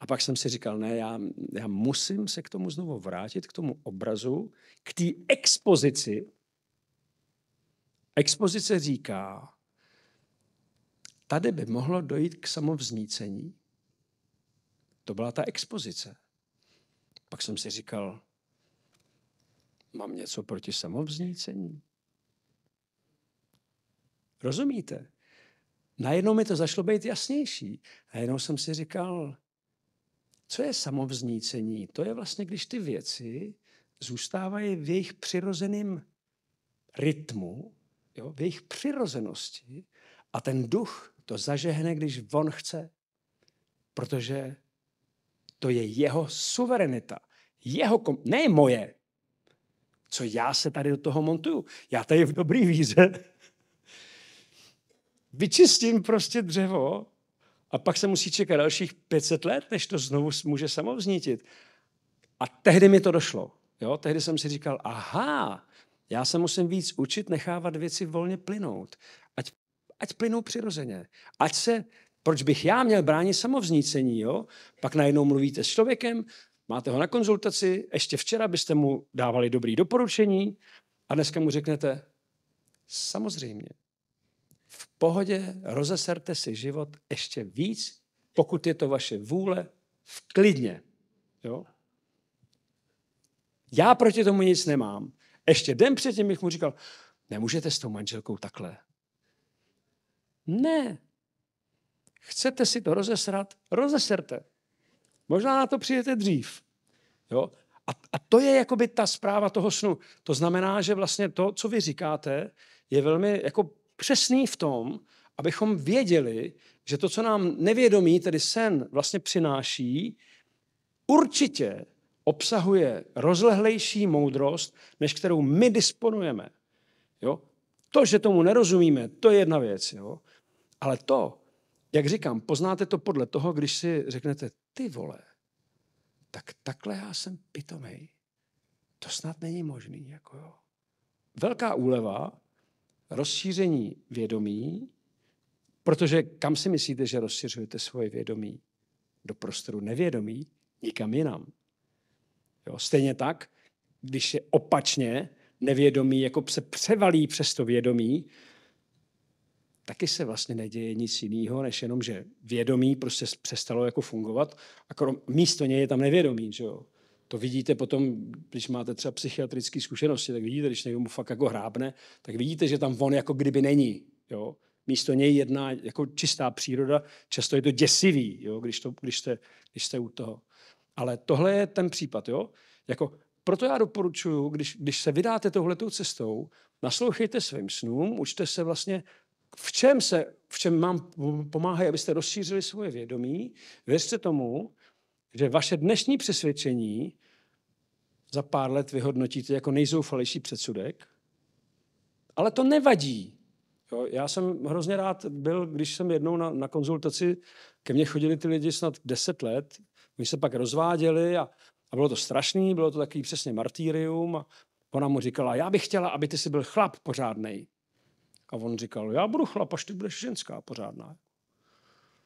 S1: A pak jsem si říkal, ne, já, já musím se k tomu znovu vrátit, k tomu obrazu, k té expozici. Expozice říká, Tady by mohlo dojít k samovznícení. To byla ta expozice. Pak jsem si říkal, mám něco proti samovznícení. Rozumíte? Najednou mi to zašlo být jasnější. Jenom jsem si říkal, co je samovznícení? To je vlastně, když ty věci zůstávají v jejich přirozeném rytmu, jo, v jejich přirozenosti a ten duch to zažehne, když on chce, protože to je jeho suverenita. Jeho, kom- ne moje. Co já se tady do toho montuju? Já tady v dobrý víze vyčistím prostě dřevo a pak se musí čekat dalších 500 let, než to znovu může samovznítit. A tehdy mi to došlo. Jo? Tehdy jsem si říkal, aha, já se musím víc učit nechávat věci volně plynout. Ať ať plynou přirozeně. Ať se, proč bych já měl bránit samovznícení, jo? Pak najednou mluvíte s člověkem, máte ho na konzultaci, ještě včera byste mu dávali dobrý doporučení a dneska mu řeknete, samozřejmě, v pohodě rozeserte si život ještě víc, pokud je to vaše vůle, v klidně. Jo? Já proti tomu nic nemám. Ještě den předtím bych mu říkal, nemůžete s tou manželkou takhle. Ne. Chcete si to rozesrat? Rozeserte. Možná na to přijete dřív. Jo? A, a to je jakoby ta zpráva toho snu. To znamená, že vlastně to, co vy říkáte, je velmi jako přesný v tom, abychom věděli, že to, co nám nevědomí, tedy sen, vlastně přináší, určitě obsahuje rozlehlejší moudrost, než kterou my disponujeme. Jo? To, že tomu nerozumíme, to je jedna věc. Jo? Ale to, jak říkám, poznáte to podle toho, když si řeknete, ty vole, tak takhle já jsem pitomej. To snad není možný. Jako jo. Velká úleva, rozšíření vědomí, protože kam si myslíte, že rozšiřujete svoje vědomí? Do prostoru nevědomí, nikam jinam. Jo, stejně tak, když je opačně nevědomí, jako se převalí přes to vědomí, taky se vlastně neděje nic jiného, než jenom, že vědomí prostě přestalo jako fungovat a krom, místo něj je tam nevědomí, že jo. To vidíte potom, když máte třeba psychiatrické zkušenosti, tak vidíte, když někdo mu fakt jako hrábne, tak vidíte, že tam on jako kdyby není, jo. Místo něj jedná jako čistá příroda, často je to děsivý, jo, když, to, když, jste, když jste u toho. Ale tohle je ten případ, jo. Jako proto já doporučuji, když, když se vydáte touhletou cestou, naslouchejte svým snům, učte se vlastně v čem, se, v čem mám pomáhají, abyste rozšířili svoje vědomí, věřte tomu, že vaše dnešní přesvědčení za pár let vyhodnotíte jako nejzoufalejší předsudek, ale to nevadí. Jo, já jsem hrozně rád byl, když jsem jednou na, na konzultaci, ke mně chodili ty lidi snad 10 let, my se pak rozváděli a, a bylo to strašný, bylo to takový přesně martýrium a ona mu říkala, já bych chtěla, aby ty si byl chlap pořádnej. A on říkal, já budu chlap, až ty budeš ženská pořádná.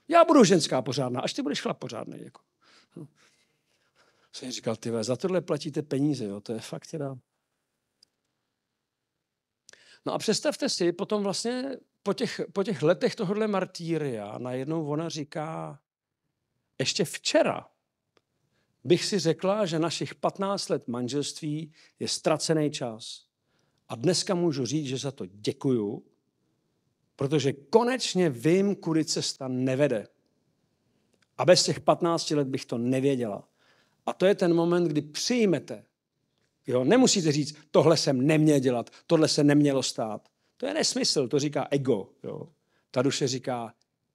S1: Já budu ženská pořádná, až ty budeš chlap pořádný. Jako. No. Jsem říkal, ty za tohle platíte peníze, jo, to je fakt teda... No a představte si, potom vlastně po těch, po těch letech tohohle martýria najednou ona říká, ještě včera bych si řekla, že našich 15 let manželství je ztracený čas. A dneska můžu říct, že za to děkuju, protože konečně vím, kudy cesta nevede. A bez těch 15 let bych to nevěděla. A to je ten moment, kdy přijmete. Jo, nemusíte říct, tohle jsem neměl dělat, tohle se nemělo stát. To je nesmysl, to říká ego. Jo. Ta duše říká,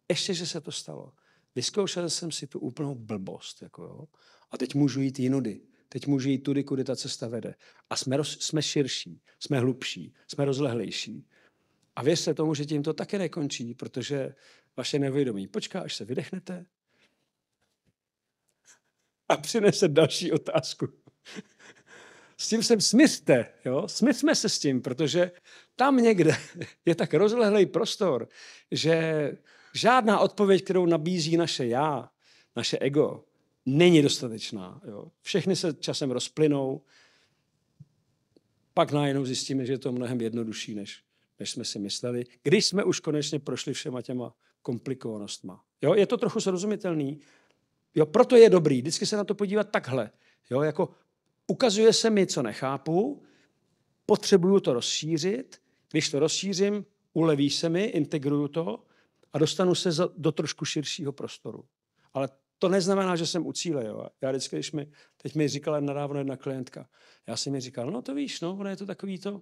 S1: ještě, že se to stalo. Vyzkoušel jsem si tu úplnou blbost. Jako jo. A teď můžu jít jinudy. Teď můžu jít tudy, kudy ta cesta vede. A jsme, roz, jsme širší, jsme hlubší, jsme rozlehlejší. A věřte tomu, že tím to také nekončí, protože vaše nevědomí počká, až se vydechnete a přinese další otázku. S tím se smyřte, jo? smyřme se s tím, protože tam někde je tak rozlehlý prostor, že žádná odpověď, kterou nabízí naše já, naše ego, není dostatečná. Jo? Všechny se časem rozplynou, pak najednou zjistíme, že je to mnohem jednodušší, než než jsme si mysleli, když jsme už konečně prošli všema těma komplikovanostma. Jo, je to trochu srozumitelný. Jo, proto je dobrý vždycky se na to podívat takhle. Jo, jako ukazuje se mi, co nechápu, potřebuju to rozšířit, když to rozšířím, uleví se mi, integruju to a dostanu se do trošku širšího prostoru. Ale to neznamená, že jsem u cíle. Jo. Já vždycky, když mi, teď mi říkala nedávno jedna klientka, já jsem mi říkal, no to víš, no, ono je to takový to,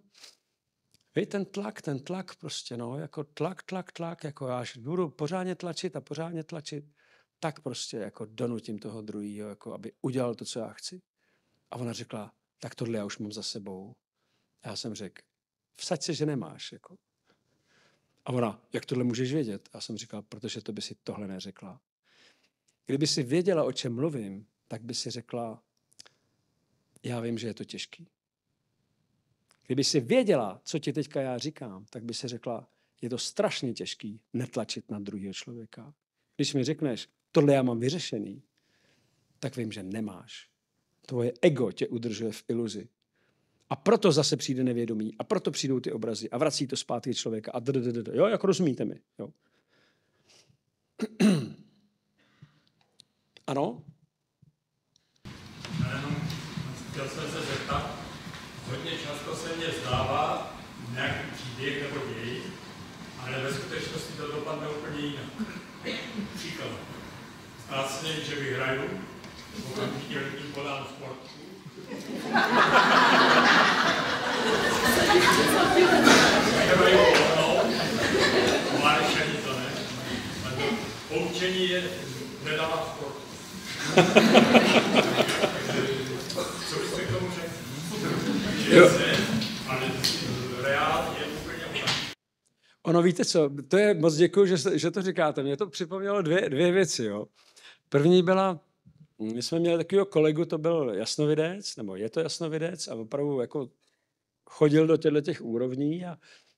S1: Víte, ten tlak, ten tlak prostě, no, jako tlak, tlak, tlak, jako já budu pořádně tlačit a pořádně tlačit, tak prostě jako donutím toho druhého, jako aby udělal to, co já chci. A ona řekla, tak tohle já už mám za sebou. A já jsem řekl, vsaď se, že nemáš, jako. A ona, jak tohle můžeš vědět? A jsem říkal, protože to by si tohle neřekla. Kdyby si věděla, o čem mluvím, tak by si řekla, já vím, že je to těžký. Kdyby si věděla, co ti teďka já říkám, tak by si řekla, je to strašně těžký netlačit na druhého člověka. Když mi řekneš, tohle já mám vyřešený, tak vím, že nemáš. Tvoje ego tě udržuje v iluzi. A proto zase přijde nevědomí a proto přijdou ty obrazy a vrací to zpátky člověka a ddd, jo, jako rozumíte mi. Jo. ano? chtěl jsem se zeptat, hodně často se mně zdává nějaký příběh nebo děj, ale ve skutečnosti to dopadne úplně jinak. Příklad. Zdá se mě, že vyhraju, okamžitě lidí podám sportku. Třeba ji pohnou, Márš ani to ne. Poučení je nedávat sportku. Ono víte co, to je, moc děkuji, že, že to říkáte. Mě to připomnělo dvě, dvě věci. Jo. První byla, my jsme měli takového kolegu, to byl jasnovidec, nebo je to jasnovidec a opravdu jako chodil do těchto těch úrovní a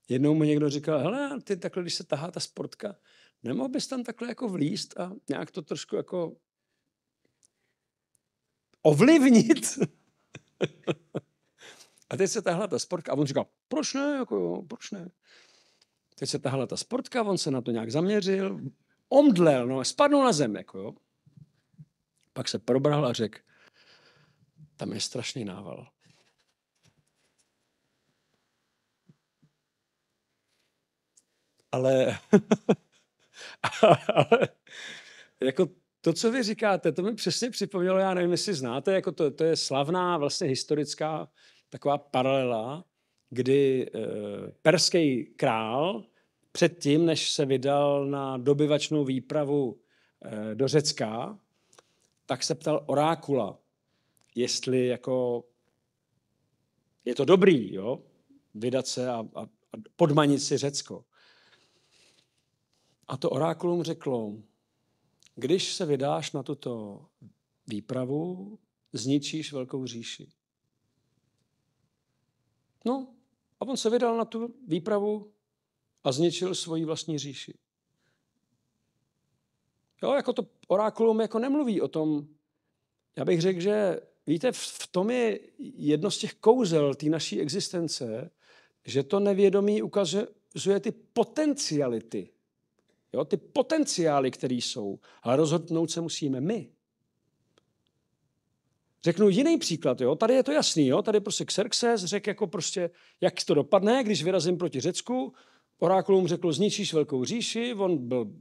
S1: jednou mu někdo říkal, hele, ty takhle, když se tahá ta sportka, nemohl bys tam takhle jako vlíst a nějak to trošku jako ovlivnit? A teď se tahle ta sportka, a on říkal, proč ne, jako jo, proč ne. Teď se tahle ta sportka, on se na to nějak zaměřil, omdlel, no, spadnul na zem, jako jo. Pak se probral a řekl, tam je strašný nával. Ale, ale jako to, co vy říkáte, to mi přesně připomnělo, já nevím, jestli znáte, jako to, to je slavná vlastně historická taková paralela, kdy eh, perský král předtím, než se vydal na dobyvačnou výpravu eh, do Řecka, tak se ptal orákula, jestli jako je to dobrý, jo, vydat se a, a, a podmanit si Řecko. A to orákulum řeklo, když se vydáš na tuto výpravu, zničíš velkou říši. No a on se vydal na tu výpravu a zničil svoji vlastní říši. Jo, jako to orákulum jako nemluví o tom. Já bych řekl, že víte, v tom je jedno z těch kouzel té naší existence, že to nevědomí ukazuje ty potenciality. Jo, ty potenciály, které jsou. Ale rozhodnout se musíme my. Řeknu jiný příklad, jo? tady je to jasný, jo? tady prostě Xerxes řekl jako prostě, jak to dopadne, když vyrazím proti Řecku, orákulům řekl, zničíš velkou říši, on byl,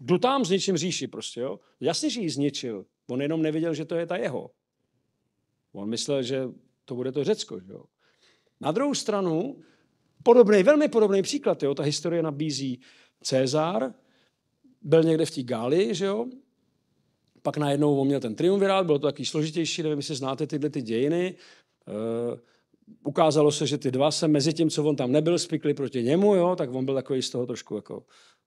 S1: jdu tam, zničím říši prostě, jo? Jasně, že ji zničil, on jenom nevěděl, že to je ta jeho. On myslel, že to bude to Řecko, že jo? Na druhou stranu, podobný, velmi podobný příklad, jo? ta historie nabízí Cezar, byl někde v té Gálii, že jo? Pak najednou on měl ten triumvirát, bylo to taky složitější, nevím, jestli znáte tyhle ty dějiny. E, ukázalo se, že ty dva se mezi tím, co on tam nebyl, spikli proti němu, jo, tak on byl takový z toho trošku jako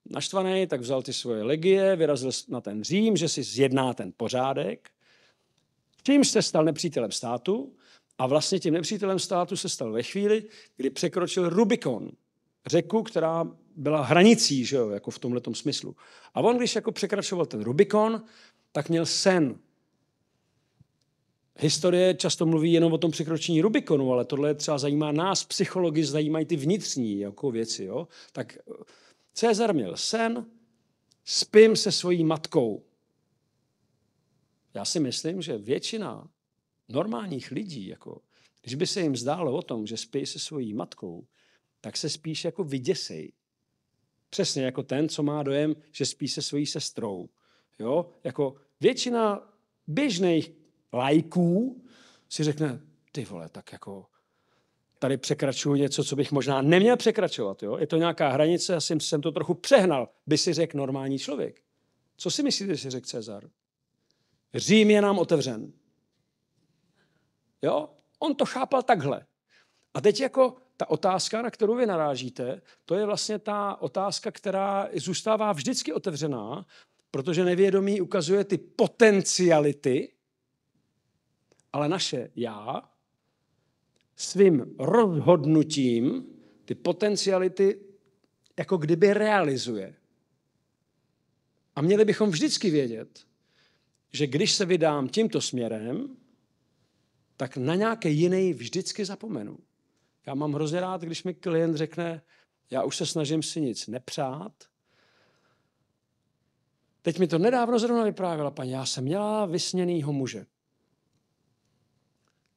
S1: naštvaný, tak vzal ty svoje legie, vyrazil na ten Řím, že si zjedná ten pořádek, Tím se stal nepřítelem státu a vlastně tím nepřítelem státu se stal ve chvíli, kdy překročil Rubikon, řeku, která byla hranicí, že jo, jako v tomhle smyslu. A on, když jako překračoval ten Rubikon, tak měl sen. Historie často mluví jenom o tom překročení Rubikonu, ale tohle třeba zajímá nás, psychologi zajímají ty vnitřní jako věci. Jo? Tak eh, Cezar měl sen, spím se svojí matkou. Já si myslím, že většina normálních lidí, jako, když by se jim zdálo o tom, že spí se svojí matkou, tak se spíš jako vyděsej. Přesně jako ten, co má dojem, že spí se svojí sestrou. Jo? Jako většina běžných lajků si řekne, ty vole, tak jako tady překračuju něco, co bych možná neměl překračovat. Jo? Je to nějaká hranice, já jsem, jsem to trochu přehnal, by si řekl normální člověk. Co si myslíte, že si řekl Cezar? Řím je nám otevřen. Jo? On to chápal takhle. A teď jako ta otázka, na kterou vy narážíte, to je vlastně ta otázka, která zůstává vždycky otevřená protože nevědomí ukazuje ty potenciality, ale naše já svým rozhodnutím ty potenciality jako kdyby realizuje. A měli bychom vždycky vědět, že když se vydám tímto směrem, tak na nějaké jiné vždycky zapomenu. Já mám hrozně rád, když mi klient řekne, já už se snažím si nic nepřát, Teď mi to nedávno zrovna vyprávěla paní. Já jsem měla vysněnýho muže.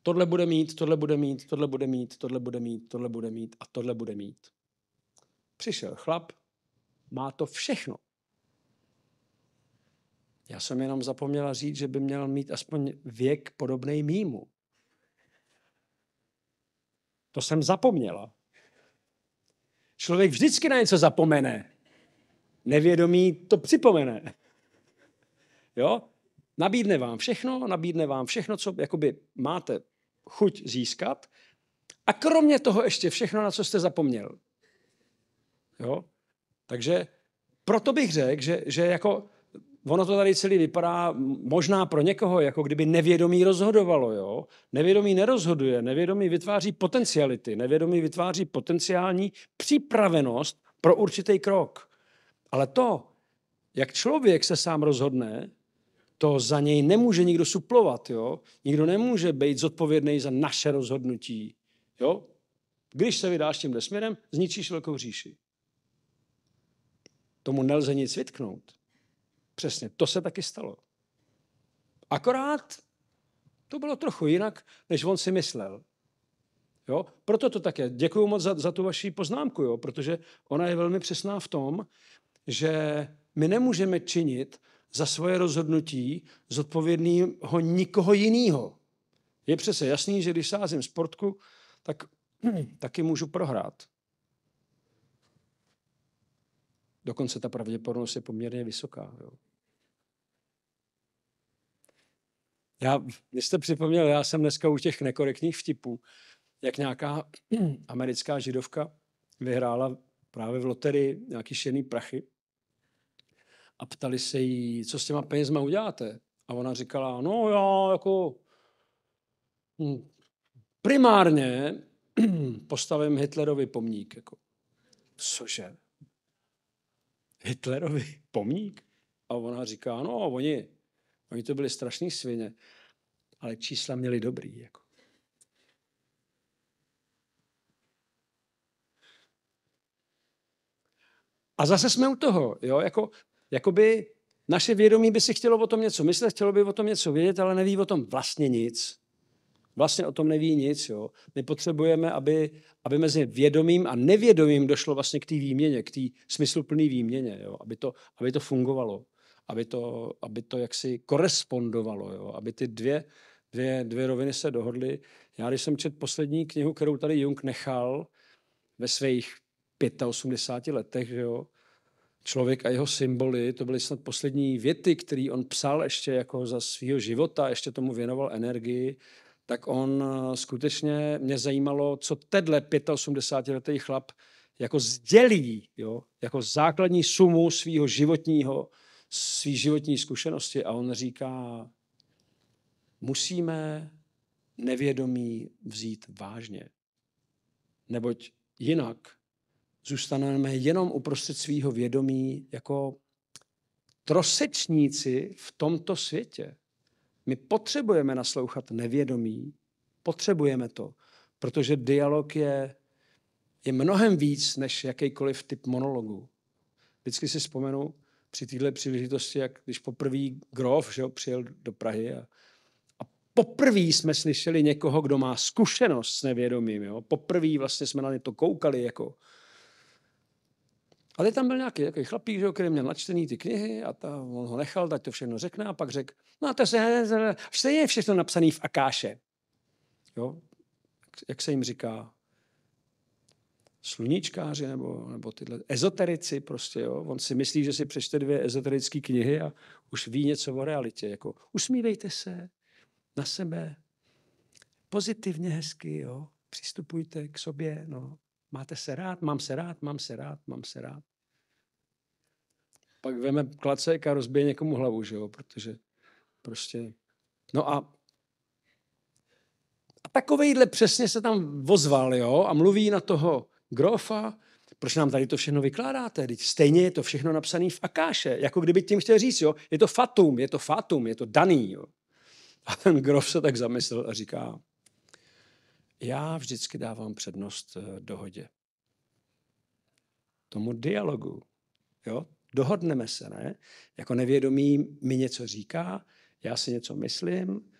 S1: Tohle bude mít, tohle bude mít, tohle bude mít, tohle bude mít, tohle bude mít a tohle bude mít. Přišel chlap, má to všechno. Já jsem jenom zapomněla říct, že by měl mít aspoň věk podobný mýmu. To jsem zapomněla. Člověk vždycky na něco zapomene nevědomí to připomene. Jo? Nabídne vám všechno, nabídne vám všechno, co jakoby máte chuť získat a kromě toho ještě všechno, na co jste zapomněl. Jo? Takže proto bych řekl, že, že jako ono to tady celý vypadá možná pro někoho, jako kdyby nevědomí rozhodovalo. Jo? Nevědomí nerozhoduje, nevědomí vytváří potenciality, nevědomí vytváří potenciální připravenost pro určitý krok. Ale to, jak člověk se sám rozhodne, to za něj nemůže nikdo suplovat. Jo? Nikdo nemůže být zodpovědný za naše rozhodnutí. Jo? Když se vydáš tímhle směrem, zničíš velkou říši. Tomu nelze nic vytknout. Přesně, to se taky stalo. Akorát to bylo trochu jinak, než on si myslel. Jo? Proto to také. Děkuji moc za, za tu vaši poznámku, jo? protože ona je velmi přesná v tom, že my nemůžeme činit za svoje rozhodnutí zodpovědného nikoho jiného. Je přece jasný, že když sázím sportku, tak taky můžu prohrát. Dokonce ta pravděpodobnost je poměrně vysoká. Jo. Já, vy jste připomněl, já jsem dneska u těch nekorektních vtipů, jak nějaká americká židovka vyhrála právě v loterii nějaký šený prachy a ptali se jí, co s těma penězma uděláte. A ona říkala, no já jako hm, primárně postavím Hitlerovi pomník. Jako. Cože? Hitlerovi pomník? A ona říká, no oni, oni to byli strašný svině, ale čísla měli dobrý. Jako. A zase jsme u toho, jo, jako jakoby naše vědomí by si chtělo o tom něco myslet, chtělo by o tom něco vědět, ale neví o tom vlastně nic. Vlastně o tom neví nic. Jo. My potřebujeme, aby, aby mezi vědomím a nevědomím došlo vlastně k té výměně, k té smysluplné výměně, jo. Aby, to, aby to fungovalo, aby to, aby to jaksi korespondovalo, jo. aby ty dvě, dvě, dvě roviny se dohodly. Já když jsem četl poslední knihu, kterou tady Jung nechal ve svých 85 letech, jo, člověk a jeho symboly, to byly snad poslední věty, který on psal ještě jako za svého života, ještě tomu věnoval energii, tak on eh, skutečně mě zajímalo, co tenhle 85-letý chlap jako sdělí, jo? jako základní sumu svého životního, svý životní zkušenosti. A on říká, musíme nevědomí vzít vážně. Neboť jinak zůstaneme jenom uprostřed svého vědomí jako trosečníci v tomto světě. My potřebujeme naslouchat nevědomí, potřebujeme to, protože dialog je, je mnohem víc než jakýkoliv typ monologu. Vždycky si vzpomenu při této příležitosti, jak když poprvé Grof že přijel do Prahy a, a poprvé jsme slyšeli někoho, kdo má zkušenost s nevědomím. Jo? Poprvé vlastně jsme na ně to koukali jako, ale tam byl nějaký takový chlapík, že, který měl načtený ty knihy a ta, on ho nechal, tak to všechno řekne a pak řekl, no a to se, se je všechno napsané v Akáše. Jo? Jak se jim říká? sluníčkáři nebo, nebo tyhle ezoterici prostě, jo. On si myslí, že si přečte dvě ezoterické knihy a už ví něco o realitě. Jako usmívejte se na sebe, pozitivně hezky, jo. Přistupujte k sobě, no. Máte se rád, mám se rád, mám se rád, mám se rád. Pak veme klacek a rozbije někomu hlavu, že jo, protože prostě... No a a takovejhle přesně se tam vozval, jo, a mluví na toho grofa, proč nám tady to všechno vykládáte? Teď stejně je to všechno napsané v Akáše, jako kdyby tím chtěl říct, jo, je to fatum, je to fatum, je to daný, jo. A ten grof se tak zamyslel a říká, já vždycky dávám přednost eh, dohodě. Tomu dialogu. Jo? Dohodneme se, ne? Jako nevědomí mi něco říká, já si něco myslím,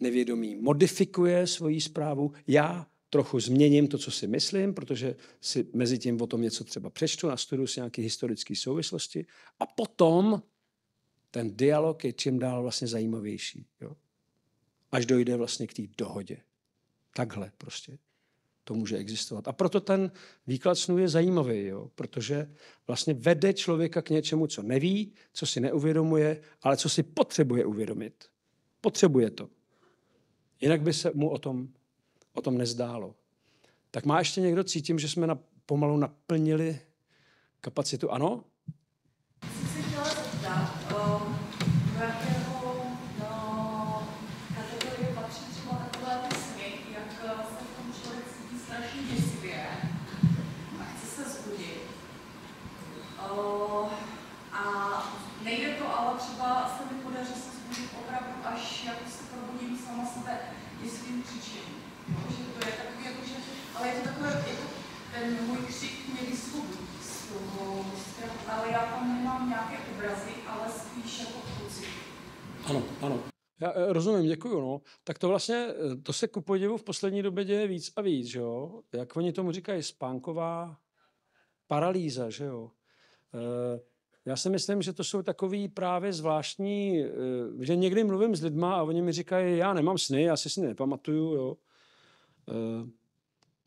S1: nevědomí modifikuje svoji zprávu, já trochu změním to, co si myslím, protože si mezi tím o tom něco třeba přečtu, nastuduju si nějaké historické souvislosti a potom ten dialog je čím dál vlastně zajímavější. Jo? Až dojde vlastně k té dohodě. Takhle prostě to může existovat. A proto ten výklad snů je zajímavý, jo? protože vlastně vede člověka k něčemu, co neví, co si neuvědomuje, ale co si potřebuje uvědomit. Potřebuje to. Jinak by se mu o tom, o tom nezdálo. Tak má ještě někdo cítím, že jsme na, pomalu naplnili kapacitu? Ano? ale já tam nemám nějaké obrazy, ale spíš jako Ano, ano. Já eh, rozumím, děkuju. No. Tak to vlastně, eh, to se ku podivu v poslední době děje víc a víc, že jo? Jak oni tomu říkají, spánková paralýza, že jo? E, já si myslím, že to jsou takový právě zvláštní, e, že někdy mluvím s lidma a oni mi říkají, já nemám sny, já si sny nepamatuju, jo?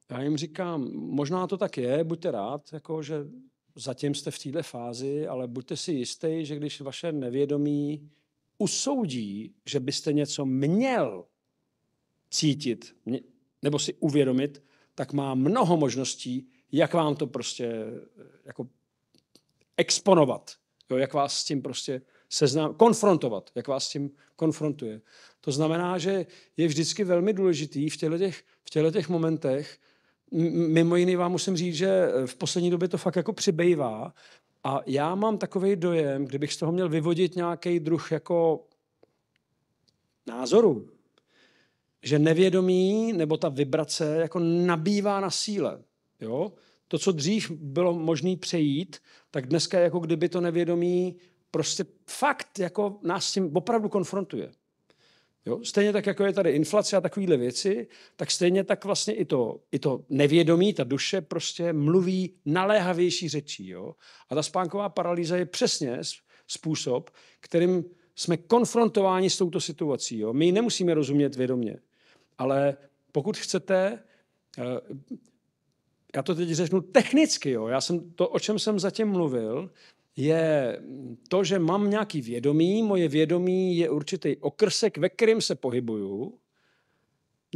S1: E, já jim říkám, možná to tak je, buďte rád, jako, že zatím jste v této fázi, ale buďte si jistý, že když vaše nevědomí usoudí, že byste něco měl cítit nebo si uvědomit, tak má mnoho možností, jak vám to prostě eh, jako exponovat, jo, jak vás s tím prostě seznám, konfrontovat, jak vás s tím konfrontuje. To znamená, že je vždycky velmi důležitý v těchto těch, v těchto těch momentech mimo jiný vám musím říct, že eh, v poslední době to fakt jako přibývá a já mám takový dojem, kdybych z toho měl vyvodit nějaký druh jako názoru, že nevědomí nebo ta vibrace jako nabývá na síle. Jo? To, co dřív bylo možné přejít, tak dneska jako kdyby to nevědomí prostě fakt jako nás s tím opravdu konfrontuje. Jo? Stejně tak, jako je tady inflace a takovéhle věci, tak stejně tak vlastně i to, i to nevědomí, ta duše prostě mluví naléhavější řečí. Jo? A ta spánková paralýza je přesně způsob, kterým jsme konfrontováni s touto situací. Jo? My ji nemusíme rozumět vědomě. Ale pokud chcete, eh, já to teď řeknu technicky, jo? já jsem to, o čem jsem zatím mluvil, je to, že mám nějaký vědomí, moje vědomí je určitý okrsek, ve kterém se pohybuju.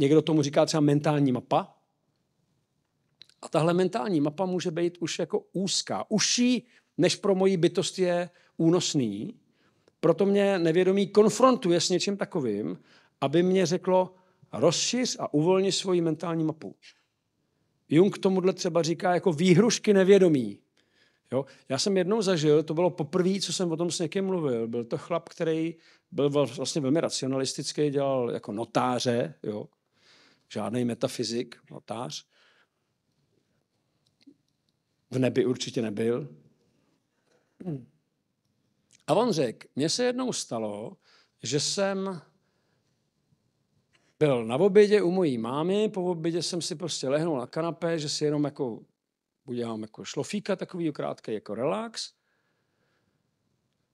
S1: Někdo tomu říká třeba mentální mapa. A tahle mentální mapa může být už jako úzká, užší, než pro moji bytost je únosný. Proto mě nevědomí konfrontuje s něčím takovým, aby mě řeklo, rozšiř a uvolni svoji mentální mapu. Jung tomuhle třeba říká jako výhrušky nevědomí. Jo? Já jsem jednou zažil, to bylo poprvé, co jsem o tom s někým mluvil. Byl to chlap, který byl vlastně velmi racionalistický, dělal jako notáře, jo? žádný metafyzik, notář. V nebi určitě nebyl. A on řekl, mně se jednou stalo, že jsem byl na obědě u mojí mámy, po obědě jsem si prostě lehnul na kanapé, že si jenom jako udělám jako šlofíka takový krátký jako relax.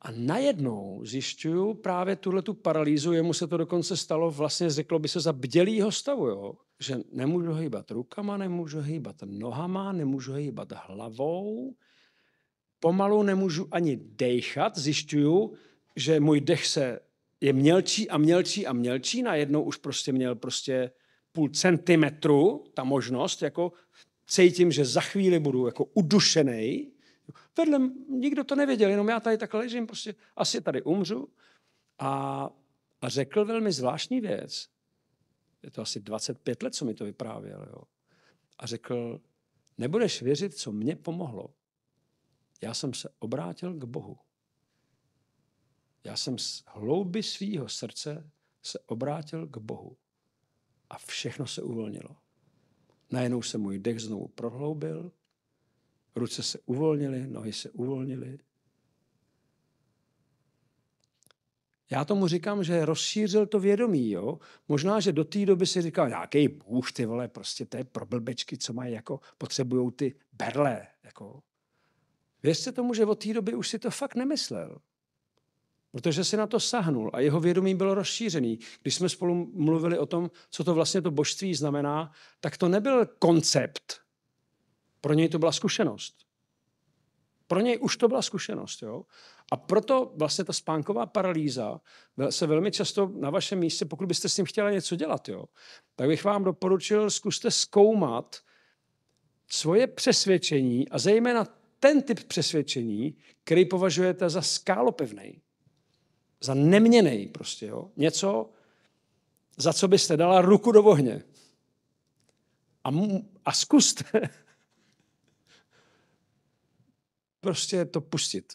S1: A najednou zjišťuju právě tuhle tu paralýzu, jemu se to dokonce stalo, vlastně řeklo by se za bdělýho stavu, jo? že nemůžu hýbat rukama, nemůžu hýbat nohama, nemůžu hýbat hlavou, pomalu nemůžu ani dechat, zjišťuju, že můj dech se je mělčí a mělčí a mělčí, najednou už prostě měl prostě půl centimetru, ta možnost, jako cítím, že za chvíli budu jako udušený. Vedle, nikdo to nevěděl, jenom já tady takhle ležím, prostě asi tady umřu. A, a řekl velmi zvláštní věc. Je to asi 25 let, co mi to vyprávěl. Jo. A řekl, nebudeš věřit, co mě pomohlo. Já jsem se obrátil k Bohu. Já jsem z hlouby svého srdce se obrátil k Bohu. A všechno se uvolnilo. Najednou se můj dech znovu prohloubil, ruce se uvolnily, nohy se uvolnily. Já tomu říkám, že rozšířil to vědomí, jo. Možná, že do té doby si říkal, nějaký bůh, ty vole, prostě to je pro blbečky, co mají, jako potřebují ty berle, jako. Věřte tomu, že od té doby už si to fakt nemyslel. Protože si na to sahnul a jeho vědomí bylo rozšířený. Když jsme spolu mluvili o tom, co to vlastně to božství znamená, tak to nebyl koncept. Pro něj to byla zkušenost. Pro něj už to byla zkušenost. Jo? A proto vlastně ta spánková paralýza se velmi často na vašem místě, pokud byste s tím chtěli něco dělat, jo, tak bych vám doporučil, zkuste zkoumat svoje přesvědčení a zejména ten typ přesvědčení, který považujete za skálopevný za neměnej prostě, jo? něco, za co byste dala ruku do ohně. A, mu, a zkuste prostě to pustit.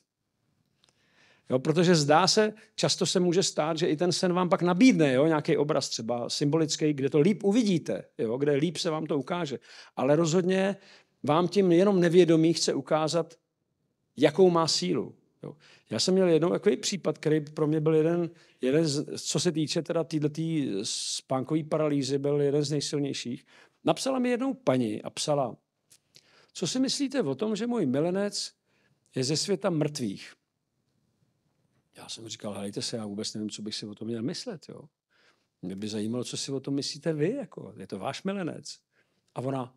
S1: Jo, protože zdá se, často se může stát, že i ten sen vám pak nabídne jo, nějaký obraz třeba symbolický, kde to líp uvidíte, jo, kde líp se vám to ukáže. Ale rozhodně vám tím jenom nevědomí chce ukázat, jakou má sílu. Jo. Já jsem měl jednou takový případ, který pro mě byl jeden, jeden z, co se týče teda této eh, spánkové paralýzy, byl jeden z nejsilnějších. Napsala mi jednou paní a psala, co si myslíte o tom, že můj milenec je ze světa mrtvých? Já jsem říkal, Hlejte se, já vůbec nevím, co bych si o tom měl myslet, jo. Mě by zajímalo, co si o tom myslíte vy, jako, je to váš milenec. A ona,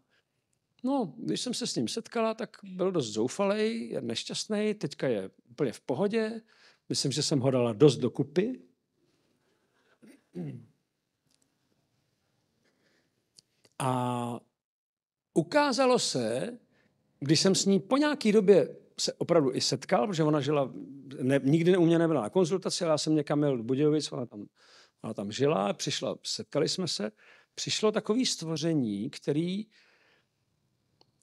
S1: No, když jsem se s ním setkala, tak byl dost zoufalý, je nešťastný, teďka je úplně v pohodě. Myslím, že jsem ho dala dost dokupy. A ukázalo se, když jsem s ní po nějaké době se opravdu i setkal, protože ona žila, ne, nikdy u mě nebyla na konzultaci, ale já jsem někam jel do Budějovic, ona tam, ona tam žila, přišla, setkali jsme se. Přišlo takové stvoření, který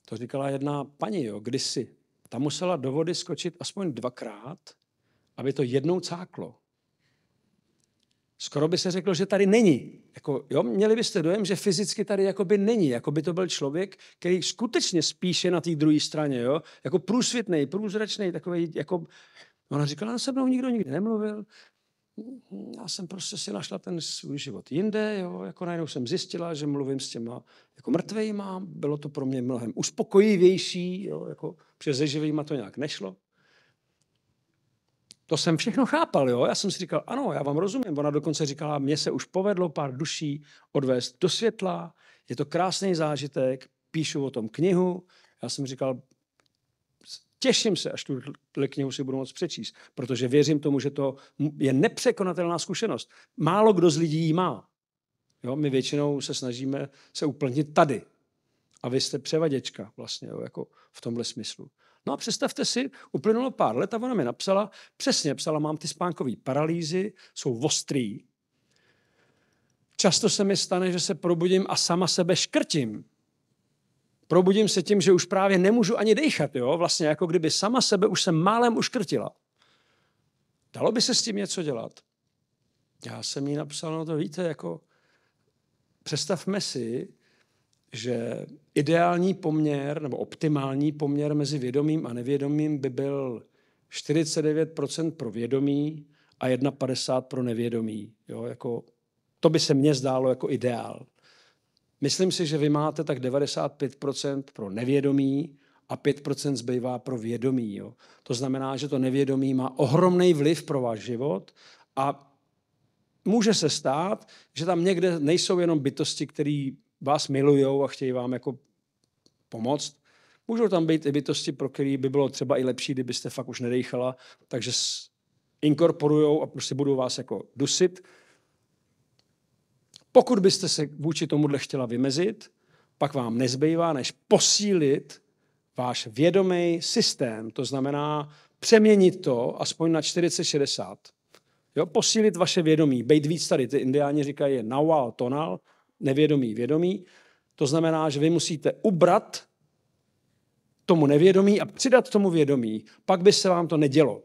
S1: to říkala jedna paní, jo, kdysi. Ta musela do vody skočit aspoň dvakrát, aby to jednou cáklo. Skoro by se řeklo, že tady není. Jako, jo, měli byste dojem, že fyzicky tady jakoby není. Jako by to byl člověk, který skutečně spíše na té druhé straně. Jo? Jako průsvitný, průzračný, takový jako... Ona říkala, se mnou nikdo nikdy nemluvil, já jsem prostě si našla ten svůj život jinde, jo, jako najednou jsem zjistila, že mluvím s těma jako mrtvejma, bylo to pro mě mnohem uspokojivější, jo, jako, protože živýma to nějak nešlo. To jsem všechno chápal, jo. Já jsem si říkal, ano, já vám rozumím. Ona dokonce říkala, mně se už povedlo pár duší odvést do světla, je to krásný zážitek, píšu o tom knihu. Já jsem říkal, Těším se, až tu knihu si budu moc přečíst, protože věřím tomu, že to je nepřekonatelná zkušenost. Málo kdo z lidí ji má. Jo, my většinou se snažíme se uplnit tady. A vy jste převaděčka vlastně, jo, jako v tomhle smyslu. No a představte si, uplynulo pár let a ona mi napsala, přesně psala, mám ty spánkové paralýzy, jsou ostrý. Často se mi stane, že se probudím a sama sebe škrtím probudím se tím, že už právě nemůžu ani dechat, jo? Vlastně jako kdyby sama sebe už jsem málem uškrtila. Dalo by se s tím něco dělat? Já jsem jí napsal, no to víte, jako představme si, že ideální poměr nebo optimální poměr mezi vědomým a nevědomým by byl 49% pro vědomí a 150 pro nevědomí. Jo? Jako, to by se mně zdálo jako ideál. Myslím si, že vy máte tak 95% pro nevědomí a 5% zbývá pro vědomí. Jo. To znamená, že to nevědomí má ohromný vliv pro váš život a může se stát, že tam někde nejsou jenom bytosti, které vás milují a chtějí vám jako pomoct. Můžou tam být i bytosti, pro které by bylo třeba i lepší, kdybyste fakt už nedejchala, takže inkorporujou a prostě budou vás jako dusit pokud byste se vůči tomuhle chtěla vymezit, pak vám nezbývá, než posílit váš vědomý systém, to znamená přeměnit to aspoň na 40-60. Jo, posílit vaše vědomí, být víc tady, ty indiáni říkají je nawal tonal, nevědomí, vědomí. To znamená, že vy musíte ubrat tomu nevědomí a přidat tomu vědomí, pak by se vám to nedělo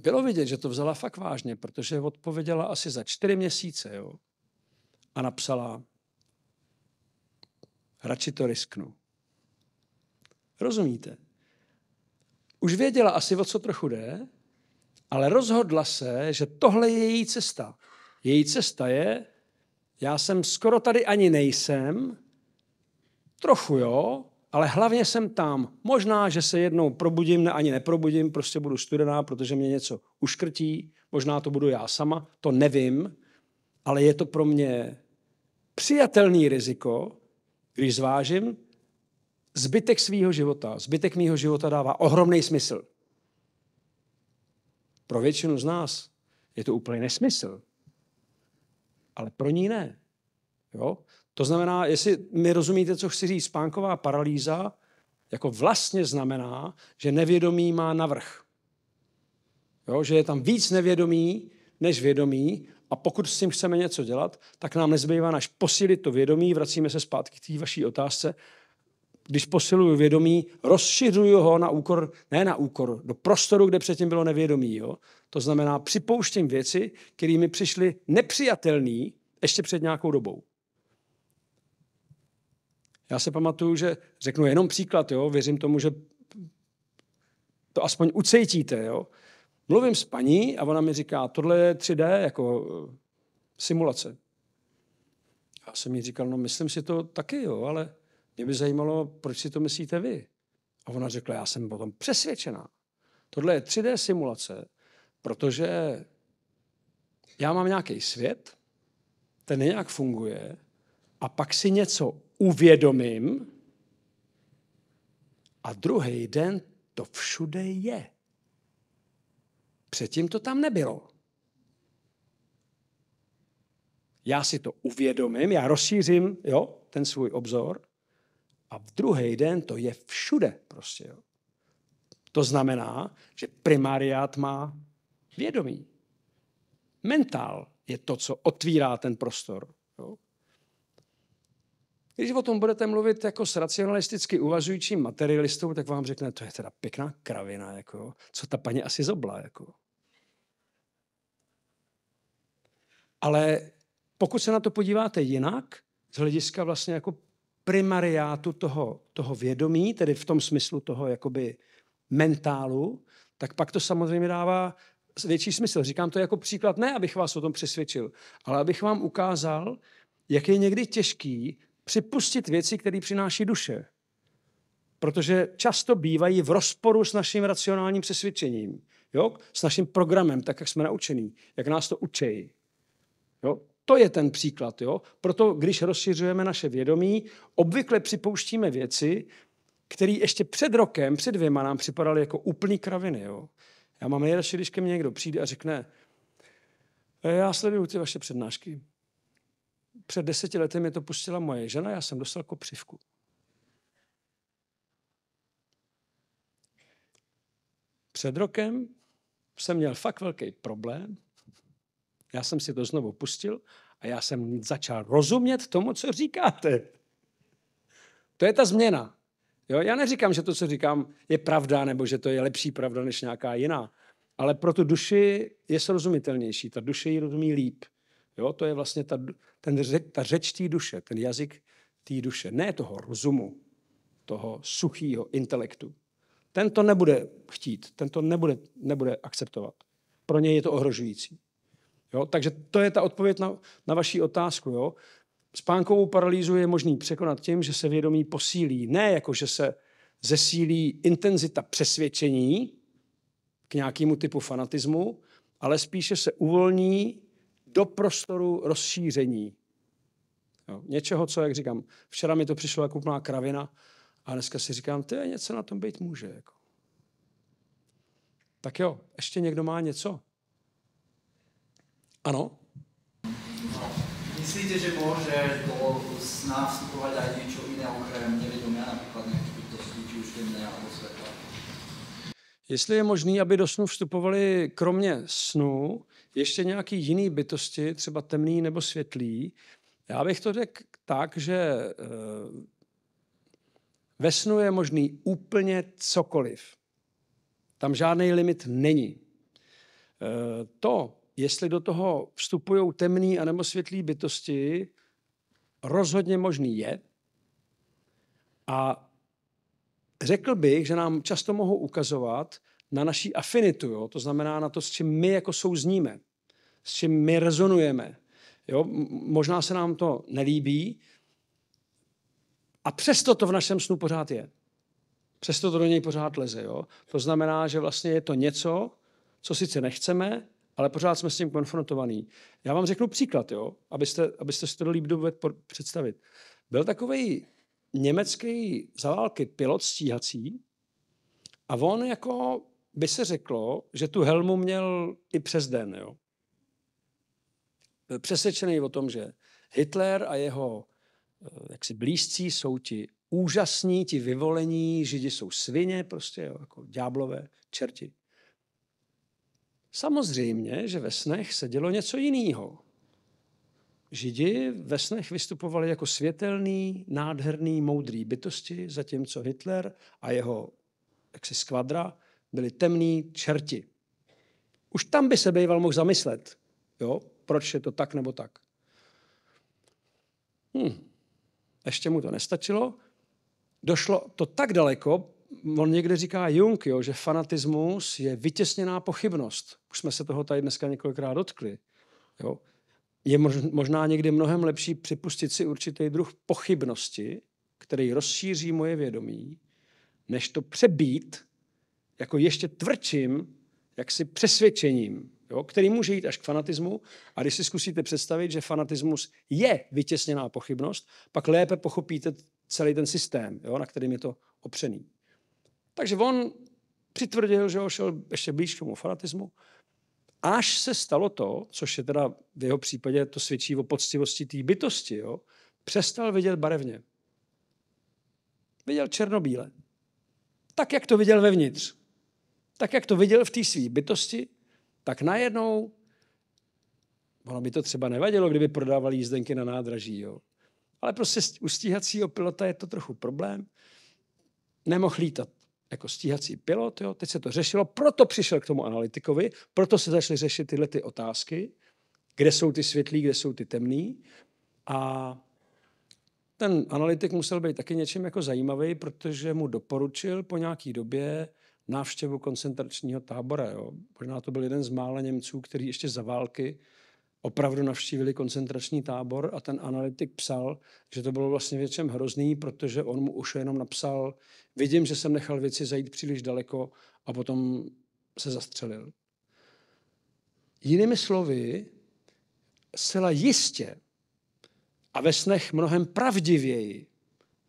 S1: bylo vidět, že to vzala fakt vážně, protože odpověděla asi za čtyři měsíce jo? a napsala, radši to risknu. Rozumíte? Už věděla asi, o co trochu jde, ale rozhodla se, že tohle je její cesta. Její cesta je, já jsem skoro tady ani nejsem, trochu jo, ale hlavně jsem tam. Možná, že se jednou probudím, ne, ani neprobudím, prostě budu studená, protože mě něco uškrtí, možná to budu já sama, to nevím, ale je to pro mě přijatelný riziko, když zvážím, zbytek svého života, zbytek mýho života dává ohromný smysl. Pro většinu z nás je to úplně nesmysl, ale pro ní ne. Jo? To znamená, jestli mi rozumíte, co chci říct, spánková paralýza jako vlastně znamená, že nevědomí má navrh. Jo, že je tam víc nevědomí než vědomí a pokud s tím chceme něco dělat, tak nám nezbývá než posílit to vědomí, vracíme se zpátky k té vaší otázce, když posiluju vědomí, rozšiřuju ho na úkor, ne na úkor, do prostoru, kde předtím bylo nevědomí. Jo? To znamená, připouštím věci, které mi přišly nepřijatelné ještě před nějakou dobou. Já se pamatuju, že řeknu jenom příklad, jo, věřím tomu, že to aspoň ucejtíte, jo. Mluvím s paní a ona mi říká, tohle je 3D, jako eh, simulace. Já jsem jí říkal, no myslím si to taky, jo, ale mě by zajímalo, proč si to myslíte vy. A ona řekla, já jsem potom přesvědčená. Tohle je 3D simulace, protože já mám nějaký svět, ten nějak funguje a pak si něco uvědomím a druhý den to všude je. Předtím to tam nebylo. Já si to uvědomím, já rozšířím jo, ten svůj obzor a v druhý den to je všude prostě. Jo. To znamená, že primariát má vědomí. Mentál je to, co otvírá ten prostor. Jo. Když o tom budete mluvit jako s racionalisticky uvažujícím materialistou, tak vám řekne, to je teda pěkná kravina, jako, co ta paní asi zobla. Jako. Ale pokud se na to podíváte jinak, z hlediska vlastně jako primariátu toho, toho vědomí, tedy v tom smyslu toho jakoby mentálu, tak pak to samozřejmě dává větší smysl. Říkám to jako příklad, ne abych vás o tom přesvědčil, ale abych vám ukázal, jak je někdy těžký připustit věci, které přináší duše. Protože často bývají v rozporu s naším racionálním přesvědčením, jo? s naším programem, tak jak jsme naučení, jak nás to učejí. Jo? To je ten příklad. Jo? Proto, když rozšiřujeme naše vědomí, obvykle připouštíme věci, které ještě před rokem, před dvěma nám připadaly jako úplný kraviny. Jo? Já mám nejradši, když ke mně někdo přijde a řekne, eh, já sleduju ty vaše přednášky před deseti lety mi to pustila moje žena, já jsem dostal kopřivku. Před rokem jsem měl fakt velký problém. Já jsem si to znovu pustil a já jsem začal rozumět tomu, co říkáte. To je ta změna. Jo? Já neříkám, že to, co říkám, je pravda, nebo že to je lepší pravda než nějaká jiná. Ale pro tu duši je srozumitelnější. Ta duše ji rozumí líp. Jo, to je vlastně ta, ten řeč, ta řeč té duše, ten jazyk té duše, ne toho rozumu, toho suchého intelektu. Ten to nebude chtít, ten to nebude, nebude akceptovat. Pro něj je to ohrožující. Jo? Takže to je ta odpověď na, na vaši otázku. Jo? Spánkovou paralýzu je možný překonat tím, že se vědomí posílí. Ne jako, že se zesílí intenzita přesvědčení k nějakému typu fanatismu, ale spíše se uvolní do prostoru rozšíření. Jo, něčeho, co, jak říkám, včera mi to přišlo jako úplná kravina a dneska si říkám, ty něco na tom být může. Jako. Tak jo, ještě někdo má něco? Ano? Myslíte, že může do sna vstupovať aj niečo iné okrem mě například nějaký bytosti, či už temné nebo světla? Jestli je možný aby do snu vstupovali kromě snu ještě nějaký jiný bytosti, třeba temný nebo světlý. Já bych to řekl tak, že eh, ve snu je možný úplně cokoliv. Tam žádný limit není. Eh, to, jestli do toho vstupují temný nebo světlý bytosti, rozhodně možný je. A řekl bych, že nám často mohou ukazovat, na naší afinitu, jo? to znamená na to, s čím my jako souzníme, s čím my rezonujeme. Jo? Možná se nám to nelíbí a přesto to v našem snu pořád je. Přesto to do něj pořád leze. Jo? To znamená, že vlastně je to něco, co sice nechceme, ale pořád jsme s tím konfrontovaní. Já vám řeknu příklad, jo? Abyste, abyste si to líp dovedli představit. Byl takový německý za války pilot stíhací a on jako by se řeklo, že tu helmu měl i přes den. Jo? Byl přesvědčený o tom, že Hitler a jeho eh, jaksi blízcí jsou ti úžasní, ti vyvolení, židi jsou svině, prostě jo, jako ďáblové čerti. Samozřejmě, že ve snech se dělo něco jiného. Židi ve snech vystupovali jako světelný, nádherný, moudrý bytosti, zatímco Hitler a jeho jaksi skvadra byli temní čerti. Už tam by se býval mohl zamyslet, jo, proč je to tak nebo tak. Hm. Ještě mu to nestačilo. Došlo to tak daleko, on někde říká Jung, jo, že fanatismus je vytěsněná pochybnost. Už jsme se toho tady dneska několikrát dotkli. Jo. Je možná někdy mnohem lepší připustit si určitý druh pochybnosti, který rozšíří moje vědomí, než to přebít jako ještě tvrdším jaksi přesvědčením, jo, který může jít až k fanatismu. A když si zkusíte představit, že fanatismus je vytěsněná pochybnost, pak lépe pochopíte celý ten systém, jo, na kterým je to opřený. Takže on přitvrdil, že ho šel ještě blíž k tomu fanatismu, až se stalo to, což je teda v jeho případě to svědčí o poctivosti té bytosti, jo, přestal vidět barevně. Viděl černobíle. Tak, jak to viděl vevnitř tak jak to viděl v té své bytosti, tak najednou, ono by to třeba nevadilo, kdyby prodávali jízdenky na nádraží, jo. Ale prostě u stíhacího pilota je to trochu problém. Nemohl lítat jako stíhací pilot, jo. teď se to řešilo, proto přišel k tomu analytikovi, proto se začaly řešit tyhle ty otázky, kde jsou ty světlí, kde jsou ty temný. A ten analytik musel být taky něčím jako zajímavý, protože mu doporučil po nějaký době, návštěvu koncentračního tábora. Jo. Možná to byl jeden z mála Němců, který ještě za války opravdu navštívili koncentrační tábor a ten analytik psal, že to bylo vlastně věcem hrozný, protože on mu už jenom napsal, vidím, že jsem nechal věci zajít příliš daleko a potom se zastřelil. Jinými slovy, zcela jistě a ve snech mnohem pravdivěji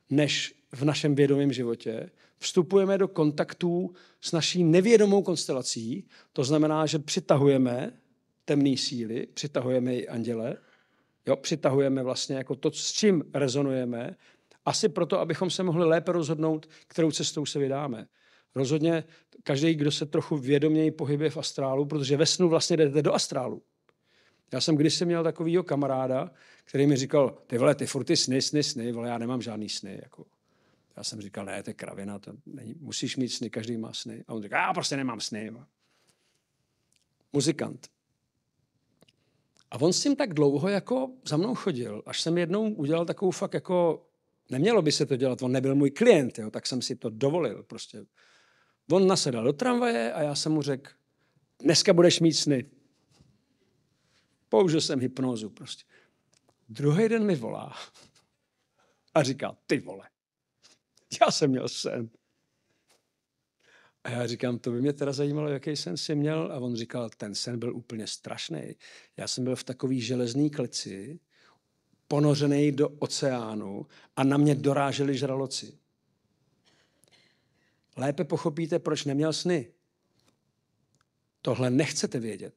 S1: než v našem vědomém životě vstupujeme do kontaktů s naší nevědomou konstelací, to znamená, že přitahujeme temné síly, přitahujeme i anděle, jo, přitahujeme vlastně jako to, s čím rezonujeme, asi proto, abychom se mohli lépe rozhodnout, kterou cestou se vydáme. Rozhodně každý, kdo se trochu vědoměji pohybuje v astrálu, protože ve snu vlastně jdete do astrálu. Já jsem kdysi měl takovýho kamaráda, který mi říkal, ty vole, ty furt ty sny, sny, sny, vole, já nemám žádný sny. Jako. Já jsem říkal, ne, to je kravina, to není, musíš mít sny, každý má sny. A on říká, já prostě nemám sny. Muzikant. A on s tím tak dlouho jako za mnou chodil, až jsem jednou udělal takovou fakt jako, nemělo by se to dělat, on nebyl můj klient, jo, tak jsem si to dovolil prostě. On nasedal do tramvaje a já jsem mu řekl, dneska budeš mít sny. Použil jsem hypnózu prostě. Druhý den mi volá a říká, ty vole, Já jsem měl sen. A já říkám, to by mě teda zajímalo, jaký sen si měl. A on říkal, ten sen byl úplně strašný. Já jsem byl v takové železný kleci, ponořený do oceánu a na mě doráželi žraloci. Lépe pochopíte, proč neměl sny. Tohle nechcete vědět.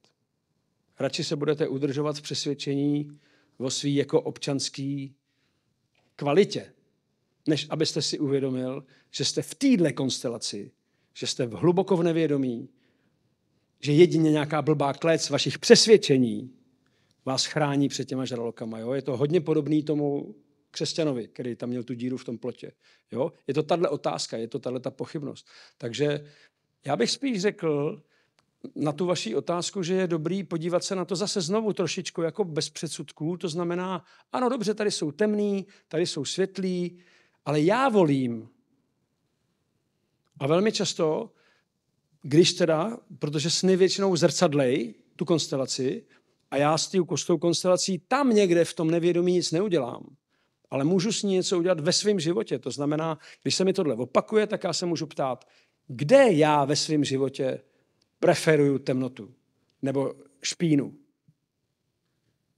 S1: Radši se budete udržovat v přesvědčení o svý jako občanský kvalitě než abyste si uvědomil, že jste v téhle konstelaci, že jste v hluboko v nevědomí, že jedině nějaká blbá klec vašich přesvědčení vás chrání před těma žralokama. Jo? Je to hodně podobný tomu křesťanovi, který tam měl tu díru v tom plotě. Jo? Je to tahle otázka, je to tahle ta pochybnost. Takže já bych spíš řekl na tu vaši otázku, že je dobrý podívat se na to zase znovu trošičku jako bez předsudků. To znamená, ano, dobře, tady jsou temný, tady jsou světlí, ale já volím. A velmi často, když teda, protože sny většinou zrcadlej tu konstelaci a já s, tou konstelací tam někde v tom nevědomí nic neudělám, ale můžu s ní něco udělat ve svém životě. To znamená, když se mi tohle opakuje, tak já se můžu ptát, kde já ve svém životě preferuju temnotu nebo špínu.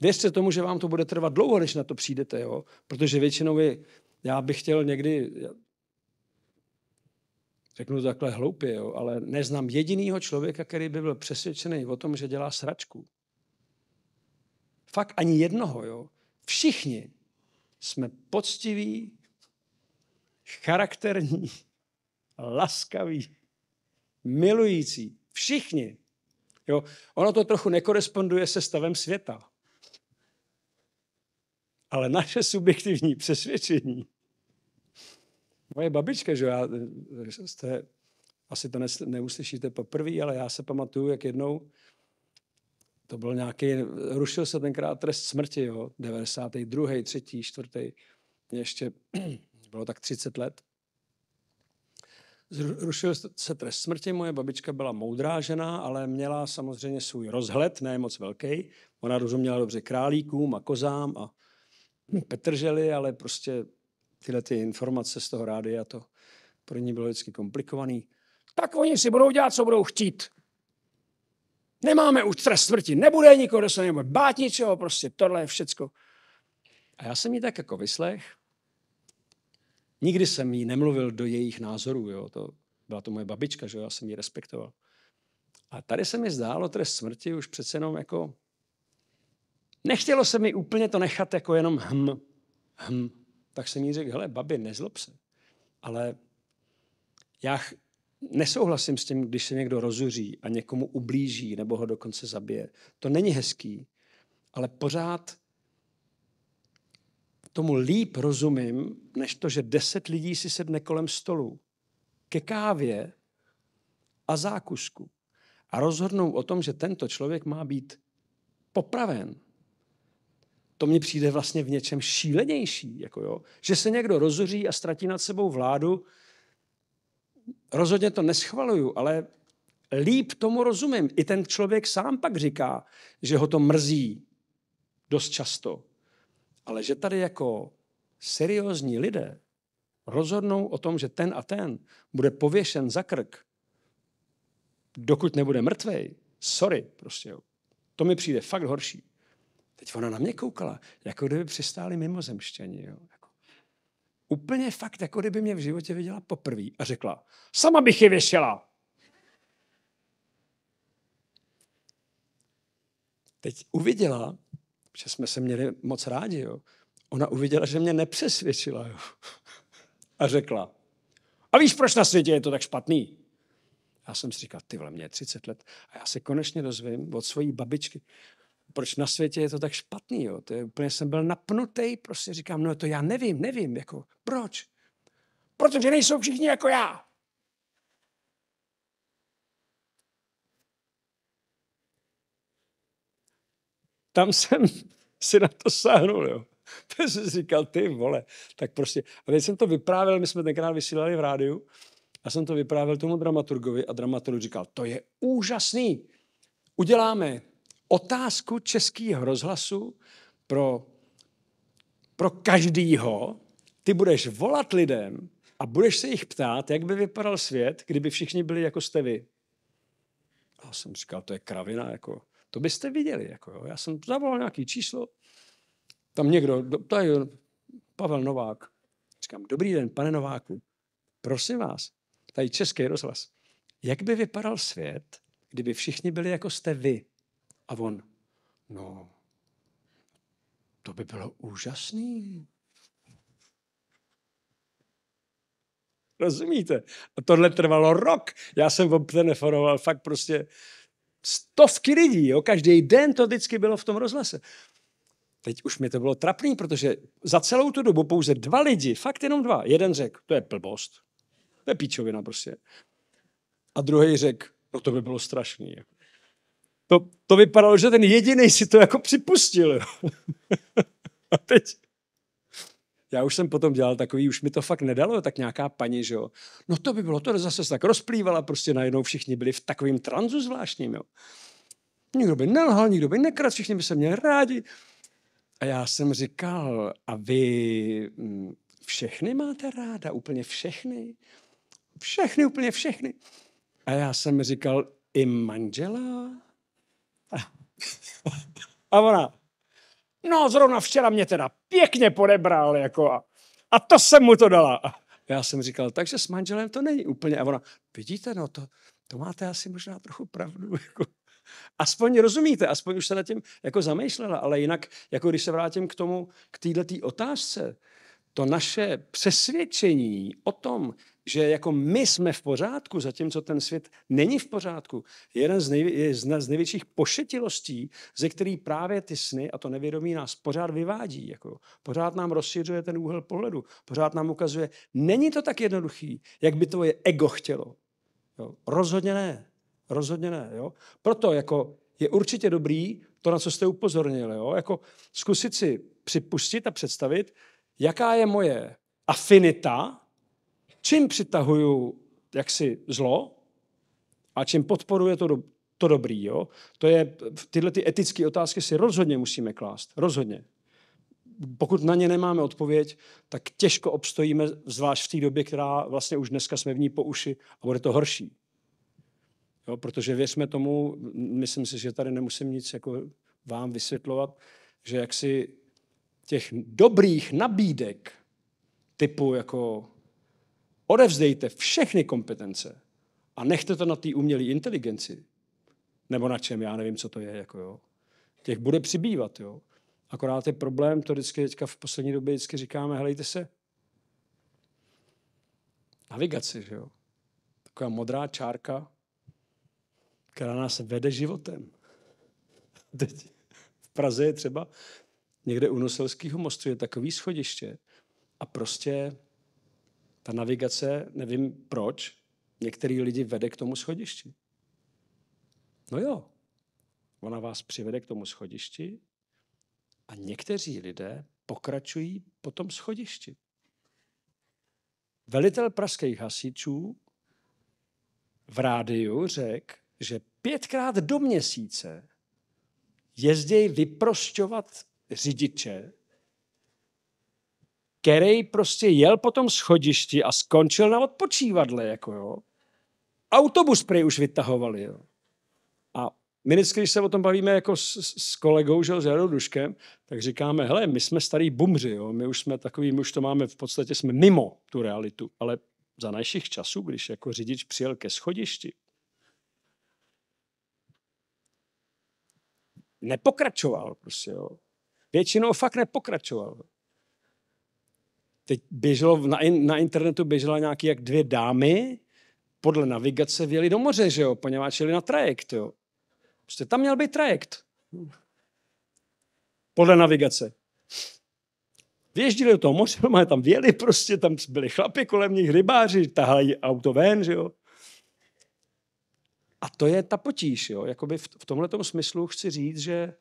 S1: Věřte tomu, že vám to bude trvat dlouho, než na to přijdete, jo? protože většinou vy já bych chtěl někdy, řeknu to takhle hloupě, jo, ale neznám jedinýho člověka, který by byl přesvědčený o tom, že dělá sračku. Fakt ani jednoho, jo. Všichni jsme poctiví, charakterní, laskaví, milující. Všichni. Jo. Ono to trochu nekoresponduje se stavem světa. Ale naše subjektivní přesvědčení moje babička, že já jste, eh, asi to neuslyšíte poprvé, ale já se pamatuju, jak jednou to byl nějaký, rušil se tenkrát trest smrti, jo, 92., 3., 4., ještě bylo tak 30 let. Rušil se trest smrti, moje babička byla moudrá žena, ale měla samozřejmě svůj rozhled, ne moc velký. Ona rozuměla dobře králíkům a kozám a petrželi, ale prostě tyhle ty informace z toho a to pro ní bylo vždycky komplikovaný. Tak oni si budou dělat, co budou chtít. Nemáme už trest smrti, nebude nikoho, kdo se nebude bát ničeho, prostě tohle je všecko. A já jsem ji tak jako vyslech. Nikdy jsem jí nemluvil do jejich názorů, jo. To byla to moje babička, že jo, já jsem ji respektoval. A tady se mi zdálo trest smrti už přece jenom jako... Nechtělo se mi úplně to nechat jako jenom hm, hm, tak jsem jí řekl, hele, babi, nezlob se. Ale já ch- nesouhlasím s tím, když se někdo rozuří a někomu ublíží nebo ho dokonce zabije. To není hezký, ale pořád tomu líp rozumím, než to, že deset lidí si sedne kolem stolu ke kávě a zákusku a rozhodnou o tom, že tento člověk má být popraven to mně přijde vlastně v něčem šílenější. Jako jo. Že se někdo rozuří a ztratí nad sebou vládu, rozhodně to neschvaluju, ale líp tomu rozumím. I ten člověk sám pak říká, že ho to mrzí dost často. Ale že tady jako seriózní lidé rozhodnou o tom, že ten a ten bude pověšen za krk, dokud nebude mrtvej, sorry, prostě. Jo. To mi přijde fakt horší. Teď ona na mě koukala, jako kdyby přistáli mimozemštění. Jo? Jako, úplně fakt, jako kdyby mě v životě viděla poprvé a řekla, sama bych je věšela. Teď uviděla, že jsme se měli moc rádi, jo? ona uviděla, že mě nepřesvědčila. Jo? A řekla, a víš, proč na světě je to tak špatný? Já jsem si říkal, ty vole, mě je 30 let a já se konečně dozvím od svojí babičky, proč na světě je to tak špatný, jo? To je, úplně jsem byl napnutý, prostě říkám, no to já nevím, nevím, jako, proč? Protože nejsou všichni jako já. Tam jsem si na to sáhnul, jo. To jsem říkal, ty vole, tak prostě. A teď jsem to vyprávěl, my jsme tenkrát vysílali v rádiu a jsem to vyprávěl tomu dramaturgovi a dramaturg říkal, to je úžasný, uděláme otázku českého rozhlasu pro, pro každýho. Ty budeš volat lidem a budeš se jich ptát, jak by vypadal svět, kdyby všichni byli jako jste vy. A jsem říkal, to je kravina, jako, to byste viděli. Jako, jo. Já jsem zavolal nějaký číslo, tam někdo, tady Pavel Novák, říkám, dobrý den, pane Nováku, prosím vás, tady Český rozhlas, jak by vypadal svět, kdyby všichni byli jako jste vy? A on, no, to by bylo úžasný. Rozumíte? A tohle trvalo rok. Já jsem telefonoval fakt prostě stovky lidí. Jo? Každý den to vždycky bylo v tom rozhlase. Teď už mi to bylo trapný, protože za celou tu dobu pouze dva lidi, fakt jenom dva. Jeden řekl, to je plbost, to je píčovina prostě. A druhý řekl, no to by bylo strašný. Jako to, to vypadalo, že ten jediný si to jako připustil. Jo. A teď, já už jsem potom dělal takový, už mi to fakt nedalo, tak nějaká paní, že jo. No to by bylo, to zase se tak rozplývala, prostě najednou všichni byli v takovým tranzu zvláštním, jo. Nikdo by nelhal, nikdo by nekrat, všichni by se měli rádi. A já jsem říkal, a vy mm, všechny máte ráda, úplně všechny? Všechny, úplně všechny. A já jsem říkal, i manžela? A ona, no zrovna včera mě teda pěkně podebral, jako a, a to jsem mu to dala. A já jsem říkal, takže s manželem to není úplně. A ona, vidíte, no to, to máte asi možná trochu pravdu. Jako. Aspoň rozumíte, aspoň už se nad tím jako zamýšlela, ale jinak, jako když se vrátím k tomu, k této otázce, to naše přesvědčení o tom, že jako my jsme v pořádku, zatímco ten svět není v pořádku, je jeden z, nejvě, je jedna z největších pošetilostí, ze který právě ty sny a to nevědomí nás pořád vyvádí. Jako, pořád nám rozšiřuje ten úhel pohledu, pořád nám ukazuje, není to tak jednoduchý, jak by to je ego chtělo. Jo, rozhodně ne, rozhodně ne. Jo. Proto jako je určitě dobrý to, na co jste upozornili. jo, jako zkusit si připustit a představit, jaká je moje afinita Čím přitahuju jaksi zlo a čím podporuje to, do, to dobrý. Jo? To je, tyhle ty etické otázky si rozhodně musíme klást. Rozhodně. Pokud na ně nemáme odpověď, tak těžko obstojíme, zvlášť v té době, která vlastně už dneska jsme v ní po uši a bude to horší. Jo, protože věřme tomu, myslím si, že tady nemusím nic jako vám vysvětlovat, že jaksi těch dobrých nabídek typu jako Odevzdejte všechny kompetence a nechte to na té umělé inteligenci. Nebo na čem, já nevím, co to je. Jako jo. Těch bude přibývat. Jo. Akorát je problém, to vždycky teďka v poslední době vždycky říkáme, helejte se, navigaci, že jo. Taková modrá čárka, která nás vede životem. Teď v Praze je třeba někde u Noselského mostu je takový schodiště a prostě ta navigace, nevím proč, některý lidi vede k tomu schodišti. No jo, ona vás přivede k tomu schodišti a někteří lidé pokračují po tom schodišti. Velitel pražských hasičů v rádiu řekl, že pětkrát do měsíce jezdějí vyprošťovat řidiče který prostě jel po tom schodišti a skončil na odpočívadle, jako jo. Autobus prý už vytahovali, jo. A my dneska, když se o tom bavíme jako s, s kolegou, že, s Jarou Duškem, tak říkáme, hele, my jsme starý bumři, jo. my už jsme takový, my už to máme v podstatě, jsme mimo tu realitu, ale za našich časů, když jako řidič přijel ke schodišti, nepokračoval prostě, jo. Většinou fakt nepokračoval. Teď běželo, na, na internetu běžela nějaký jak dvě dámy, podle navigace vjeli do moře, že jo, poněvadž jeli na trajekt, jo. Prostě tam měl být trajekt. Podle navigace. Vyježdili do toho moře, má tam věli, prostě tam byli chlapi kolem nich, rybáři, tahají auto ven, že jo. A to je ta potíž, jo. Jakoby v, v tomhle smyslu chci říct, že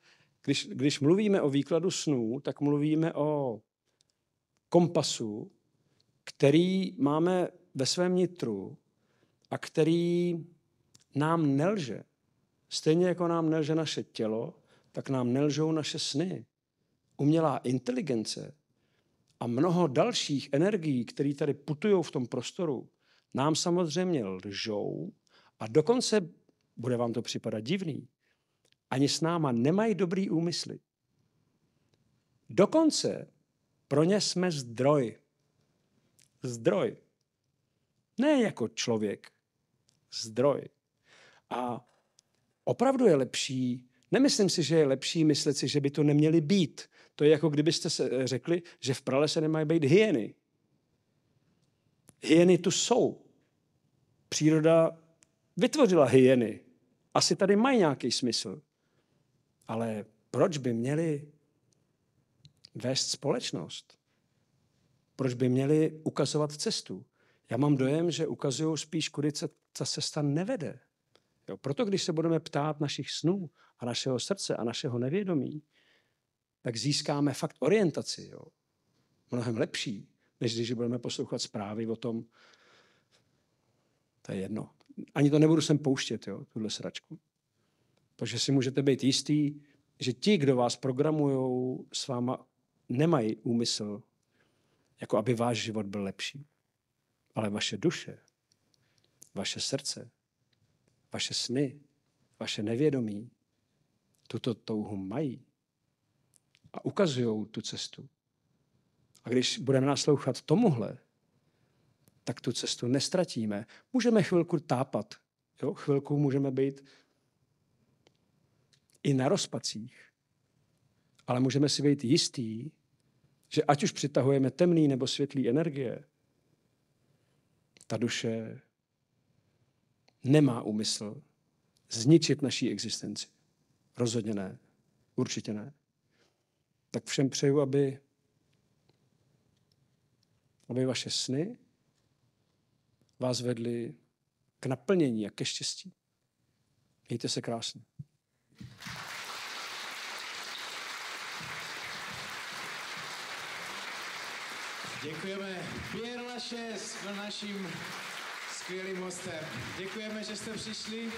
S1: když, když mluvíme o výkladu snů, tak mluvíme o kompasu, který máme ve svém nitru a který nám nelže. Stejně jako nám nelže naše tělo, tak nám nelžou naše sny. Umělá inteligence a mnoho dalších energií, které tady putují v tom prostoru, nám samozřejmě lžou a dokonce, bude vám to připadat divný, ani s náma nemají dobrý úmysly. Dokonce pro ně jsme zdroj. Zdroj. Ne jako člověk. Zdroj. A opravdu je lepší, nemyslím si, že je lepší myslet si, že by to neměly být. To je jako kdybyste se eh, řekli, že v prale se nemají být hyeny. Hyeny tu jsou. Příroda vytvořila hyeny. Asi tady mají nějaký smysl. Ale proč by měli vést společnost. Proč by měli ukazovat cestu? Já mám dojem, že ukazují spíš, kudy se ta cesta nevede. Jo, proto když se budeme ptát našich snů a našeho srdce a našeho nevědomí, tak získáme fakt orientaci. Jo. Mnohem lepší, než když budeme poslouchat zprávy o tom, to je jedno. Ani to nebudu sem pouštět, jo, tuhle sračku. Protože si můžete být jistý, že ti, kdo vás programují, s váma nemají úmysl, jako aby váš život byl lepší, ale vaše duše, vaše srdce, vaše sny, vaše nevědomí, tuto touhu mají a ukazují tu cestu. A když budeme naslouchat tomuhle, tak tu cestu nestratíme. Můžeme chvilku tápat, jo? chvilku můžeme být i na rozpacích, ale můžeme si být jistí, že ať už přitahujeme temný nebo světlý energie, ta duše nemá úmysl zničit naší existenci. Rozhodně ne. Určitě ne. Tak všem přeju, aby, aby vaše sny vás vedly k naplnění a ke štěstí. Mějte se krásně. Děkujeme Pierre Lašes byl naším skvělým hostem. Děkujeme, že jste přišli.